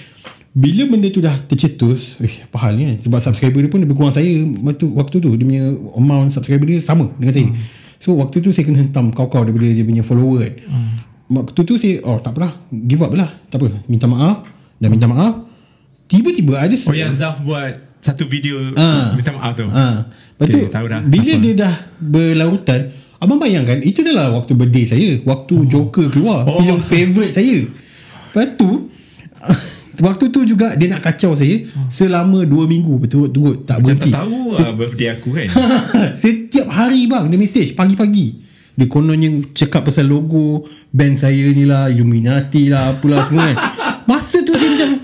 bila benda tu dah tercetus Eh apa hal ni kan Sebab subscriber dia pun Lebih kurang saya Waktu, waktu tu Dia punya amount subscriber dia Sama dengan saya hmm. So waktu tu saya kena hentam Kau-kau daripada dia punya follower kan hmm waktu tu saya oh tak apalah give up lah tak apa minta maaf dah minta maaf tiba-tiba ada oh yang Zaf buat satu video ha. minta maaf tu ha. lepas tu tahu dah. bila apa? dia dah berlautan, abang bayangkan itu adalah waktu birthday saya waktu oh. Joker keluar oh. film favourite saya lepas tu [laughs] Waktu tu juga dia nak kacau saya selama 2 minggu betul-betul tak berhenti. Tak tahu lah Set- aku kan. [laughs] Setiap hari bang dia mesej pagi-pagi. Dia kononnya cakap pasal logo band saya ni lah, Illuminati lah, apalah semua kan. [laughs] Masa tu saya macam,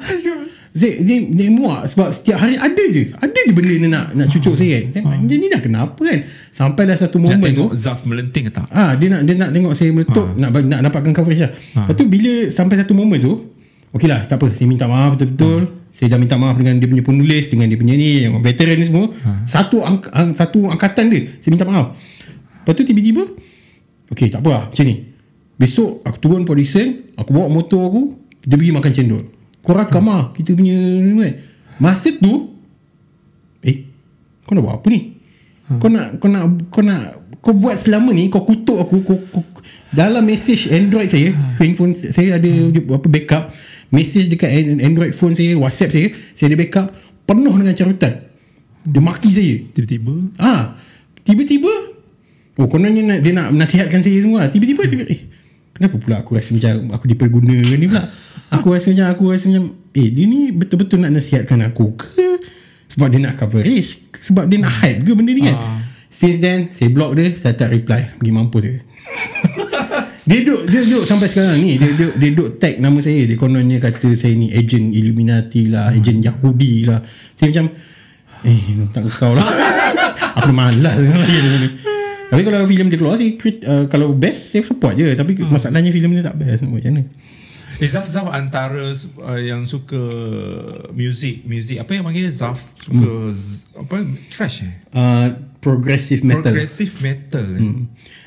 Zek, ni, ni muak sebab setiap hari ada je. Ada je benda ni nak, nak cucuk ah. saya kan. Saya, ah. ni dah kenapa kan? Sampailah satu momen tu. Nak tengok tu, Zaf melenting ke tak? Ah, ha, dia, nak, dia nak tengok saya meletup, ah. nak, nak dapatkan coverage lah. Ha. Lepas tu bila sampai satu momen tu, Okey lah, tak apa. Saya minta maaf betul-betul. Saya dah minta maaf dengan dia punya penulis, dengan dia punya ni, yang veteran ni semua. Ha. Satu, ang satu angkatan dia, saya minta maaf. Lepas tu tiba-tiba, Okay, tak apa lah, macam ni. Besok aku turun polisen, aku bawa motor aku, dia pergi makan cendol. Kau rakam hmm. lah, kita punya ni kan. Masa tu, eh, kau nak buat apa ni? Hmm. Kau nak, kau nak, kau nak, kau buat selama ni, kau kutuk aku, kau, kau, dalam mesej Android saya, hmm. handphone saya ada hmm. apa backup, mesej dekat Android phone saya, WhatsApp saya, saya ada backup, penuh dengan carutan. Dia hmm. maki saya. Tiba-tiba. Ah, ha, Tiba-tiba, Oh kononnya nak, dia nak nasihatkan saya semua Tiba-tiba hmm. dia kata Eh kenapa pula aku rasa macam Aku dipergunakan ni pula Aku rasa macam Aku rasa macam Eh dia ni betul-betul nak nasihatkan aku ke Sebab dia nak coverage Sebab dia nak hmm. hype ke benda ni kan uh. Since then Saya block dia Saya tak reply Pergi mampu dia [laughs] Dia duduk Dia duduk sampai sekarang ni Dia duduk Dia duduk tag nama saya Dia kononnya kata Saya ni agent Illuminati lah hmm. Agent Yahudi lah Saya macam Eh Tak kau lah [laughs] Aku malas [laughs] Tapi kalau filem dia keluar sih uh, kalau best saya support je tapi hmm. masalahnya filem dia tak best macam mana. Eh, Zaf Zaf antara uh, yang suka music music apa yang panggil Zaf suka hmm. apa trash eh? Uh, progressive metal. Progressive metal. Eh? Hmm.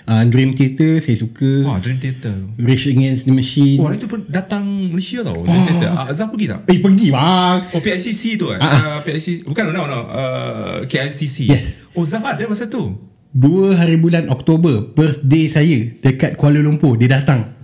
Uh, Dream Theater saya suka. Wah Dream Theater. Rage Against the Machine. Wah oh, itu pun datang Malaysia tau. Dream oh. Theater. Uh, Zaf pergi tak? Eh pergi bang. Oh PICC tu eh? Ah, uh, uh, PICC. Bukan no no. no. Uh, KLCC. Yes. Oh Zaf ada masa tu? Dua hari bulan Oktober Birthday saya Dekat Kuala Lumpur Dia datang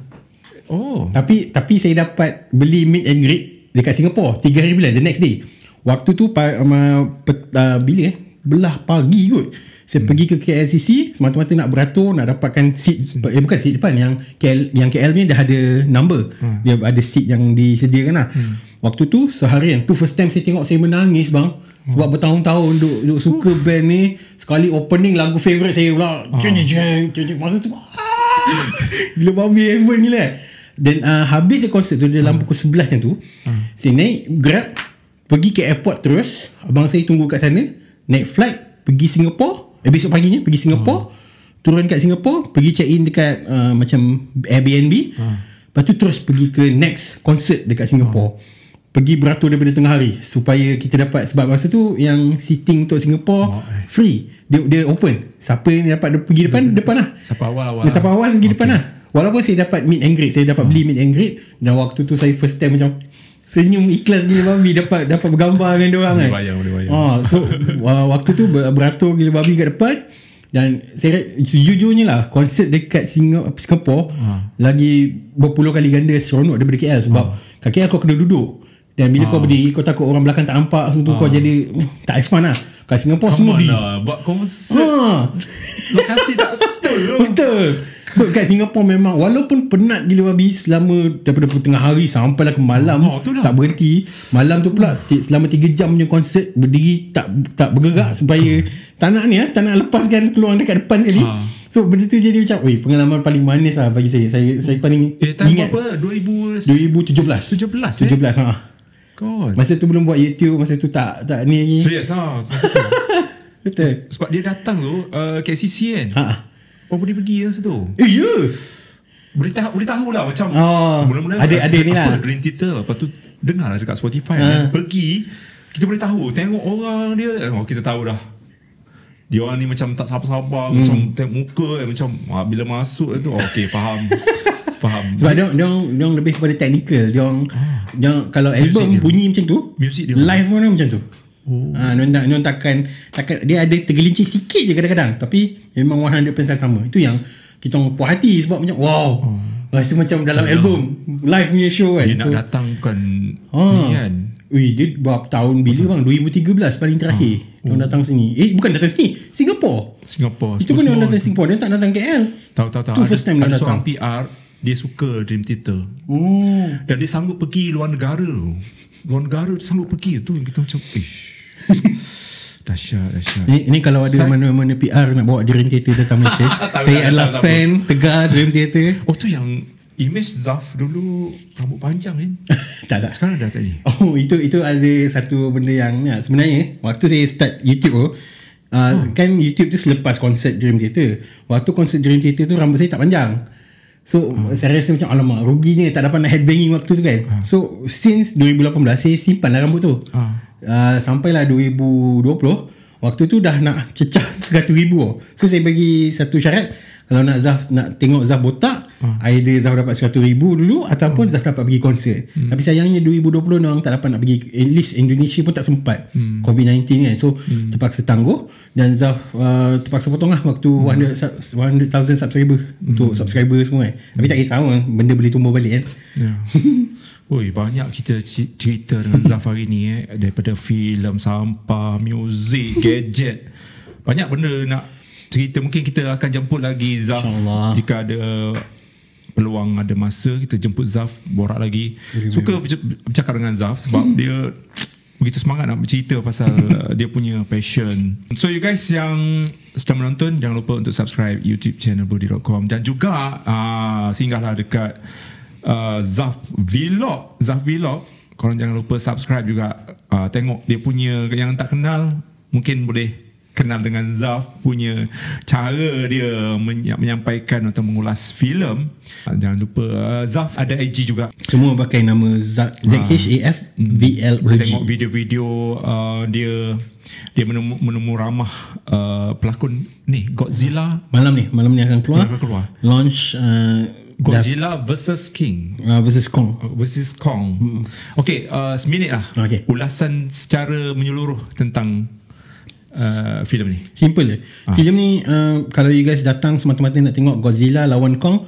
Oh. Tapi tapi saya dapat Beli meet and greet Dekat Singapura Tiga hari bulan The next day Waktu tu pa, um, pet, uh, Bila eh Belah pagi kot Saya hmm. pergi ke KLCC Semata-mata nak beratur Nak dapatkan seat hmm. Eh bukan seat depan Yang KL yang KL ni dah ada Number hmm. Dia ada seat yang disediakan lah hmm. Waktu tu Seharian Tu first time saya tengok Saya menangis bang sebab bertahun-tahun duk, duk suka uh. band ni Sekali opening lagu favourite saya pula ah. Jeng jeng jeng jeng jeng Masa tu ah, Gila babi heaven ni lah Dan uh, ah, habis dia konsert tu Dalam uh. pukul 11 macam tu uh. Saya naik grab Pergi ke airport terus Abang saya tunggu kat sana Naik flight Pergi Singapore eh, Besok paginya pergi Singapore uh. Turun kat Singapore Pergi check in dekat uh, Macam Airbnb uh. Lepas tu terus pergi ke next Concert dekat Singapore uh pergi beratur daripada tengah hari supaya kita dapat sebab masa tu yang seating untuk Singapore Ma'ai. Oh, eh. free dia, dia open siapa yang dapat dia pergi depan De- depan lah siapa awal awal siapa awal pergi okay. depan lah walaupun saya dapat meet and greet saya dapat oh. beli hmm. meet and greet dan waktu tu saya first time macam senyum ikhlas gila babi dapat dapat bergambar dengan dia orang kan boleh bayang bayang oh, so [laughs] waktu tu beratur gila babi kat depan dan saya sejujurnya lah konsert dekat Singapore ha. lagi berpuluh kali ganda seronok daripada KL sebab ha. kat KL kena duduk dan bila ha. kau ah. berdiri Kau takut orang belakang tak nampak Sebab tu ha. kau ah. jadi hmm, Tak fun lah Kat Singapura Come semua beli Come on lah, Buat konsert ha. Lokasi tak betul Betul So kat Singapura memang Walaupun penat gila babi Selama Daripada tengah hari Sampailah ke malam ha, Tak berhenti Malam tu pula Selama 3 jam punya konsert Berdiri Tak tak bergerak ha. Supaya hmm. Tanah ni lah eh, Tanah lepaskan Keluar dekat depan kali ha. Ah. So benda tu jadi macam Weh pengalaman paling manis lah Bagi saya Saya saya hmm. paling eh, ingat Eh tahun berapa 2017 2017 eh 17 ha. God. Masa tu belum buat YouTube, masa tu tak tak ni ni. Serius ah. [laughs] Betul. Sebab dia datang tu uh, KCC kan. Ha. Oh boleh pergi masa tu. Eh ya. Boleh tahu lah macam oh, mula-mula ada ada ni lah. Green Theater lepas tu dengar lah dekat Spotify ha. Kan. pergi kita boleh tahu tengok orang dia oh, kita tahu dah. Dia orang ni macam tak sabar-sabar hmm. macam tengok muka eh, macam ah, bila masuk eh, tu okay faham. [laughs] faham. Sebab dia dia dia lebih kepada technical. Dia orang ah. dia kalau music album dia. bunyi macam tu, music dia. Live pun macam tu. Oh. Ha, nondak, nondakan, takkan, dia ada tergelincir sikit je kadang-kadang Tapi memang 100% sama Itu yang kita orang puas hati Sebab macam wow oh. Rasa macam dalam yeah. album Live punya show kan Dia so, nak datangkan ha. ni kan Ui, Dia berapa tahun bila bang 2013 paling terakhir ha. Oh. datang sini Eh bukan datang sini Singapore Singapore Itu pun dia datang Singapore Dia tak datang KL Tahu tahu tahu Itu first time dia datang Ada seorang PR dia suka Dream Theater. Ooh. Dan dia sanggup pergi luar negara. Luar negara dia sanggup pergi tu kita macam eh. [laughs] Dahsyat, dahsyat. Ini, ini kalau ada mana-mana PR nak bawa Dream Theater datang Malaysia. [laughs] saya adalah fan tegar Dream Theater. Oh tu yang Image Zaf dulu rambut panjang kan? [laughs] tak tak. Sekarang dah tadi. Oh itu itu ada satu benda yang ya, sebenarnya waktu saya start YouTube oh, Uh, oh. Kan YouTube tu selepas konsert Dream Theater Waktu konsert Dream Theater tu rambut saya tak panjang So hmm. saya rasa macam Alamak rugi ni Tak dapat nak headbanging waktu tu kan hmm. So since 2018 Saya simpan lah rambut tu hmm. uh, Sampailah 2020 Waktu tu dah nak cecah 100 [laughs] ribu So saya bagi satu syarat Kalau nak Zaf Nak tengok Zaf botak Either hmm. Zahra dapat RM100,000 dulu Ataupun hmm. Zahra dapat pergi konser. hmm. Tapi sayangnya 2020 Mereka tak dapat nak pergi At eh, least Indonesia pun tak sempat hmm. COVID-19 kan So hmm. terpaksa tangguh Dan Zah uh, terpaksa potong lah Waktu hmm. 100,000 subscriber hmm. Untuk subscriber semua kan hmm. Tapi tak kisah kan Benda boleh tumbuh balik kan yeah. [laughs] Oi, banyak kita cerita dengan Zaf ini eh daripada filem sampah, muzik, [laughs] gadget. Banyak benda nak cerita. Mungkin kita akan jemput lagi Zaf jika ada peluang ada masa kita jemput Zaf borak lagi yeah, suka yeah. bercakap dengan Zaf sebab [laughs] dia begitu semangat nak bercerita pasal uh, dia punya passion so you guys yang sedang menonton jangan lupa untuk subscribe youtube channel body.com dan juga uh, singgahlah dekat uh, Zaf Vlog Zaf Vlog korang jangan lupa subscribe juga uh, tengok dia punya yang tak kenal mungkin boleh kenal dengan Zaf punya cara dia menyampaikan atau mengulas filem ah, jangan lupa ah, Zaf ada IG juga semua pakai nama Z. H A F V L O G ah, hmm. tengok video-video uh, dia dia menemu, menemu ramah uh, pelakon ni Godzilla malam ni malam ni akan keluar, akan keluar. launch uh, Godzilla Dah. versus King. Uh, versus Kong. Uh, versus Kong. Hmm. Okay, uh, seminit lah. Okay. Ulasan secara menyeluruh tentang uh, filem ni? Simple je. Ah. Filem ni uh, kalau you guys datang semata-mata nak tengok Godzilla lawan Kong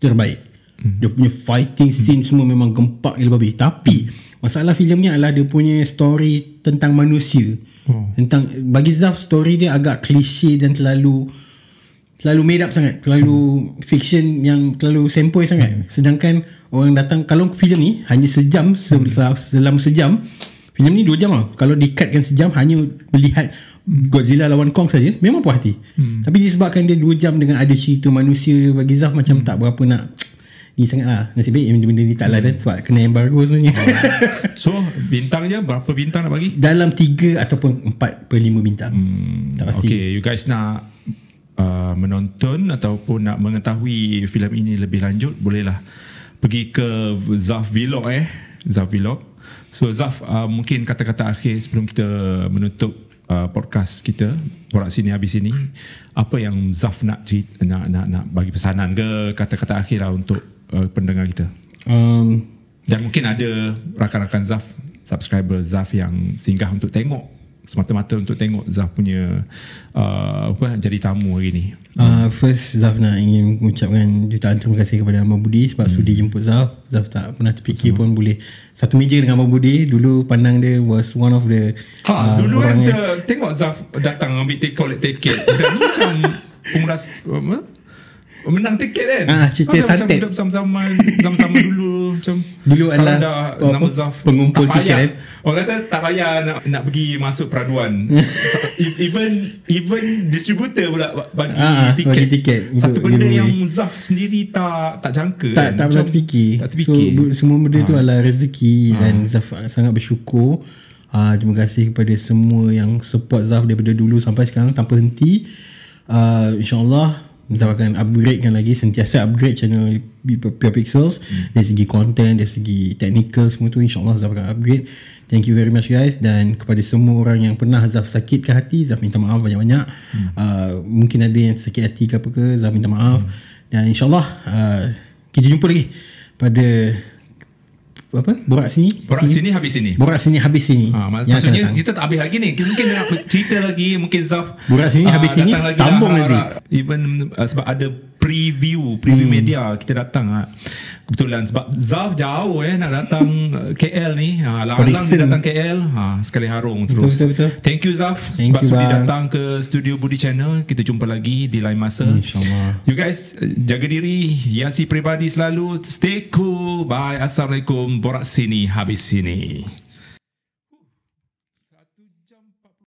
terbaik. Hmm. Dia punya fighting hmm. scene hmm. semua memang gempak gila babi. Tapi masalah filem ni adalah dia punya story tentang manusia. Oh. Tentang bagi Zaf story dia agak klise dan terlalu terlalu made up sangat, terlalu hmm. fiction yang terlalu sempoi sangat. Hmm. Sedangkan orang datang kalau filem ni hanya sejam hmm. se- sejam Film ni 2 jam lah. Kalau dikatkan sejam hanya melihat Godzilla lawan Kong saja memang puas hati. Hmm. Tapi disebabkan dia 2 jam dengan ada cerita manusia bagi Zaf macam hmm. tak berapa nak ni sangatlah. Nasib baik yang benda ni tak live kan sebab kena embargo sebenarnya. Oh. so bintangnya berapa bintang nak bagi? Dalam 3 ataupun 4 per 5 bintang. Hmm. Tak pasti. Okay, you guys nak uh, menonton ataupun nak mengetahui filem ini lebih lanjut bolehlah pergi ke Zaf Vlog eh. Zaf Vlog So Zaf uh, mungkin kata-kata akhir sebelum kita menutup uh, podcast kita borak sini habis sini apa yang Zaf nak cerit nak nak nak bagi pesanan ke kata-kata akhir lah untuk uh, pendengar kita. Um, dan mungkin ada rakan-rakan Zaf subscriber Zaf yang singgah untuk tengok semata-mata untuk tengok Zah punya uh, apa jadi tamu hari ni. Uh, first Zaf nak ingin mengucapkan jutaan terima kasih kepada Abang Budi sebab hmm. sudi jemput Zaf. Zaf tak pernah terfikir pun boleh satu meja dengan Abang Budi. Dulu pandang dia was one of the ha, uh, dulu kan dia, tengok Zaf datang ambil take collect take macam pemeras apa? Menang tiket kan? Ah, cerita santet. Macam sama zaman sama dulu macam Dulu adalah dah, Pengumpul tiket payah. Eh? Orang kata tak payah nak, nak pergi masuk peraduan [laughs] e-, Even even distributor pula bagi ha, tiket, bagi tiket Satu benda memory. yang muzaf sendiri tak tak jangka tak, kan? Tak pernah terfikir Tak terfikir so, Semua benda ha. tu ah. adalah rezeki ha. Dan Zaf sangat bersyukur ha, Terima kasih kepada semua yang support Zaf Daripada dulu sampai sekarang tanpa henti Uh, InsyaAllah akan upgrade kan lagi sentiasa upgrade channel Pure Pixels hmm. dari segi content dari segi technical semua tu insyaAllah Zaf akan upgrade thank you very much guys dan kepada semua orang yang pernah Zaf sakitkan hati Zaf minta maaf banyak-banyak hmm. uh, mungkin ada yang sakit hati ke apa ke Zaf minta maaf hmm. dan insyaAllah uh, kita jumpa lagi pada apa borak sini borak sini, sini habis sini borak sini habis sini ha, ah, mak- maksudnya kita tak habis lagi ni mungkin nak cerita lagi mungkin Zaf borak sini uh, habis sini sambung lah. nanti even uh, sebab ada preview preview hmm. media kita datang ah. Kebetulan sebab Zaf jauh eh nak datang eh, KL ni. Ha ah, lang-lang dia datang KL. Ha sekali harung terus. Betul, betul, Thank you Zaf sebab you, sudi datang ke studio Budi Channel. Kita jumpa lagi di lain masa. Insyaallah. You guys eh, jaga diri, hiasi pribadi selalu. Stay cool. Bye. Assalamualaikum. Borak sini habis sini.